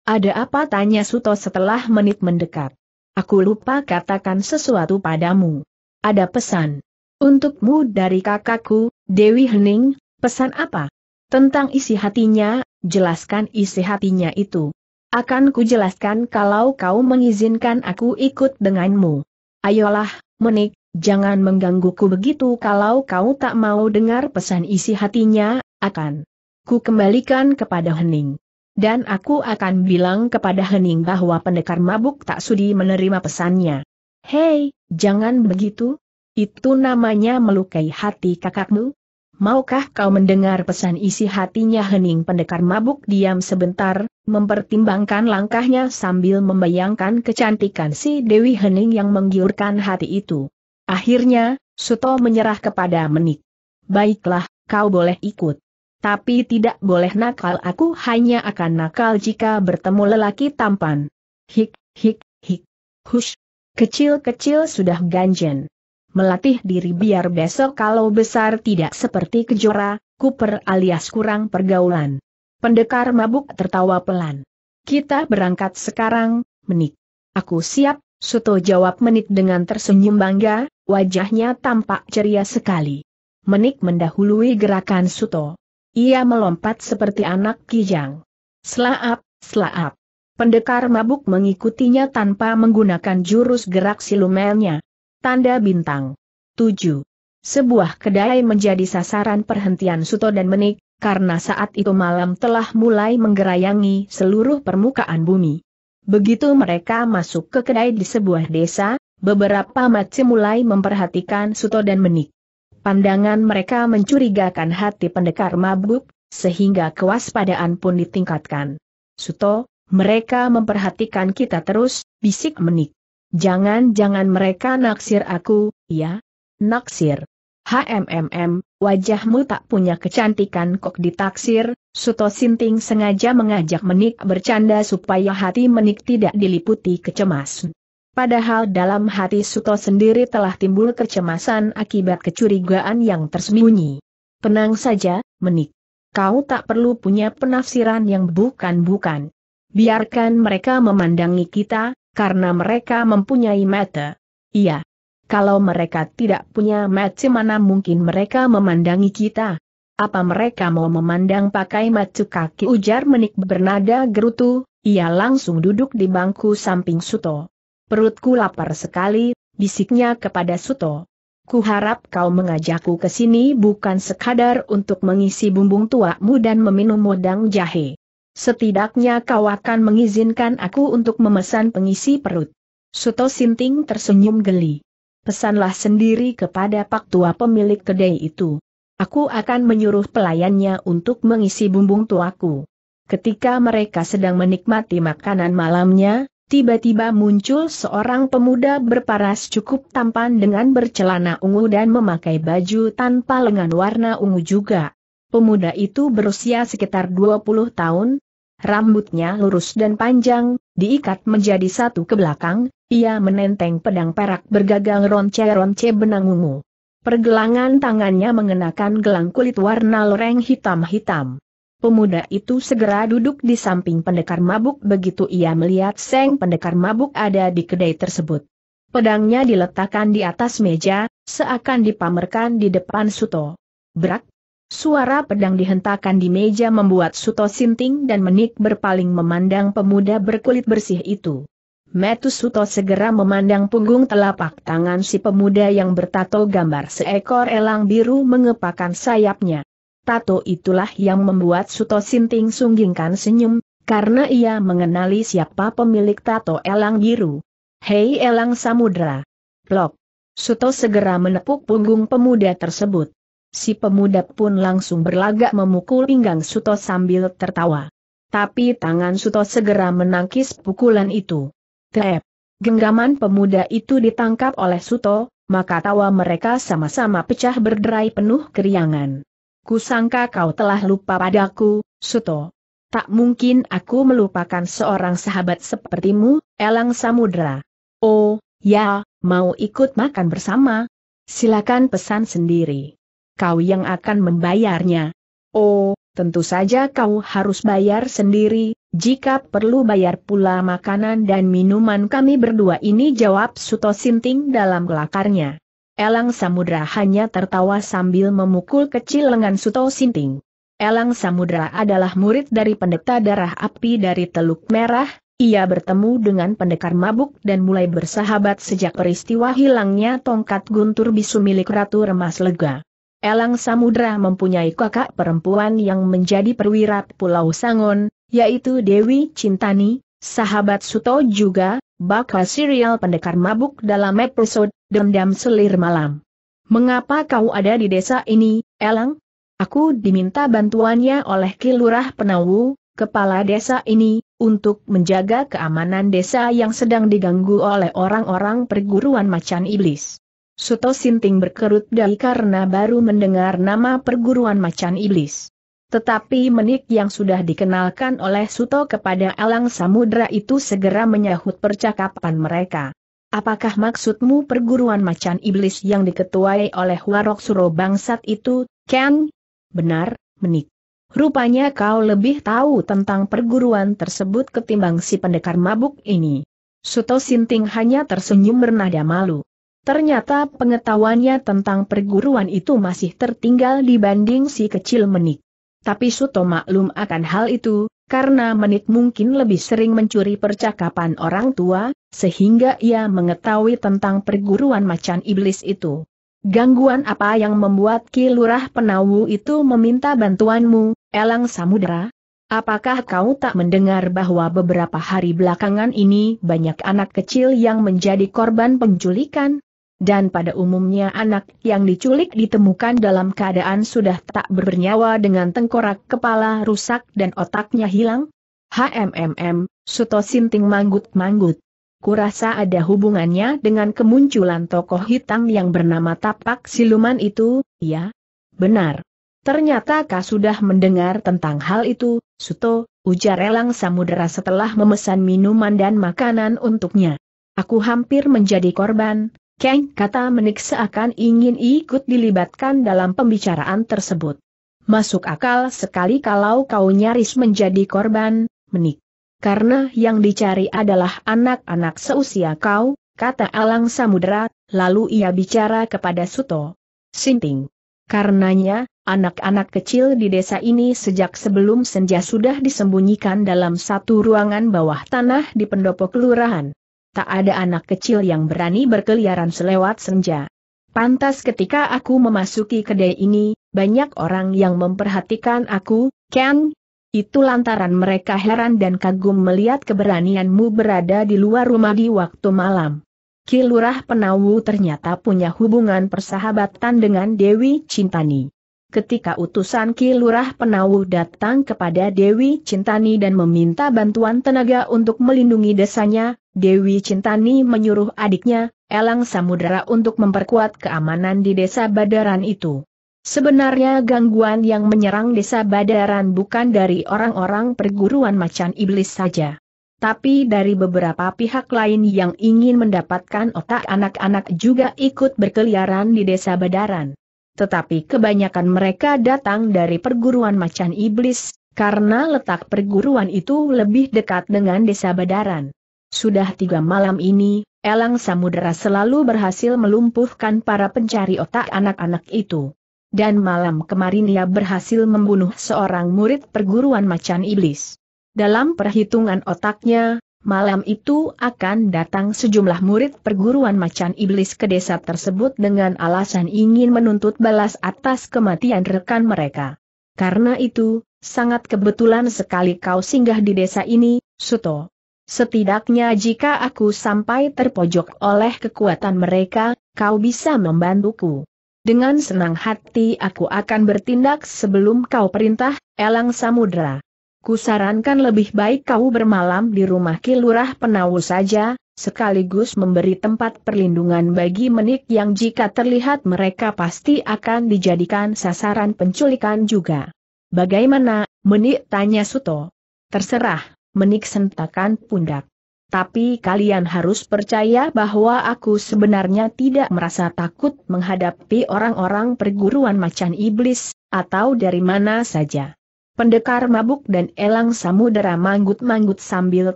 Ada apa tanya Suto setelah menit mendekat. Aku lupa katakan sesuatu padamu. Ada pesan. Untukmu dari kakakku, Dewi Hening, pesan apa? Tentang isi hatinya, Jelaskan isi hatinya itu. Akan kujelaskan kalau kau mengizinkan aku ikut denganmu. Ayolah, menik, jangan menggangguku begitu kalau kau tak mau dengar pesan isi hatinya, akan ku kembalikan kepada Hening. Dan aku akan bilang kepada Hening bahwa pendekar mabuk tak sudi menerima pesannya. Hei, jangan begitu. Itu namanya melukai hati kakakmu. Maukah kau mendengar pesan isi hatinya hening pendekar mabuk diam sebentar, mempertimbangkan langkahnya sambil membayangkan kecantikan si Dewi Hening yang menggiurkan hati itu. Akhirnya, Suto menyerah kepada menik. Baiklah, kau boleh ikut. Tapi tidak boleh nakal aku hanya akan nakal jika bertemu lelaki tampan. Hik, hik, hik. Hush. Kecil-kecil sudah ganjen melatih diri biar besok kalau besar tidak seperti kejora, Cooper alias kurang pergaulan. Pendekar mabuk tertawa pelan. Kita berangkat sekarang, menik. Aku siap, Suto jawab menik dengan tersenyum bangga, wajahnya tampak ceria sekali. Menik mendahului gerakan Suto. Ia melompat seperti anak kijang. Selaap, selaap. Pendekar mabuk mengikutinya tanpa menggunakan jurus gerak silumelnya. Tanda bintang. 7. Sebuah kedai menjadi sasaran perhentian Suto dan Menik, karena saat itu malam telah mulai menggerayangi seluruh permukaan bumi. Begitu mereka masuk ke kedai di sebuah desa, beberapa mati mulai memperhatikan Suto dan Menik. Pandangan mereka mencurigakan hati pendekar mabuk, sehingga kewaspadaan pun ditingkatkan. Suto, mereka memperhatikan kita terus, bisik Menik. Jangan-jangan mereka naksir aku, ya? Naksir. HMMM, wajahmu tak punya kecantikan kok ditaksir, Suto Sinting sengaja mengajak Menik bercanda supaya hati Menik tidak diliputi kecemasan. Padahal dalam hati Suto sendiri telah timbul kecemasan akibat kecurigaan yang tersembunyi. Tenang saja, Menik. Kau tak perlu punya penafsiran yang bukan-bukan. Biarkan mereka memandangi kita, karena mereka mempunyai mata. Iya. Kalau mereka tidak punya mata mana mungkin mereka memandangi kita? Apa mereka mau memandang pakai mata kaki ujar menik bernada gerutu, ia langsung duduk di bangku samping Suto. Perutku lapar sekali, bisiknya kepada Suto. Kuharap kau mengajakku ke sini bukan sekadar untuk mengisi bumbung tuamu dan meminum modang jahe. Setidaknya kau akan mengizinkan aku untuk memesan pengisi perut. Suto Sinting tersenyum geli. Pesanlah sendiri kepada pak tua pemilik kedai itu. Aku akan menyuruh pelayannya untuk mengisi bumbung tuaku. Ketika mereka sedang menikmati makanan malamnya, tiba-tiba muncul seorang pemuda berparas cukup tampan dengan bercelana ungu dan memakai baju tanpa lengan warna ungu juga. Pemuda itu berusia sekitar 20 tahun, rambutnya lurus dan panjang, diikat menjadi satu ke belakang, ia menenteng pedang perak bergagang ronce-ronce benang ungu. Pergelangan tangannya mengenakan gelang kulit warna loreng hitam-hitam. Pemuda itu segera duduk di samping pendekar mabuk begitu ia melihat seng pendekar mabuk ada di kedai tersebut. Pedangnya diletakkan di atas meja, seakan dipamerkan di depan Suto. Brak, Suara pedang dihentakkan di meja membuat Suto Sinting dan Menik berpaling memandang pemuda berkulit bersih itu. Metu Suto segera memandang punggung telapak tangan si pemuda yang bertato gambar seekor elang biru mengepakkan sayapnya. Tato itulah yang membuat Suto Sinting sunggingkan senyum, karena ia mengenali siapa pemilik tato elang biru. Hei elang samudra! Plok! Suto segera menepuk punggung pemuda tersebut. Si pemuda pun langsung berlagak memukul pinggang Suto sambil tertawa. Tapi tangan Suto segera menangkis pukulan itu. Tep! Genggaman pemuda itu ditangkap oleh Suto, maka tawa mereka sama-sama pecah berderai penuh keriangan. Kusangka kau telah lupa padaku, Suto. Tak mungkin aku melupakan seorang sahabat sepertimu, Elang Samudra. Oh, ya, mau ikut makan bersama? Silakan pesan sendiri kau yang akan membayarnya. Oh, tentu saja kau harus bayar sendiri, jika perlu bayar pula makanan dan minuman kami berdua ini jawab Suto Sinting dalam gelakarnya. Elang Samudra hanya tertawa sambil memukul kecil lengan Suto Sinting. Elang Samudra adalah murid dari pendeta darah api dari Teluk Merah, ia bertemu dengan pendekar mabuk dan mulai bersahabat sejak peristiwa hilangnya tongkat guntur bisu milik Ratu Remas Lega. Elang Samudra mempunyai kakak perempuan yang menjadi perwira Pulau Sangon, yaitu Dewi Cintani, sahabat Suto juga, bakal serial pendekar mabuk dalam episode Dendam Selir Malam. Mengapa kau ada di desa ini, Elang? Aku diminta bantuannya oleh Kilurah Penawu, kepala desa ini, untuk menjaga keamanan desa yang sedang diganggu oleh orang-orang perguruan macan iblis. Suto Sinting berkerut dahi karena baru mendengar nama perguruan macan iblis. Tetapi menik yang sudah dikenalkan oleh Suto kepada Alang Samudra itu segera menyahut percakapan mereka. Apakah maksudmu perguruan macan iblis yang diketuai oleh Warok Suro bangsat itu, Ken? Benar, menik. Rupanya kau lebih tahu tentang perguruan tersebut ketimbang si pendekar mabuk ini. Suto Sinting hanya tersenyum bernada malu. Ternyata pengetahuannya tentang perguruan itu masih tertinggal dibanding si kecil menik. Tapi Suto maklum akan hal itu, karena menik mungkin lebih sering mencuri percakapan orang tua, sehingga ia mengetahui tentang perguruan macan iblis itu. Gangguan apa yang membuat Ki Lurah Penawu itu meminta bantuanmu, Elang Samudera? Apakah kau tak mendengar bahwa beberapa hari belakangan ini banyak anak kecil yang menjadi korban penculikan? dan pada umumnya anak yang diculik ditemukan dalam keadaan sudah tak bernyawa dengan tengkorak kepala rusak dan otaknya hilang? HMMM, Suto Sinting manggut-manggut. Kurasa ada hubungannya dengan kemunculan tokoh hitam yang bernama Tapak Siluman itu, ya? Benar. Ternyata kau sudah mendengar tentang hal itu, Suto, ujar Elang Samudera setelah memesan minuman dan makanan untuknya. Aku hampir menjadi korban, Kang kata menik seakan ingin ikut dilibatkan dalam pembicaraan tersebut. Masuk akal sekali kalau kau nyaris menjadi korban, menik. Karena yang dicari adalah anak-anak seusia kau, kata Alang Samudra, lalu ia bicara kepada Suto. Sinting. Karenanya, anak-anak kecil di desa ini sejak sebelum senja sudah disembunyikan dalam satu ruangan bawah tanah di pendopo kelurahan tak ada anak kecil yang berani berkeliaran selewat senja. Pantas ketika aku memasuki kedai ini, banyak orang yang memperhatikan aku, Ken. Itu lantaran mereka heran dan kagum melihat keberanianmu berada di luar rumah di waktu malam. Kilurah Penawu ternyata punya hubungan persahabatan dengan Dewi Cintani. Ketika utusan Kilurah Penawu datang kepada Dewi Cintani dan meminta bantuan tenaga untuk melindungi desanya, Dewi Cintani menyuruh adiknya, Elang Samudera untuk memperkuat keamanan di desa Badaran itu. Sebenarnya gangguan yang menyerang desa Badaran bukan dari orang-orang perguruan macan iblis saja. Tapi dari beberapa pihak lain yang ingin mendapatkan otak anak-anak juga ikut berkeliaran di desa Badaran. Tetapi kebanyakan mereka datang dari perguruan macan iblis, karena letak perguruan itu lebih dekat dengan desa Badaran. Sudah tiga malam ini, Elang Samudera selalu berhasil melumpuhkan para pencari otak anak-anak itu. Dan malam kemarin ia berhasil membunuh seorang murid perguruan macan iblis. Dalam perhitungan otaknya, malam itu akan datang sejumlah murid perguruan macan iblis ke desa tersebut dengan alasan ingin menuntut balas atas kematian rekan mereka. Karena itu, sangat kebetulan sekali kau singgah di desa ini, Suto. Setidaknya jika aku sampai terpojok oleh kekuatan mereka, kau bisa membantuku. Dengan senang hati aku akan bertindak sebelum kau perintah, Elang Samudra. Kusarankan lebih baik kau bermalam di rumah Kilurah Penawu saja, sekaligus memberi tempat perlindungan bagi menik yang jika terlihat mereka pasti akan dijadikan sasaran penculikan juga. Bagaimana, menik tanya Suto. Terserah menik sentakan pundak. Tapi kalian harus percaya bahwa aku sebenarnya tidak merasa takut menghadapi orang-orang perguruan macan iblis, atau dari mana saja. Pendekar mabuk dan elang samudera manggut-manggut sambil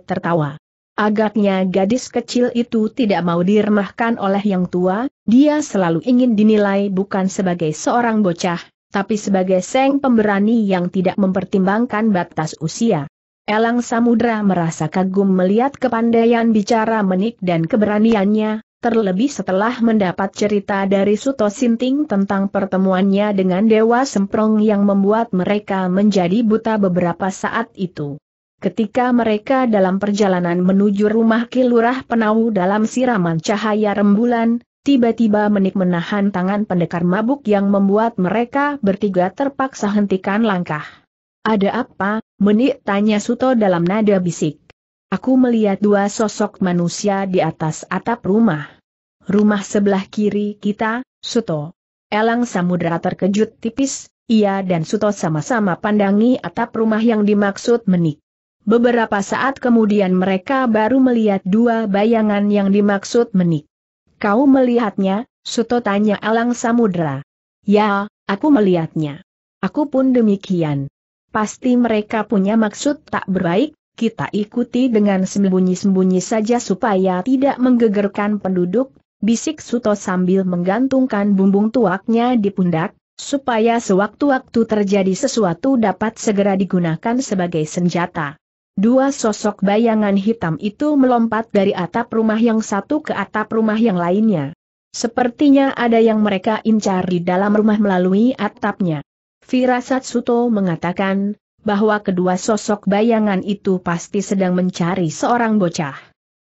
tertawa. Agaknya gadis kecil itu tidak mau diremahkan oleh yang tua, dia selalu ingin dinilai bukan sebagai seorang bocah, tapi sebagai seng pemberani yang tidak mempertimbangkan batas usia. Elang Samudra merasa kagum melihat kepandaian bicara menik dan keberaniannya, terlebih setelah mendapat cerita dari Suto Sinting tentang pertemuannya dengan Dewa Semprong yang membuat mereka menjadi buta beberapa saat itu. Ketika mereka dalam perjalanan menuju rumah Kilurah Penau dalam siraman cahaya rembulan, tiba-tiba menik menahan tangan pendekar mabuk yang membuat mereka bertiga terpaksa hentikan langkah. Ada apa, Menik tanya Suto dalam nada bisik. Aku melihat dua sosok manusia di atas atap rumah. Rumah sebelah kiri kita, Suto. Elang Samudra terkejut tipis, ia dan Suto sama-sama pandangi atap rumah yang dimaksud menik. Beberapa saat kemudian mereka baru melihat dua bayangan yang dimaksud menik. Kau melihatnya, Suto tanya Elang Samudra. Ya, aku melihatnya. Aku pun demikian. Pasti mereka punya maksud tak berbaik, kita ikuti dengan sembunyi-sembunyi saja supaya tidak menggegerkan penduduk, bisik Suto sambil menggantungkan bumbung tuaknya di pundak, supaya sewaktu-waktu terjadi sesuatu dapat segera digunakan sebagai senjata. Dua sosok bayangan hitam itu melompat dari atap rumah yang satu ke atap rumah yang lainnya. Sepertinya ada yang mereka incar di dalam rumah melalui atapnya. Firasat Suto mengatakan, bahwa kedua sosok bayangan itu pasti sedang mencari seorang bocah.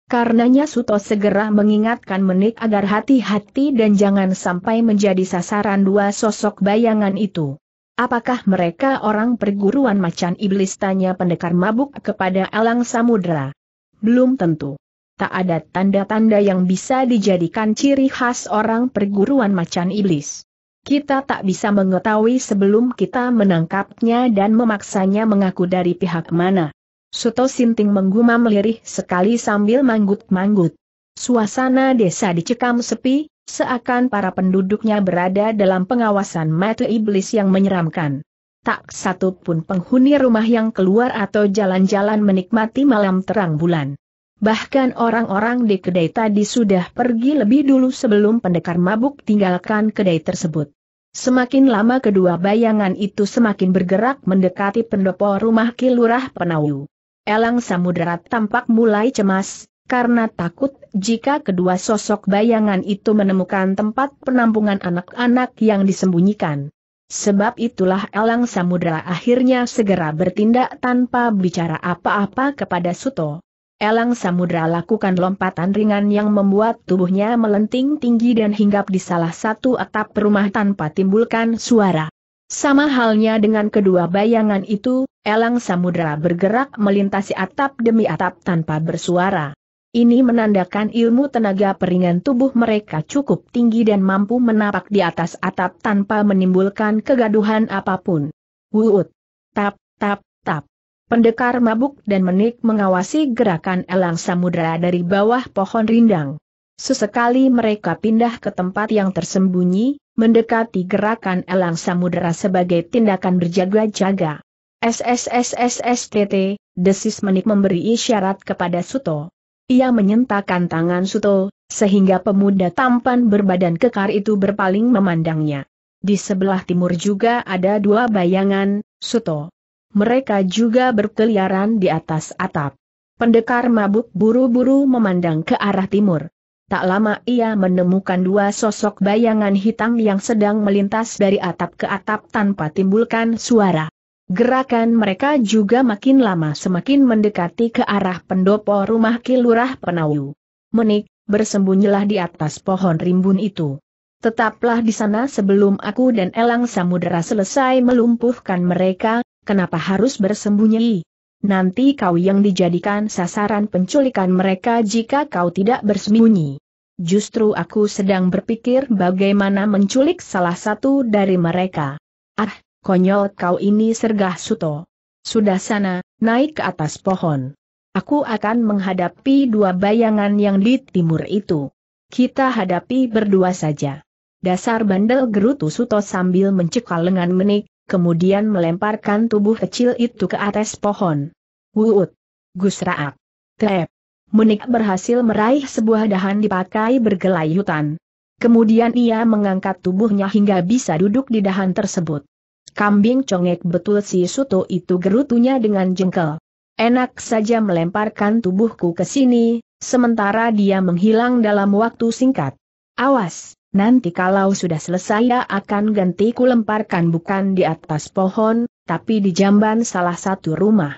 Karenanya Suto segera mengingatkan menik agar hati-hati dan jangan sampai menjadi sasaran dua sosok bayangan itu. Apakah mereka orang perguruan macan iblis tanya pendekar mabuk kepada Alang Samudra? Belum tentu. Tak ada tanda-tanda yang bisa dijadikan ciri khas orang perguruan macan iblis. Kita tak bisa mengetahui sebelum kita menangkapnya dan memaksanya mengaku dari pihak mana. Suto Sinting menggumam lirih sekali sambil manggut-manggut. Suasana desa dicekam sepi, seakan para penduduknya berada dalam pengawasan mata iblis yang menyeramkan. Tak satu pun penghuni rumah yang keluar atau jalan-jalan menikmati malam terang bulan. Bahkan orang-orang di kedai tadi sudah pergi lebih dulu sebelum pendekar mabuk tinggalkan kedai tersebut. Semakin lama kedua bayangan itu semakin bergerak mendekati pendopo rumah Kilurah Penawu. Elang Samudera tampak mulai cemas, karena takut jika kedua sosok bayangan itu menemukan tempat penampungan anak-anak yang disembunyikan. Sebab itulah Elang Samudera akhirnya segera bertindak tanpa bicara apa-apa kepada Suto. Elang Samudra lakukan lompatan ringan yang membuat tubuhnya melenting tinggi dan hinggap di salah satu atap rumah tanpa timbulkan suara. Sama halnya dengan kedua bayangan itu, Elang Samudra bergerak melintasi atap demi atap tanpa bersuara. Ini menandakan ilmu tenaga peringan tubuh mereka cukup tinggi dan mampu menapak di atas atap tanpa menimbulkan kegaduhan apapun. Wuut. Tap, tap, tap. Pendekar mabuk dan menik mengawasi gerakan elang samudera dari bawah pohon rindang. Sesekali mereka pindah ke tempat yang tersembunyi, mendekati gerakan elang samudera sebagai tindakan berjaga-jaga. SSSSSTT, desis menik memberi isyarat kepada Suto. Ia menyentakkan tangan Suto, sehingga pemuda tampan berbadan kekar itu berpaling memandangnya. Di sebelah timur juga ada dua bayangan, Suto mereka juga berkeliaran di atas atap. Pendekar mabuk buru-buru memandang ke arah timur. Tak lama ia menemukan dua sosok bayangan hitam yang sedang melintas dari atap ke atap tanpa timbulkan suara. Gerakan mereka juga makin lama semakin mendekati ke arah pendopo rumah Kilurah Penawu. Menik, bersembunyilah di atas pohon rimbun itu. Tetaplah di sana sebelum aku dan Elang Samudera selesai melumpuhkan mereka, Kenapa harus bersembunyi? Nanti kau yang dijadikan sasaran penculikan mereka jika kau tidak bersembunyi. Justru aku sedang berpikir bagaimana menculik salah satu dari mereka. Ah, konyol kau ini sergah suto. Sudah sana, naik ke atas pohon. Aku akan menghadapi dua bayangan yang di timur itu. Kita hadapi berdua saja. Dasar bandel gerutu Suto sambil mencekal lengan menik, kemudian melemparkan tubuh kecil itu ke atas pohon. Wuut! Gusraak! Trep! Menik berhasil meraih sebuah dahan dipakai bergelayutan. Kemudian ia mengangkat tubuhnya hingga bisa duduk di dahan tersebut. Kambing congek betul si Suto itu gerutunya dengan jengkel. Enak saja melemparkan tubuhku ke sini, sementara dia menghilang dalam waktu singkat. Awas! Nanti kalau sudah selesai ya akan ganti ku lemparkan bukan di atas pohon, tapi di jamban salah satu rumah.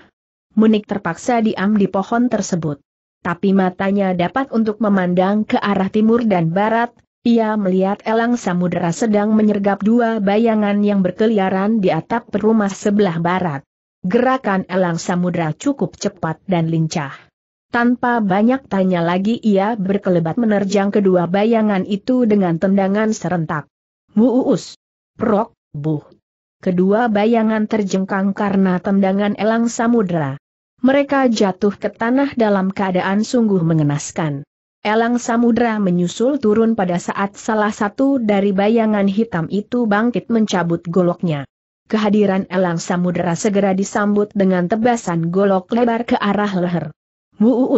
Munik terpaksa diam di pohon tersebut. Tapi matanya dapat untuk memandang ke arah timur dan barat, ia melihat elang samudera sedang menyergap dua bayangan yang berkeliaran di atap rumah sebelah barat. Gerakan elang samudera cukup cepat dan lincah. Tanpa banyak tanya lagi ia berkelebat menerjang kedua bayangan itu dengan tendangan serentak. Muus! Prok, buh! Kedua bayangan terjengkang karena tendangan elang samudera. Mereka jatuh ke tanah dalam keadaan sungguh mengenaskan. Elang samudera menyusul turun pada saat salah satu dari bayangan hitam itu bangkit mencabut goloknya. Kehadiran elang samudera segera disambut dengan tebasan golok lebar ke arah leher. Wu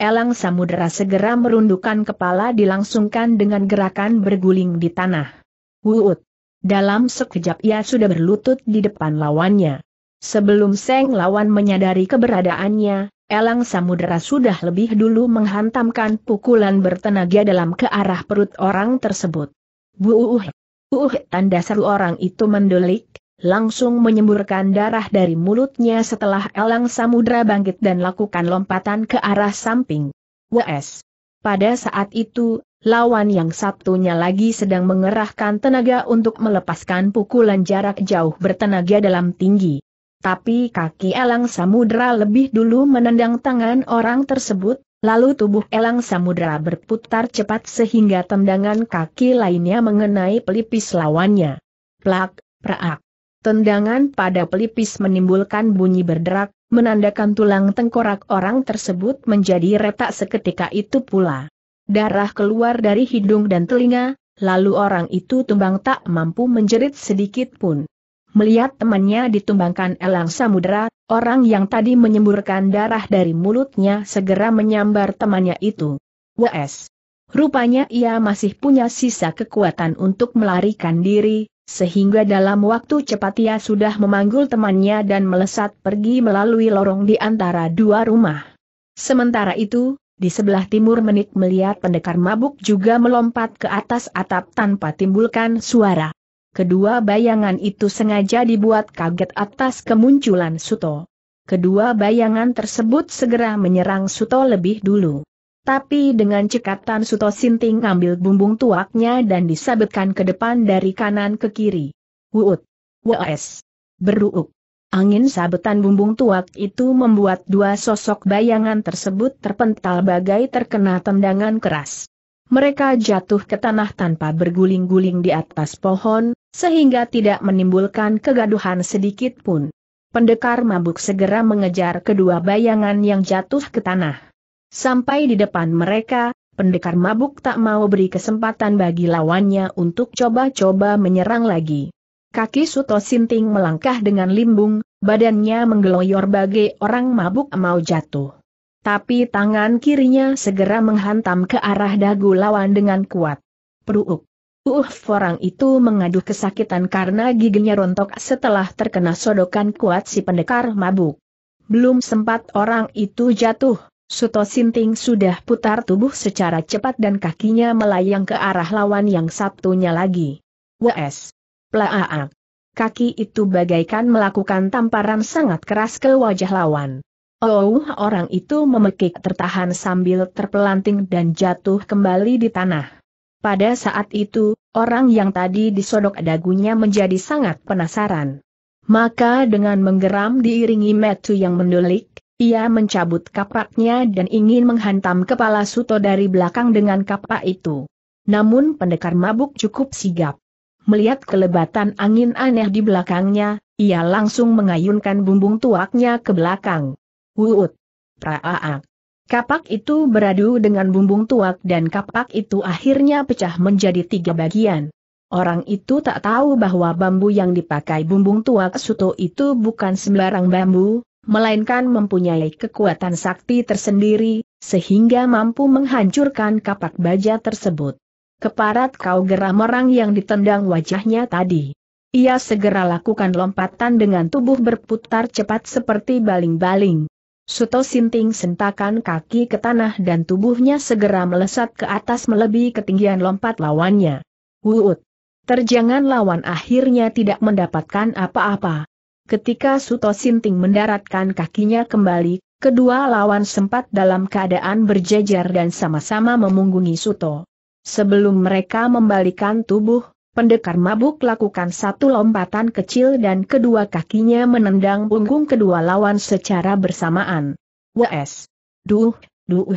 Elang Samudera segera merundukkan kepala dilangsungkan dengan gerakan berguling di tanah. Wuut. Dalam sekejap ia sudah berlutut di depan lawannya. Sebelum Seng lawan menyadari keberadaannya, Elang Samudera sudah lebih dulu menghantamkan pukulan bertenaga dalam ke arah perut orang tersebut. Wuuh, Uh, tanda seru orang itu mendelik, langsung menyemburkan darah dari mulutnya setelah elang samudra bangkit dan lakukan lompatan ke arah samping. WS. Pada saat itu, lawan yang satunya lagi sedang mengerahkan tenaga untuk melepaskan pukulan jarak jauh bertenaga dalam tinggi. Tapi kaki elang samudra lebih dulu menendang tangan orang tersebut, lalu tubuh elang samudra berputar cepat sehingga tendangan kaki lainnya mengenai pelipis lawannya. Plak, praak. Tendangan pada pelipis menimbulkan bunyi berderak, menandakan tulang tengkorak orang tersebut menjadi retak seketika itu pula. Darah keluar dari hidung dan telinga, lalu orang itu tumbang tak mampu menjerit sedikit pun. Melihat temannya ditumbangkan elang samudera, orang yang tadi menyemburkan darah dari mulutnya segera menyambar temannya itu. W.S. Rupanya ia masih punya sisa kekuatan untuk melarikan diri, sehingga dalam waktu cepat ia sudah memanggul temannya dan melesat pergi melalui lorong di antara dua rumah. Sementara itu, di sebelah timur menik melihat pendekar mabuk juga melompat ke atas atap tanpa timbulkan suara. Kedua bayangan itu sengaja dibuat kaget atas kemunculan Suto. Kedua bayangan tersebut segera menyerang Suto lebih dulu. Tapi dengan cekatan Suto Sinting ngambil bumbung tuaknya dan disabetkan ke depan dari kanan ke kiri. Wuut. Waes. Beruuk. Angin sabetan bumbung tuak itu membuat dua sosok bayangan tersebut terpental bagai terkena tendangan keras. Mereka jatuh ke tanah tanpa berguling-guling di atas pohon, sehingga tidak menimbulkan kegaduhan sedikit pun. Pendekar mabuk segera mengejar kedua bayangan yang jatuh ke tanah. Sampai di depan mereka, pendekar mabuk tak mau beri kesempatan bagi lawannya untuk coba-coba menyerang lagi. Kaki Suto Sinting melangkah dengan limbung, badannya menggeloyor bagai orang mabuk mau jatuh. Tapi tangan kirinya segera menghantam ke arah dagu lawan dengan kuat. Peruuk. Uh, orang itu mengadu kesakitan karena giginya rontok setelah terkena sodokan kuat si pendekar mabuk. Belum sempat orang itu jatuh, Suto Sinting sudah putar tubuh secara cepat dan kakinya melayang ke arah lawan yang satunya lagi. WS. Plaaak. Kaki itu bagaikan melakukan tamparan sangat keras ke wajah lawan. Oh, orang itu memekik tertahan sambil terpelanting dan jatuh kembali di tanah. Pada saat itu, orang yang tadi disodok dagunya menjadi sangat penasaran. Maka dengan menggeram diiringi metu yang mendulik, ia mencabut kapaknya dan ingin menghantam kepala Suto dari belakang dengan kapak itu. Namun pendekar mabuk cukup sigap. Melihat kelebatan angin aneh di belakangnya, ia langsung mengayunkan bumbung tuaknya ke belakang. Wuut! Praaak! Kapak itu beradu dengan bumbung tuak dan kapak itu akhirnya pecah menjadi tiga bagian. Orang itu tak tahu bahwa bambu yang dipakai bumbung tuak suto itu bukan sembarang bambu, melainkan mempunyai kekuatan sakti tersendiri, sehingga mampu menghancurkan kapak baja tersebut. Keparat kau geram orang yang ditendang wajahnya tadi. Ia segera lakukan lompatan dengan tubuh berputar cepat seperti baling-baling. Suto Sinting sentakan kaki ke tanah dan tubuhnya segera melesat ke atas melebihi ketinggian lompat lawannya. Wuut! Terjangan lawan akhirnya tidak mendapatkan apa-apa. Ketika Suto Sinting mendaratkan kakinya kembali, kedua lawan sempat dalam keadaan berjejer dan sama-sama memunggungi Suto. Sebelum mereka membalikan tubuh, pendekar mabuk lakukan satu lompatan kecil dan kedua kakinya menendang punggung kedua lawan secara bersamaan. Wes! Duh, duh!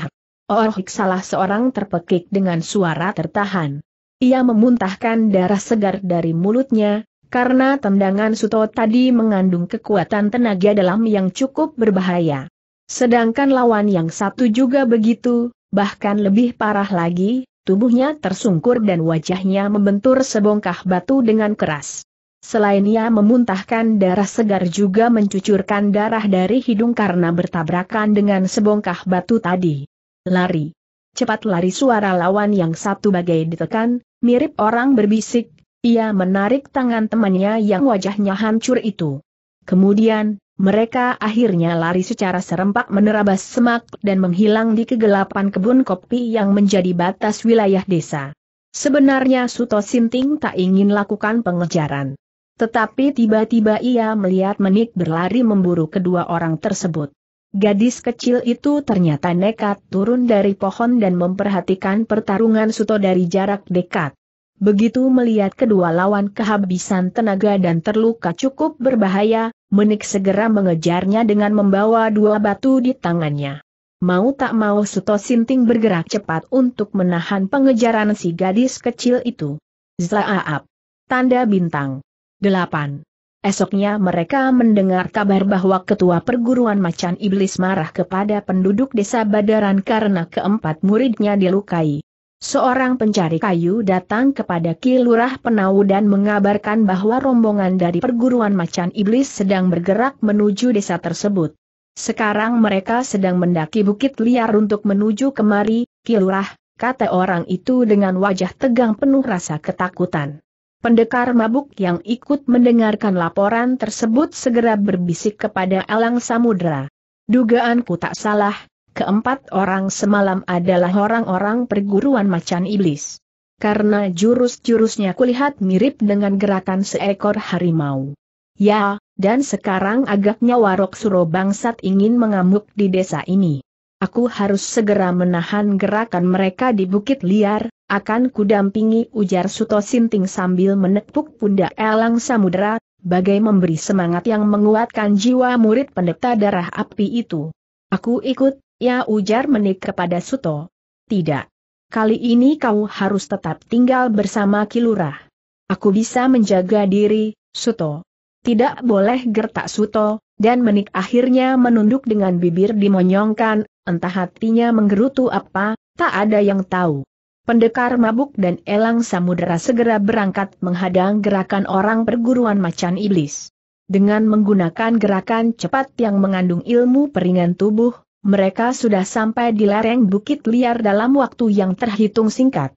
Orhik oh, salah seorang terpekik dengan suara tertahan. Ia memuntahkan darah segar dari mulutnya, karena tendangan Suto tadi mengandung kekuatan tenaga dalam yang cukup berbahaya. Sedangkan lawan yang satu juga begitu, bahkan lebih parah lagi, tubuhnya tersungkur dan wajahnya membentur sebongkah batu dengan keras. Selain ia memuntahkan darah segar juga mencucurkan darah dari hidung karena bertabrakan dengan sebongkah batu tadi. Lari. Cepat lari suara lawan yang satu bagai ditekan, mirip orang berbisik, ia menarik tangan temannya yang wajahnya hancur itu. Kemudian, mereka akhirnya lari secara serempak menerabas semak dan menghilang di kegelapan kebun kopi yang menjadi batas wilayah desa. Sebenarnya Suto Sinting tak ingin lakukan pengejaran. Tetapi tiba-tiba ia melihat menik berlari memburu kedua orang tersebut. Gadis kecil itu ternyata nekat turun dari pohon dan memperhatikan pertarungan Suto dari jarak dekat. Begitu melihat kedua lawan kehabisan tenaga dan terluka cukup berbahaya, Menik segera mengejarnya dengan membawa dua batu di tangannya. Mau tak mau Suto Sinting bergerak cepat untuk menahan pengejaran si gadis kecil itu. Zaaap. Tanda bintang. 8. Esoknya mereka mendengar kabar bahwa ketua perguruan macan iblis marah kepada penduduk desa Badaran karena keempat muridnya dilukai. Seorang pencari kayu datang kepada kilurah Lurah Penau dan mengabarkan bahwa rombongan dari perguruan macan iblis sedang bergerak menuju desa tersebut. Sekarang mereka sedang mendaki bukit liar untuk menuju kemari, Ki Lurah, kata orang itu dengan wajah tegang penuh rasa ketakutan. Pendekar mabuk yang ikut mendengarkan laporan tersebut segera berbisik kepada Alang Samudra. Dugaanku tak salah, Keempat orang semalam adalah orang-orang perguruan macan iblis. Karena jurus-jurusnya kulihat mirip dengan gerakan seekor harimau. Ya, dan sekarang agaknya Warok Suro bangsat ingin mengamuk di desa ini. Aku harus segera menahan gerakan mereka di bukit liar, akan kudampingi ujar Suto Sinting sambil menepuk pundak Elang samudera, bagai memberi semangat yang menguatkan jiwa murid pendeta darah api itu. Aku ikut, Ya ujar menik kepada Suto. Tidak. Kali ini kau harus tetap tinggal bersama Kilurah. Aku bisa menjaga diri, Suto. Tidak boleh gertak Suto, dan menik akhirnya menunduk dengan bibir dimonyongkan, entah hatinya menggerutu apa, tak ada yang tahu. Pendekar mabuk dan elang samudera segera berangkat menghadang gerakan orang perguruan macan iblis. Dengan menggunakan gerakan cepat yang mengandung ilmu peringan tubuh, mereka sudah sampai di lereng bukit liar dalam waktu yang terhitung singkat.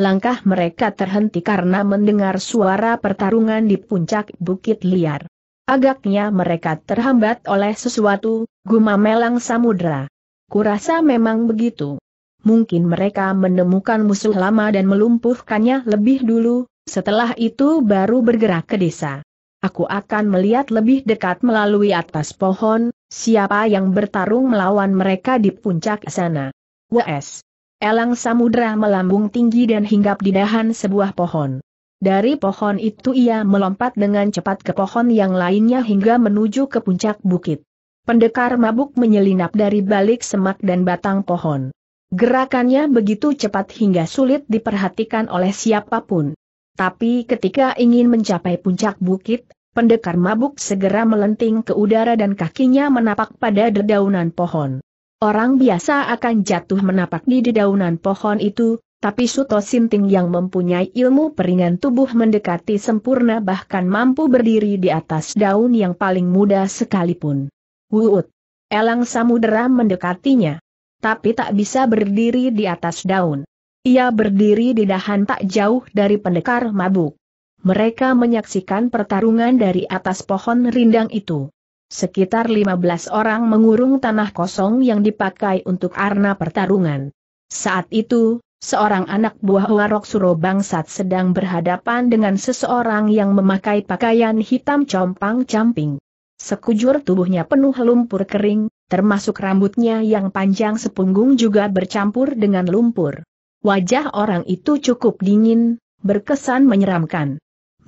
Langkah mereka terhenti karena mendengar suara pertarungan di puncak bukit liar. Agaknya mereka terhambat oleh sesuatu, Melang samudra. Kurasa memang begitu. Mungkin mereka menemukan musuh lama dan melumpuhkannya lebih dulu, setelah itu baru bergerak ke desa. Aku akan melihat lebih dekat melalui atas pohon, Siapa yang bertarung melawan mereka di puncak sana? Wes. Elang samudra melambung tinggi dan hinggap di dahan sebuah pohon. Dari pohon itu ia melompat dengan cepat ke pohon yang lainnya hingga menuju ke puncak bukit. Pendekar mabuk menyelinap dari balik semak dan batang pohon. Gerakannya begitu cepat hingga sulit diperhatikan oleh siapapun. Tapi ketika ingin mencapai puncak bukit, Pendekar mabuk segera melenting ke udara dan kakinya menapak pada dedaunan pohon. Orang biasa akan jatuh menapak di dedaunan pohon itu, tapi Suto Sinting yang mempunyai ilmu peringan tubuh mendekati sempurna bahkan mampu berdiri di atas daun yang paling muda sekalipun. Wuut! Elang Samudera mendekatinya. Tapi tak bisa berdiri di atas daun. Ia berdiri di dahan tak jauh dari pendekar mabuk mereka menyaksikan pertarungan dari atas pohon rindang itu. Sekitar 15 orang mengurung tanah kosong yang dipakai untuk arna pertarungan. Saat itu, seorang anak buah Warok suruh Bangsat sedang berhadapan dengan seseorang yang memakai pakaian hitam compang-camping. Sekujur tubuhnya penuh lumpur kering, termasuk rambutnya yang panjang sepunggung juga bercampur dengan lumpur. Wajah orang itu cukup dingin, berkesan menyeramkan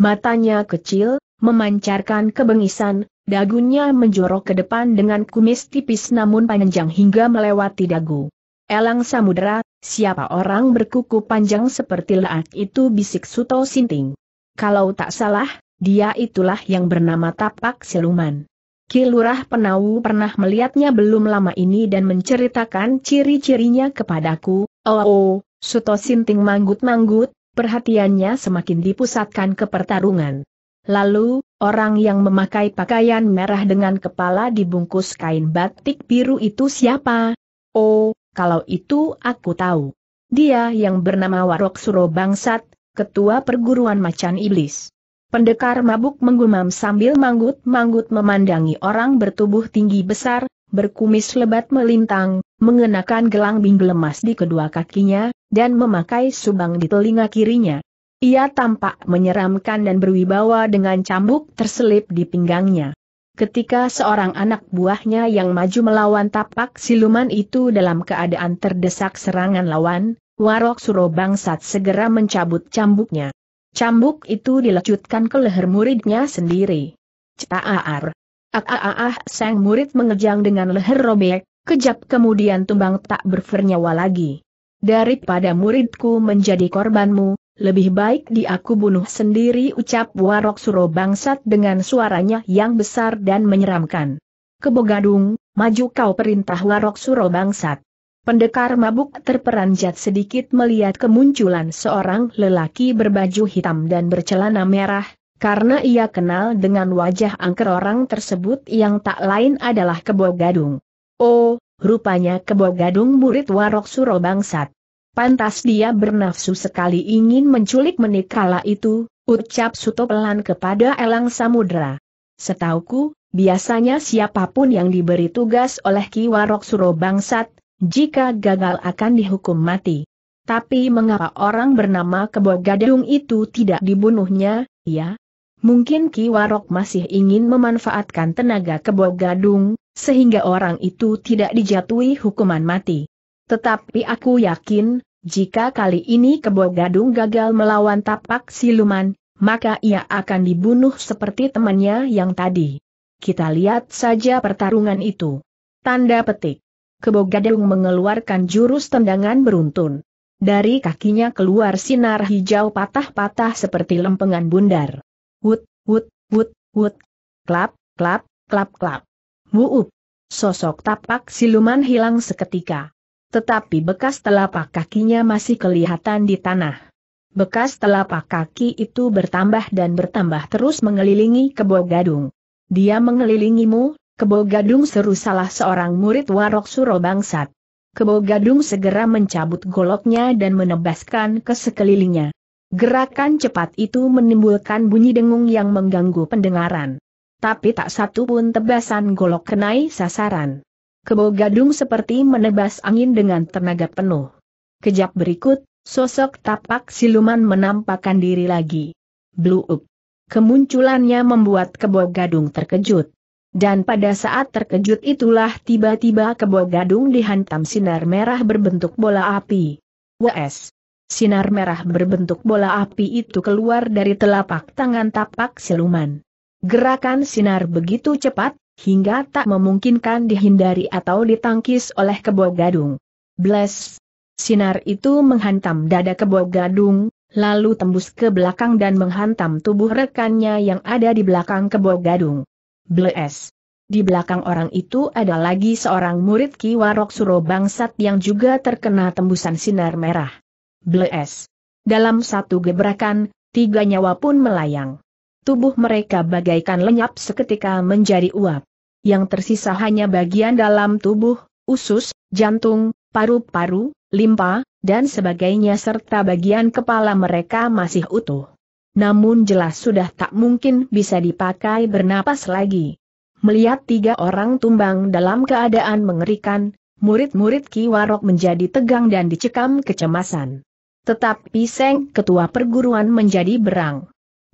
matanya kecil, memancarkan kebengisan, dagunya menjorok ke depan dengan kumis tipis namun panjang hingga melewati dagu. Elang Samudera, siapa orang berkuku panjang seperti laat itu bisik Suto Sinting. Kalau tak salah, dia itulah yang bernama Tapak Siluman. Kilurah Penawu pernah melihatnya belum lama ini dan menceritakan ciri-cirinya kepadaku, oh, oh, Suto Sinting manggut-manggut, Perhatiannya semakin dipusatkan ke pertarungan. Lalu, orang yang memakai pakaian merah dengan kepala dibungkus kain batik biru itu siapa? Oh, kalau itu aku tahu. Dia yang bernama Warok Suro Bangsat, ketua perguruan macan iblis. Pendekar mabuk menggumam sambil manggut-manggut memandangi orang bertubuh tinggi besar, berkumis lebat melintang, mengenakan gelang bing emas di kedua kakinya, dan memakai subang di telinga kirinya. Ia tampak menyeramkan dan berwibawa dengan cambuk terselip di pinggangnya. Ketika seorang anak buahnya yang maju melawan tapak siluman itu dalam keadaan terdesak serangan lawan, Warok Surobangsat segera mencabut cambuknya. Cambuk itu dilecutkan ke leher muridnya sendiri. Cetaaar. Ah, ah, sang murid mengejang dengan leher robek, Kejap kemudian tumbang tak bernyawa lagi. Daripada muridku menjadi korbanmu, lebih baik diaku aku bunuh sendiri ucap Warok Suro bangsat dengan suaranya yang besar dan menyeramkan. Kebogadung, maju kau perintah Warok Suro bangsat. Pendekar mabuk terperanjat sedikit melihat kemunculan seorang lelaki berbaju hitam dan bercelana merah, karena ia kenal dengan wajah angker orang tersebut yang tak lain adalah Kebogadung. Oh, rupanya kebo gadung murid warok suro bangsat. Pantas dia bernafsu sekali ingin menculik menikala itu, ucap Suto pelan kepada Elang Samudra. Setauku, biasanya siapapun yang diberi tugas oleh Ki Warok Suro Bangsat, jika gagal akan dihukum mati. Tapi mengapa orang bernama Kebo Gadung itu tidak dibunuhnya, ya? Mungkin Ki Warok masih ingin memanfaatkan tenaga kebo gadung, sehingga orang itu tidak dijatuhi hukuman mati. Tetapi aku yakin, jika kali ini kebo gadung gagal melawan tapak siluman, maka ia akan dibunuh seperti temannya yang tadi. Kita lihat saja pertarungan itu. Tanda petik. Kebo gadung mengeluarkan jurus tendangan beruntun. Dari kakinya keluar sinar hijau patah-patah seperti lempengan bundar. Wut, wut, wut, wut. Klap, klap, klap, klap. Wuup. Sosok tapak siluman hilang seketika. Tetapi bekas telapak kakinya masih kelihatan di tanah. Bekas telapak kaki itu bertambah dan bertambah terus mengelilingi kebo gadung. Dia mengelilingimu, kebo gadung seru salah seorang murid warok suro bangsat. Kebo gadung segera mencabut goloknya dan menebaskan ke sekelilingnya. Gerakan cepat itu menimbulkan bunyi dengung yang mengganggu pendengaran. Tapi tak satu pun tebasan golok kenai sasaran. Kebo gadung seperti menebas angin dengan tenaga penuh. Kejap berikut, sosok tapak siluman menampakkan diri lagi. Blue up. Kemunculannya membuat kebo gadung terkejut. Dan pada saat terkejut itulah tiba-tiba kebo gadung dihantam sinar merah berbentuk bola api. WS. Sinar merah berbentuk bola api itu keluar dari telapak tangan tapak siluman. Gerakan sinar begitu cepat, hingga tak memungkinkan dihindari atau ditangkis oleh kebo gadung. Bless! Sinar itu menghantam dada kebo gadung, lalu tembus ke belakang dan menghantam tubuh rekannya yang ada di belakang kebo gadung. Bless! Di belakang orang itu ada lagi seorang murid Ki Warok Suro Bangsat yang juga terkena tembusan sinar merah bles. Dalam satu gebrakan, tiga nyawa pun melayang. Tubuh mereka bagaikan lenyap seketika menjadi uap. Yang tersisa hanya bagian dalam tubuh, usus, jantung, paru-paru, limpa, dan sebagainya serta bagian kepala mereka masih utuh. Namun jelas sudah tak mungkin bisa dipakai bernapas lagi. Melihat tiga orang tumbang dalam keadaan mengerikan, murid-murid Ki Warok menjadi tegang dan dicekam kecemasan. Tetapi Seng Ketua Perguruan menjadi berang.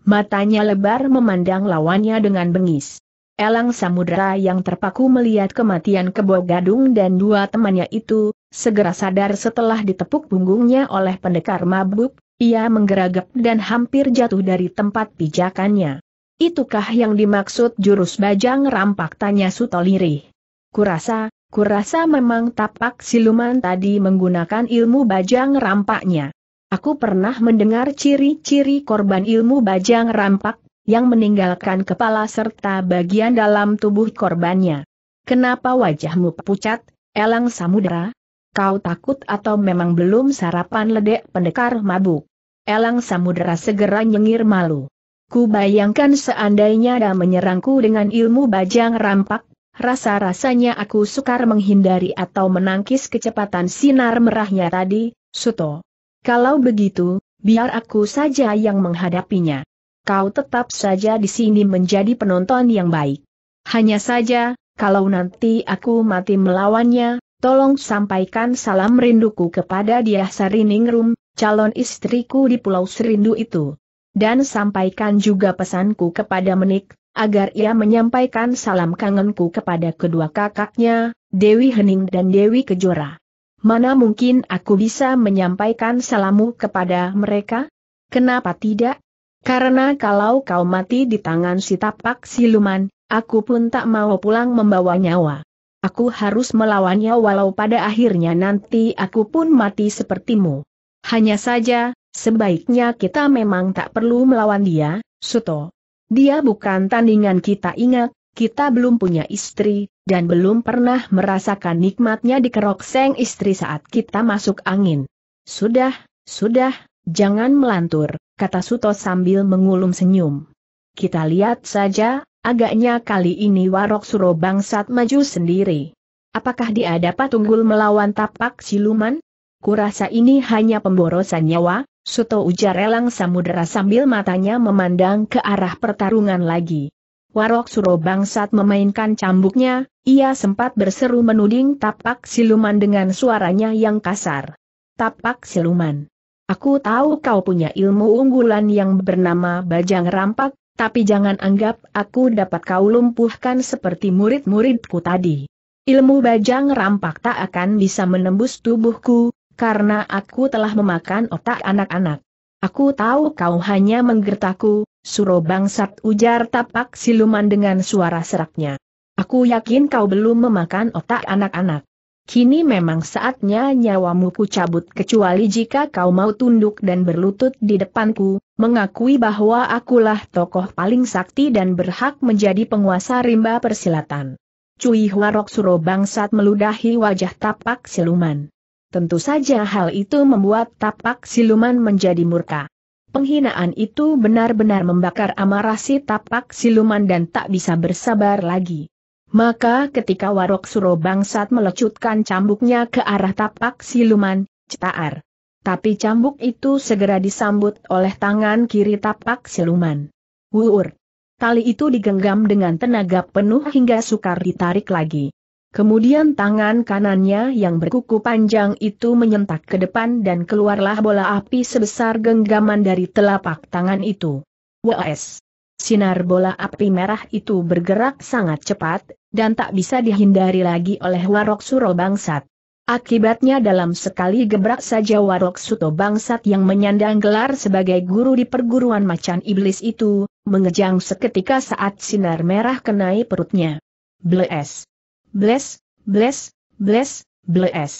Matanya lebar memandang lawannya dengan bengis. Elang Samudra yang terpaku melihat kematian Kebo Gadung dan dua temannya itu, segera sadar setelah ditepuk punggungnya oleh pendekar mabuk, ia menggeragap dan hampir jatuh dari tempat pijakannya. Itukah yang dimaksud jurus bajang rampak tanya Sutoliri. Kurasa, kurasa memang tapak siluman tadi menggunakan ilmu bajang rampaknya. Aku pernah mendengar ciri-ciri korban ilmu bajang rampak, yang meninggalkan kepala serta bagian dalam tubuh korbannya. Kenapa wajahmu pucat, elang samudera? Kau takut atau memang belum sarapan ledek pendekar mabuk? Elang samudera segera nyengir malu. Ku bayangkan seandainya ada menyerangku dengan ilmu bajang rampak, rasa-rasanya aku sukar menghindari atau menangkis kecepatan sinar merahnya tadi, Suto. Kalau begitu, biar aku saja yang menghadapinya. Kau tetap saja di sini menjadi penonton yang baik. Hanya saja, kalau nanti aku mati melawannya, tolong sampaikan salam rinduku kepada dia Sariningrum, calon istriku di Pulau Serindu itu. Dan sampaikan juga pesanku kepada Menik, agar ia menyampaikan salam kangenku kepada kedua kakaknya, Dewi Hening dan Dewi Kejora mana mungkin aku bisa menyampaikan salamu kepada mereka? Kenapa tidak? Karena kalau kau mati di tangan si tapak siluman, aku pun tak mau pulang membawa nyawa. Aku harus melawannya walau pada akhirnya nanti aku pun mati sepertimu. Hanya saja, sebaiknya kita memang tak perlu melawan dia, Suto. Dia bukan tandingan kita ingat, kita belum punya istri, dan belum pernah merasakan nikmatnya dikerok seng istri saat kita masuk angin. Sudah, sudah, jangan melantur, kata Suto sambil mengulum senyum. Kita lihat saja, agaknya kali ini Warok Suro bangsat maju sendiri. Apakah dia dapat tunggul melawan tapak siluman? Kurasa ini hanya pemborosan nyawa, Suto ujar Elang Samudera sambil matanya memandang ke arah pertarungan lagi. Warok Suro bangsat memainkan cambuknya, ia sempat berseru menuding tapak siluman dengan suaranya yang kasar. Tapak siluman. Aku tahu kau punya ilmu unggulan yang bernama Bajang Rampak, tapi jangan anggap aku dapat kau lumpuhkan seperti murid-muridku tadi. Ilmu Bajang Rampak tak akan bisa menembus tubuhku, karena aku telah memakan otak anak-anak. Aku tahu kau hanya menggertaku, suruh bangsat ujar tapak siluman dengan suara seraknya. Aku yakin kau belum memakan otak anak-anak. Kini memang saatnya nyawamu ku cabut kecuali jika kau mau tunduk dan berlutut di depanku, mengakui bahwa akulah tokoh paling sakti dan berhak menjadi penguasa rimba persilatan. Cui Huarok Suro bangsat meludahi wajah tapak siluman. Tentu saja hal itu membuat tapak siluman menjadi murka. Penghinaan itu benar-benar membakar amarah si tapak siluman dan tak bisa bersabar lagi. Maka ketika Warok Suro bangsat melecutkan cambuknya ke arah tapak siluman, cetaar. Tapi cambuk itu segera disambut oleh tangan kiri tapak siluman. Wuur. Tali itu digenggam dengan tenaga penuh hingga sukar ditarik lagi. Kemudian tangan kanannya yang berkuku panjang itu menyentak ke depan dan keluarlah bola api sebesar genggaman dari telapak tangan itu. WS. Sinar bola api merah itu bergerak sangat cepat, dan tak bisa dihindari lagi oleh Warok Suro Bangsat. Akibatnya dalam sekali gebrak saja Warok Suto Bangsat yang menyandang gelar sebagai guru di perguruan macan iblis itu, mengejang seketika saat sinar merah kenai perutnya. Bles! Bles, bles, bles, bles.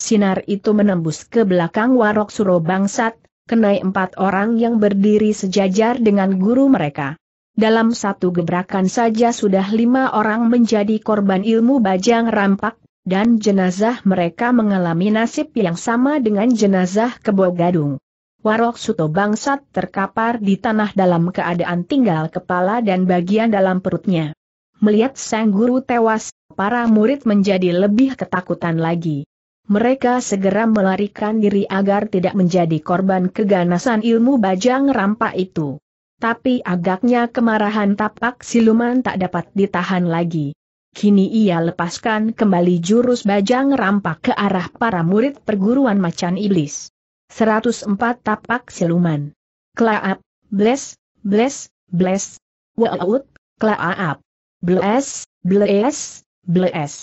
Sinar itu menembus ke belakang warok suro bangsat, kenai empat orang yang berdiri sejajar dengan guru mereka. Dalam satu gebrakan saja sudah lima orang menjadi korban ilmu bajang rampak, dan jenazah mereka mengalami nasib yang sama dengan jenazah kebo gadung. Warok Suto Bangsat terkapar di tanah dalam keadaan tinggal kepala dan bagian dalam perutnya. Melihat sang guru tewas, para murid menjadi lebih ketakutan lagi. Mereka segera melarikan diri agar tidak menjadi korban keganasan ilmu bajang rampak itu. Tapi agaknya kemarahan tapak siluman tak dapat ditahan lagi. Kini ia lepaskan kembali jurus bajang rampak ke arah para murid perguruan macan iblis. 104 tapak siluman. Klaap, bless, bless, bless. Waut, klaap. Bles, bles, blees.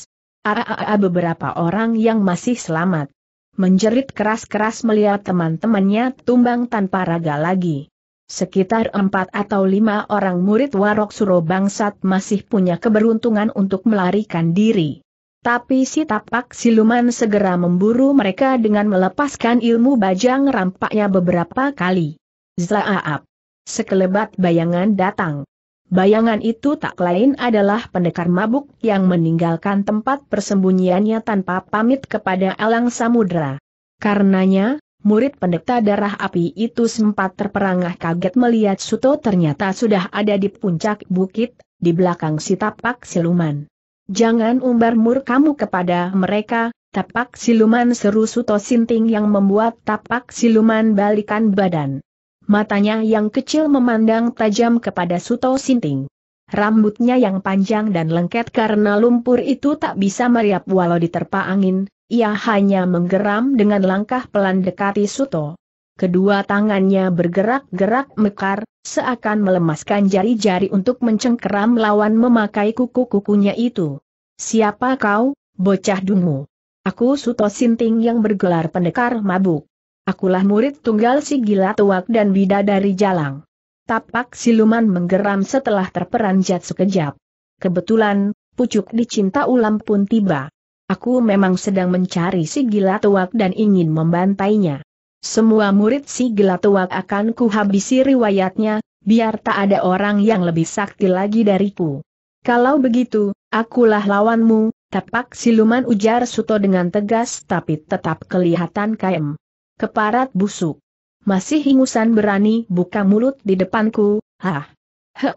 Aa beberapa orang yang masih selamat. Menjerit keras-keras melihat teman-temannya tumbang tanpa raga lagi. Sekitar empat atau lima orang murid Warok Surobangsat masih punya keberuntungan untuk melarikan diri. Tapi si tapak siluman segera memburu mereka dengan melepaskan ilmu bajang rampaknya beberapa kali. Zlaaap! Sekelebat bayangan datang. Bayangan itu tak lain adalah pendekar mabuk yang meninggalkan tempat persembunyiannya tanpa pamit kepada Elang Samudra. Karenanya, murid pendeta darah api itu sempat terperangah kaget melihat Suto ternyata sudah ada di puncak bukit, di belakang si tapak siluman. Jangan umbar-mur kamu kepada mereka, tapak siluman seru Suto Sinting yang membuat tapak siluman balikan badan. Matanya yang kecil memandang tajam kepada Suto Sinting. Rambutnya yang panjang dan lengket karena lumpur itu tak bisa meriap walau diterpa angin, ia hanya menggeram dengan langkah pelan dekati Suto. Kedua tangannya bergerak-gerak mekar, seakan melemaskan jari-jari untuk mencengkeram lawan memakai kuku-kukunya itu. Siapa kau, bocah dungu? Aku Suto Sinting yang bergelar pendekar mabuk. Akulah murid tunggal si gila tuak dan bida dari jalang. Tapak siluman menggeram setelah terperanjat sekejap. Kebetulan, pucuk dicinta ulam pun tiba. Aku memang sedang mencari si gila tuak dan ingin membantainya. Semua murid si gila tuak akan kuhabisi riwayatnya, biar tak ada orang yang lebih sakti lagi dariku. Kalau begitu, akulah lawanmu, tapak siluman ujar Suto dengan tegas tapi tetap kelihatan kaem. Keparat busuk. Masih hingusan berani buka mulut di depanku, hah.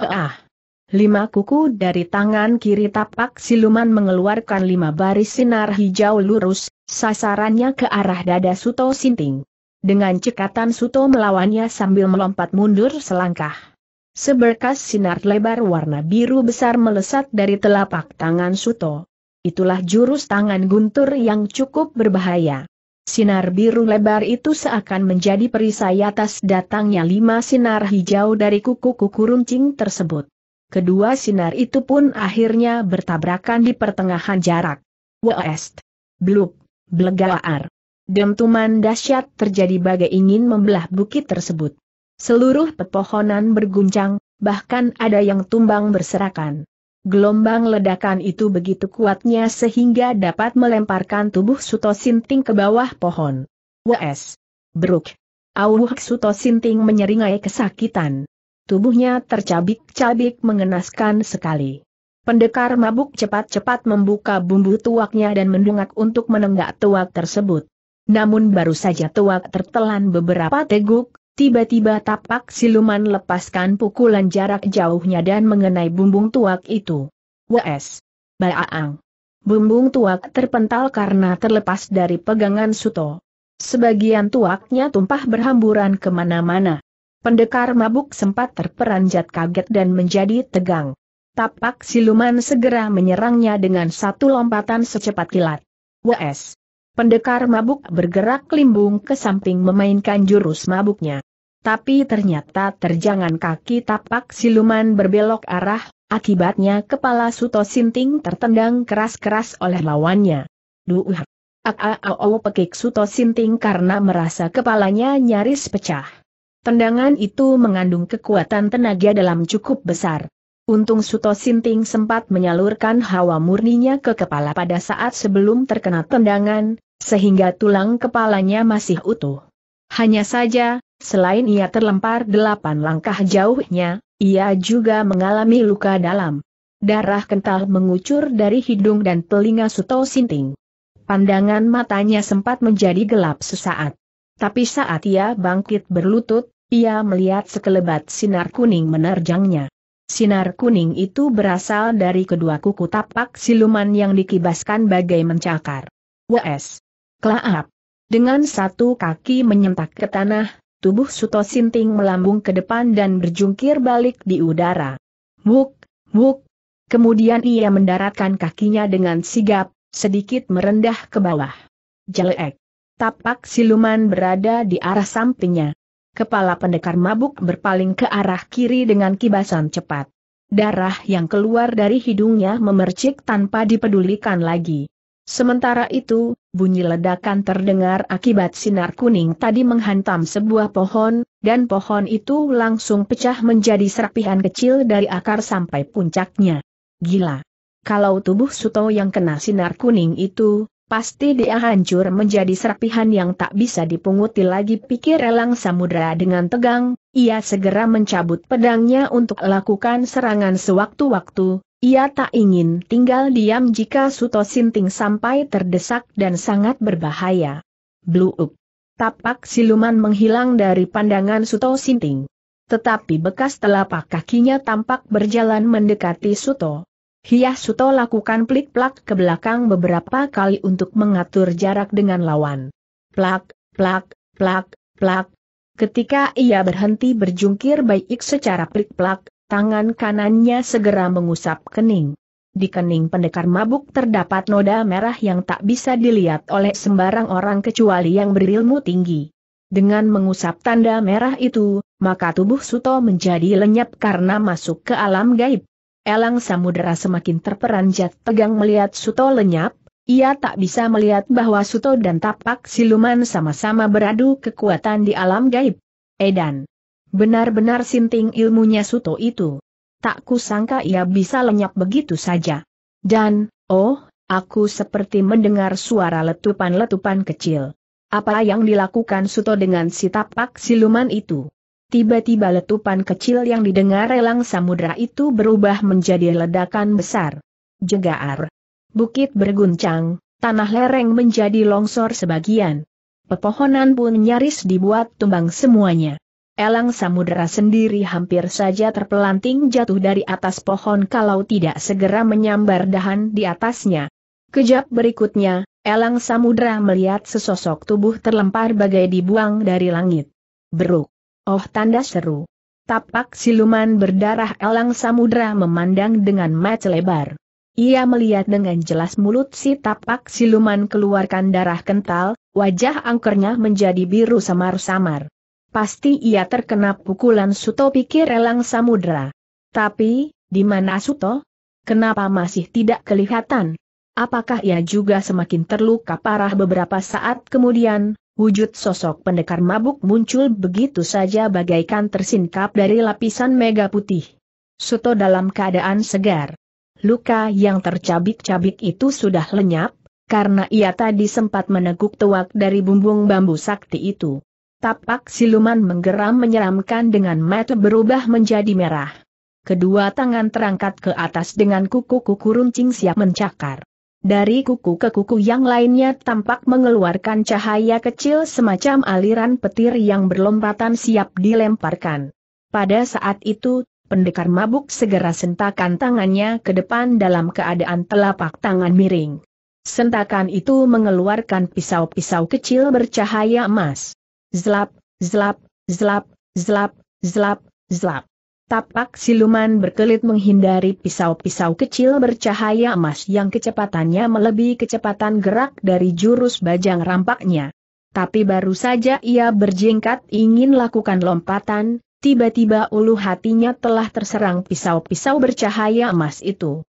ah. Lima kuku dari tangan kiri tapak siluman mengeluarkan lima baris sinar hijau lurus, sasarannya ke arah dada Suto Sinting. Dengan cekatan Suto melawannya sambil melompat mundur selangkah. Seberkas sinar lebar warna biru besar melesat dari telapak tangan Suto. Itulah jurus tangan guntur yang cukup berbahaya. Sinar biru lebar itu seakan menjadi perisai atas datangnya lima sinar hijau dari kuku-kuku runcing tersebut. Kedua sinar itu pun akhirnya bertabrakan di pertengahan jarak. West. Bluk. Blegaar. Dentuman dahsyat terjadi bagai ingin membelah bukit tersebut. Seluruh pepohonan berguncang, bahkan ada yang tumbang berserakan. Gelombang ledakan itu begitu kuatnya sehingga dapat melemparkan tubuh Suto Sinting ke bawah pohon. W.S. Bruk. Auh Suto Sinting menyeringai kesakitan. Tubuhnya tercabik-cabik mengenaskan sekali. Pendekar mabuk cepat-cepat membuka bumbu tuaknya dan mendungak untuk menenggak tuak tersebut. Namun baru saja tuak tertelan beberapa teguk, Tiba-tiba tapak siluman lepaskan pukulan jarak jauhnya dan mengenai bumbung tuak itu. Wes! Baaang! Bumbung tuak terpental karena terlepas dari pegangan Suto. Sebagian tuaknya tumpah berhamburan kemana-mana. Pendekar mabuk sempat terperanjat kaget dan menjadi tegang. Tapak siluman segera menyerangnya dengan satu lompatan secepat kilat. Wes! Pendekar mabuk bergerak limbung ke samping memainkan jurus mabuknya. Tapi ternyata terjangan kaki tapak siluman berbelok arah, akibatnya kepala Suto Sinting tertendang keras-keras oleh lawannya. Duh! ak-a-a-o ah, ah, ah, oh, pekik Suto Sinting karena merasa kepalanya nyaris pecah. Tendangan itu mengandung kekuatan tenaga dalam cukup besar. Untung Suto Sinting sempat menyalurkan hawa murninya ke kepala pada saat sebelum terkena tendangan, sehingga tulang kepalanya masih utuh. Hanya saja, selain ia terlempar delapan langkah jauhnya, ia juga mengalami luka dalam. Darah kental mengucur dari hidung dan telinga Suto Sinting. Pandangan matanya sempat menjadi gelap sesaat. Tapi saat ia bangkit berlutut, ia melihat sekelebat sinar kuning menerjangnya. Sinar kuning itu berasal dari kedua kuku tapak siluman yang dikibaskan bagai mencakar. Wes. Kelaap. Dengan satu kaki menyentak ke tanah, tubuh Suto Sinting melambung ke depan dan berjungkir balik di udara. Muk, wuk. Kemudian ia mendaratkan kakinya dengan sigap, sedikit merendah ke bawah. Jelek. Tapak siluman berada di arah sampingnya. Kepala pendekar mabuk berpaling ke arah kiri dengan kibasan cepat. Darah yang keluar dari hidungnya memercik tanpa dipedulikan lagi. Sementara itu, bunyi ledakan terdengar akibat sinar kuning tadi menghantam sebuah pohon, dan pohon itu langsung pecah menjadi serpihan kecil dari akar sampai puncaknya. Gila! Kalau tubuh Suto yang kena sinar kuning itu, Pasti dia hancur menjadi serpihan yang tak bisa dipunguti lagi pikir elang Samudra dengan tegang, ia segera mencabut pedangnya untuk lakukan serangan sewaktu-waktu, ia tak ingin tinggal diam jika Suto Sinting sampai terdesak dan sangat berbahaya. Blue up. Tapak siluman menghilang dari pandangan Suto Sinting. Tetapi bekas telapak kakinya tampak berjalan mendekati Suto. Hias Suto lakukan plik-plak ke belakang beberapa kali untuk mengatur jarak dengan lawan. Plak, plak, plak, plak. Ketika ia berhenti berjungkir baik secara plik-plak, tangan kanannya segera mengusap kening. Di kening pendekar mabuk terdapat noda merah yang tak bisa dilihat oleh sembarang orang kecuali yang berilmu tinggi. Dengan mengusap tanda merah itu, maka tubuh Suto menjadi lenyap karena masuk ke alam gaib. Elang Samudera semakin terperanjat tegang melihat Suto lenyap, ia tak bisa melihat bahwa Suto dan tapak siluman sama-sama beradu kekuatan di alam gaib. Edan. Benar-benar sinting ilmunya Suto itu. Tak kusangka ia bisa lenyap begitu saja. Dan, oh, aku seperti mendengar suara letupan-letupan kecil. Apa yang dilakukan Suto dengan si tapak siluman itu? Tiba-tiba letupan kecil yang didengar elang samudera itu berubah menjadi ledakan besar. Jegaar. Bukit berguncang, tanah lereng menjadi longsor sebagian. Pepohonan pun nyaris dibuat tumbang semuanya. Elang samudera sendiri hampir saja terpelanting jatuh dari atas pohon kalau tidak segera menyambar dahan di atasnya. Kejap berikutnya, elang samudera melihat sesosok tubuh terlempar bagai dibuang dari langit. Beruk. Oh tanda seru. Tapak siluman berdarah elang samudra memandang dengan mata lebar. Ia melihat dengan jelas mulut si tapak siluman keluarkan darah kental, wajah angkernya menjadi biru samar-samar. Pasti ia terkena pukulan Suto pikir elang samudra. Tapi, di mana Suto? Kenapa masih tidak kelihatan? Apakah ia juga semakin terluka parah beberapa saat kemudian, Wujud sosok pendekar mabuk muncul begitu saja bagaikan tersingkap dari lapisan mega putih. Suto dalam keadaan segar. Luka yang tercabik-cabik itu sudah lenyap, karena ia tadi sempat meneguk tuak dari bumbung bambu sakti itu. Tapak siluman menggeram menyeramkan dengan mata berubah menjadi merah. Kedua tangan terangkat ke atas dengan kuku-kuku runcing siap mencakar. Dari kuku ke kuku yang lainnya tampak mengeluarkan cahaya kecil semacam aliran petir yang berlompatan siap dilemparkan. Pada saat itu, pendekar mabuk segera sentakan tangannya ke depan dalam keadaan telapak tangan miring. Sentakan itu mengeluarkan pisau-pisau kecil bercahaya emas. Zlap, zlap, zlap, zlap, zlap, zlap. Tapak siluman berkelit menghindari pisau-pisau kecil bercahaya emas yang kecepatannya melebihi kecepatan gerak dari jurus bajang rampaknya. Tapi baru saja ia berjingkat ingin lakukan lompatan, tiba-tiba ulu hatinya telah terserang pisau-pisau bercahaya emas itu.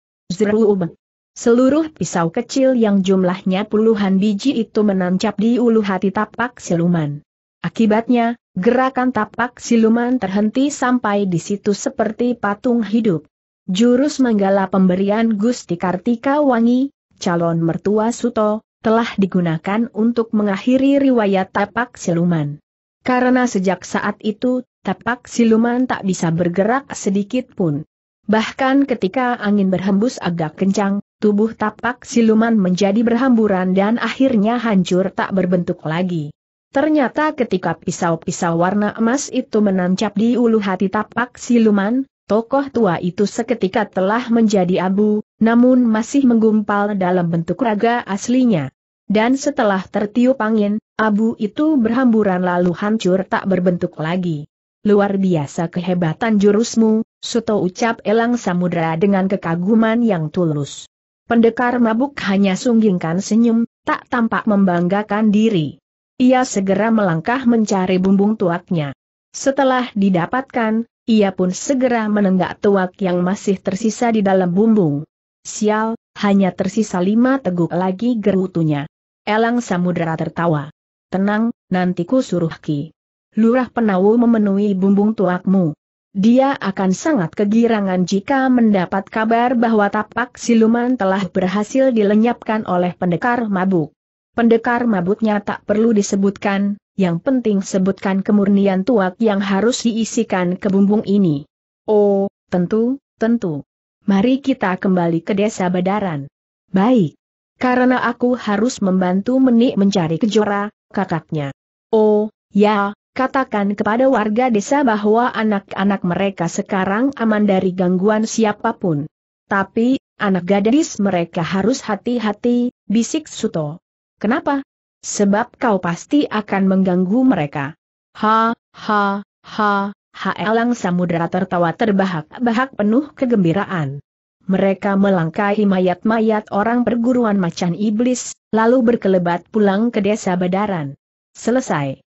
Seluruh pisau kecil yang jumlahnya puluhan biji itu menancap di ulu hati tapak siluman. Akibatnya, Gerakan tapak siluman terhenti sampai di situ seperti patung hidup. Jurus menggala pemberian Gusti Kartika Wangi, calon mertua Suto, telah digunakan untuk mengakhiri riwayat tapak siluman. Karena sejak saat itu, tapak siluman tak bisa bergerak sedikit pun. Bahkan ketika angin berhembus agak kencang, tubuh tapak siluman menjadi berhamburan dan akhirnya hancur tak berbentuk lagi. Ternyata ketika pisau-pisau warna emas itu menancap di ulu hati tapak siluman, tokoh tua itu seketika telah menjadi abu, namun masih menggumpal dalam bentuk raga aslinya. Dan setelah tertiup angin, abu itu berhamburan lalu hancur tak berbentuk lagi. Luar biasa kehebatan jurusmu, Suto ucap Elang Samudra dengan kekaguman yang tulus. Pendekar mabuk hanya sunggingkan senyum, tak tampak membanggakan diri. Ia segera melangkah mencari bumbung tuaknya. Setelah didapatkan, ia pun segera menenggak tuak yang masih tersisa di dalam bumbung. Sial, hanya tersisa lima teguk lagi gerutunya. Elang Samudera tertawa. Tenang, nanti ku suruh Ki. Lurah Penawu memenuhi bumbung tuakmu. Dia akan sangat kegirangan jika mendapat kabar bahwa tapak siluman telah berhasil dilenyapkan oleh pendekar mabuk. Pendekar mabutnya tak perlu disebutkan, yang penting sebutkan kemurnian tuak yang harus diisikan ke bumbung ini. Oh, tentu, tentu. Mari kita kembali ke desa Badaran. Baik. Karena aku harus membantu menik mencari kejora, kakaknya. Oh, ya, katakan kepada warga desa bahwa anak-anak mereka sekarang aman dari gangguan siapapun. Tapi, anak gadis mereka harus hati-hati, bisik Suto. Kenapa? Sebab kau pasti akan mengganggu mereka. Ha, ha, ha, ha elang samudera tertawa terbahak-bahak penuh kegembiraan. Mereka melangkahi mayat-mayat orang perguruan macan iblis, lalu berkelebat pulang ke desa Badaran. Selesai.